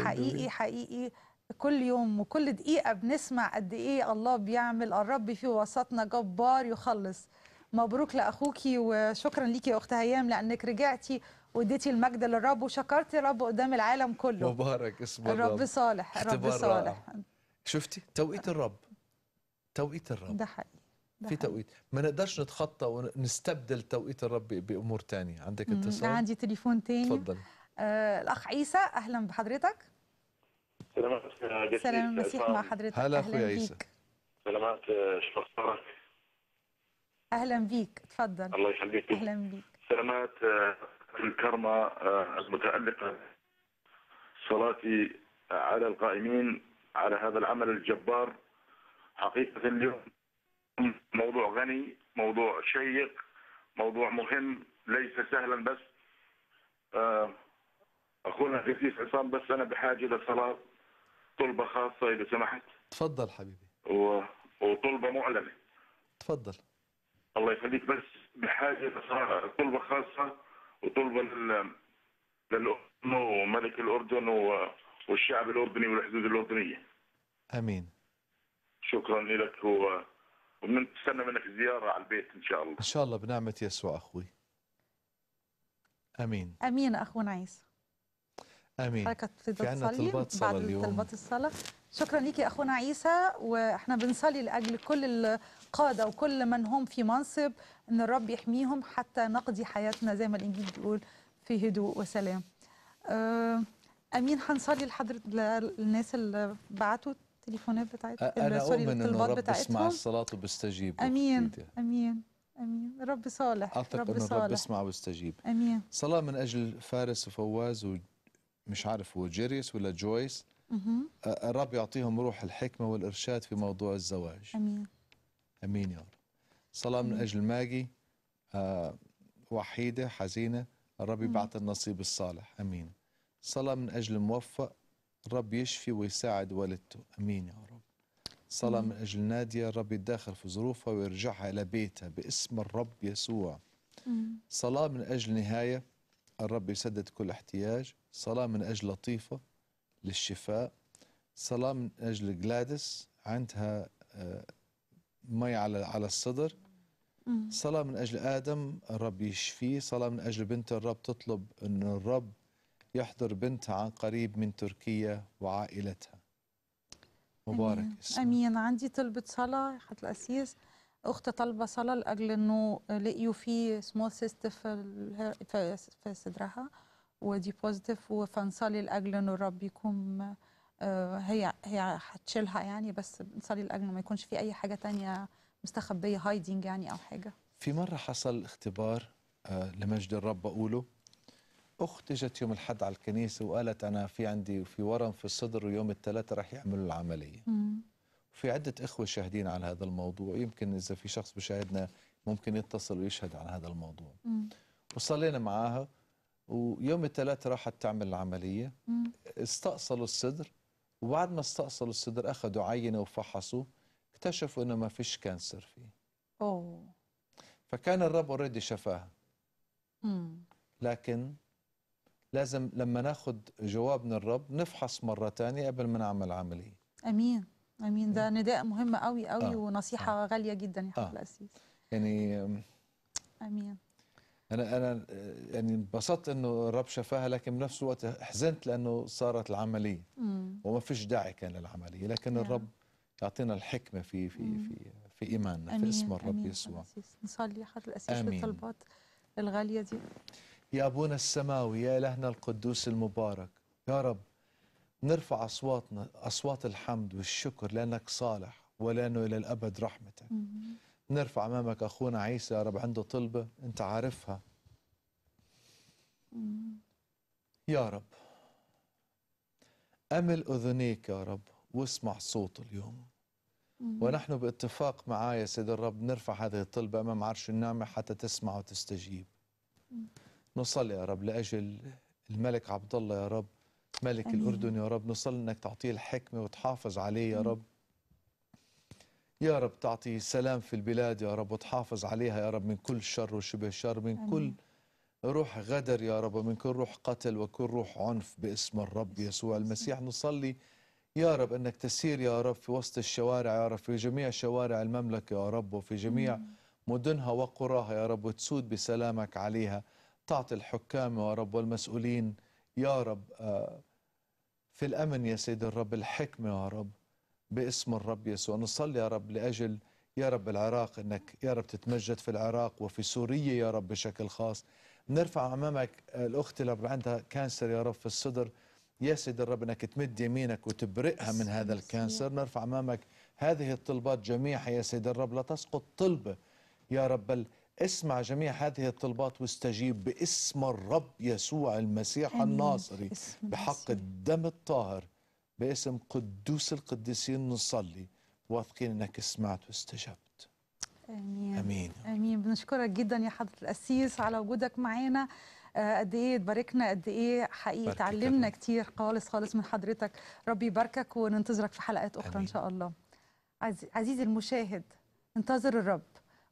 حقيقي حقيقي كل يوم وكل دقيقة بنسمع قد إيه الله بيعمل الرب في وسطنا جبار يخلص مبروك لأخوكي وشكرا ليكي يا أخت هيام لأنك رجعتي واديتي المجد للرب وشكرتي الرب قدام العالم كله مبارك اسم الرب الرب صالح الرب صالح شفتي توقيت الرب توقيت الرب ده حقيقي في توقيت ما نقدرش نتخطى ونستبدل توقيت الرب بامور تانية عندك اتصال عندي تليفون تاني اتفضل آه الاخ عيسى اهلا بحضرتك سلام سلام المسيح مع حضرتك هلا اخويا عيسى سلامات شخصك اهلا بيك اتفضل الله يخليك اهلا بيك سلامات آه، الكرمة آه، المتعلقة صلاتي على القائمين على هذا العمل الجبار حقيقة اليوم موضوع غني موضوع شيق موضوع مهم ليس سهلا بس أخونا آه، في عصام بس أنا بحاجة لصلاة طلبة خاصة إذا سمحت تفضل حبيبي و... وطلبة معلنة تفضل الله يخليك بس بحاجة لصلاة طلبة خاصة وطلبا للأردن وملك الأردن والشعب الأردني والحدود الأردنية أمين شكرا لك وبنتسنى منك زيارة على البيت إن شاء الله إن شاء الله بنعمة يسوع أخوي أمين أمين أخونا عيسى امين حضرتك طلبات تصلي بعد طلبات الصلاه شكرا ليك يا اخونا عيسى واحنا بنصلي لاجل كل القاده وكل من هم في منصب ان الرب يحميهم حتى نقضي حياتنا زي ما الانجيل بيقول في هدوء وسلام آه، امين هنصلي لحضره الناس اللي بعتوا التليفونات بتاعتهم انا اؤمن ان الرب بيسمع الصلاه وبيستجيب امين يعني. امين امين رب صالح صالح اعتقد ان الرب بيسمع ويستجيب امين صلاه من اجل فارس وفواز و مش عارف هو جيريس ولا جويس الرب يعطيهم روح الحكمة والإرشاد في موضوع الزواج أمين أمين يا رب صلاة من أجل ماجي آه، وحيدة حزينة الرب يبعث النصيب الصالح أمين صلاة من أجل موفق الرب يشفي ويساعد والدته أمين يا رب صلاة من أجل نادية الرب يتداخل في ظروفها ويرجعها إلى بيتها باسم الرب يسوع صلاة من أجل نهاية الرب يسدد كل احتياج صلاة من أجل لطيفة للشفاء صلاة من أجل جلادس عندها آه، مي على على الصدر صلاة من أجل آدم الرب يشفيه صلاة من أجل بنت الرب تطلب أن الرب يحضر بنتها عن قريب من تركيا وعائلتها مبارك أمين, أمين. عندي طلبة صلاة حضرة الأسيس أخت طالبة صلاة لأجل أنه لقيوا فيه سمول سيست في, في صدرها ودي بوزيتيف فنصلي لاجل ان الرب يكون آه، هي هي هتشيلها يعني بس نصلي لاجل ما يكونش في اي حاجه تانية مستخبيه هايدنج يعني او حاجه في مره حصل اختبار آه، لمجد الرب بقوله اخت اجت يوم الحد على الكنيسه وقالت انا في عندي في ورم في الصدر ويوم الثلاثاء راح يعملوا العمليه في عده اخوه شاهدين على هذا الموضوع يمكن اذا في شخص بيشاهدنا ممكن يتصل ويشهد على هذا الموضوع مم. وصلينا معاها ويوم الثلاث راحت تعمل العملية استأصلوا الصدر وبعد ما استأصلوا الصدر أخذوا عينة وفحصوا اكتشفوا أنه ما فيش كانسر فيه أوه. فكان الرب اوريدي شفاها لكن لازم لما ناخذ جواب من الرب نفحص مره ثانيه قبل ما نعمل عمليه امين امين ده نداء مهم قوي قوي آه. ونصيحه آه. غاليه جدا يا حضره آه. الاسيس يعني امين انا انا يعني انبسطت انه الرب شفاها لكن بنفس الوقت حزنت لانه صارت العمليه مم. وما فيش داعي كان للعمليه لكن يعني. الرب يعطينا الحكمه في في في في ايماننا في اسم الرب أمين. يسوع نصلي حضرتك الاساس الطلبات الغاليه دي يا ابونا السماوي يا الهنا القدوس المبارك يا رب نرفع اصواتنا اصوات الحمد والشكر لانك صالح ولانه الى الابد رحمتك مم. نرفع امامك اخونا عيسى يا رب عنده طلبه انت عارفها يا رب امل اذنيك يا رب واسمع صوته اليوم ونحن باتفاق معاه يا سيد الرب نرفع هذه الطلبه امام عرش النعمه حتى تسمع وتستجيب نصلي يا رب لاجل الملك عبد الله يا رب ملك أمين. الأردن يا رب نصلي أنك تعطيه الحكمة وتحافظ عليه يا رب يا رب تعطي سلام في البلاد يا رب وتحافظ عليها يا رب من كل شر وشبه شر من أمين. كل روح غدر يا رب من كل روح قتل وكل روح عنف باسم الرب يسوع المسيح نصلي يا رب أنك تسير يا رب في وسط الشوارع يا رب في جميع شوارع المملكة يا رب وفي جميع مدنها وقراها يا رب وتسود بسلامك عليها تعطي الحكام يا رب والمسؤولين يا رب آه، في الأمن يا سيد الرب الحكمة يا رب باسم الرب يسوع نصلي يا رب لأجل يا رب العراق أنك يا رب تتمجد في العراق وفي سوريا يا رب بشكل خاص نرفع أمامك الأخت اللي رب عندها كانسر يا رب في الصدر يا سيد الرب أنك تمد يمينك وتبرئها من هذا الكانسر نرفع أمامك هذه الطلبات جميعها يا سيد الرب لا تسقط طلبة يا رب بل اسمع جميع هذه الطلبات واستجيب باسم الرب يسوع المسيح الناصري بحق الدم الطاهر باسم قدوس القديسين نصلي واثقين انك سمعت واستجبت امين امين امين بنشكرك جدا يا حضره القسيس على وجودك معانا آه، قد ايه تباركنا قد ايه حقيقي تعلمنا كتير خالص خالص من حضرتك ربي يباركك وننتظرك في حلقات اخرى أمين. ان شاء الله عزيزي المشاهد انتظر الرب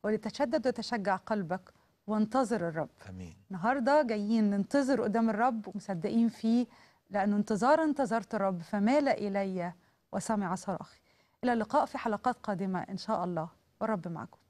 ولتشدد وتشجع قلبك وانتظر الرب امين النهارده جايين ننتظر قدام الرب ومصدقين فيه لأن انتظار انتظرت الرب فمال إلي وسمع صراخي إلى اللقاء في حلقات قادمة إن شاء الله والرب معكم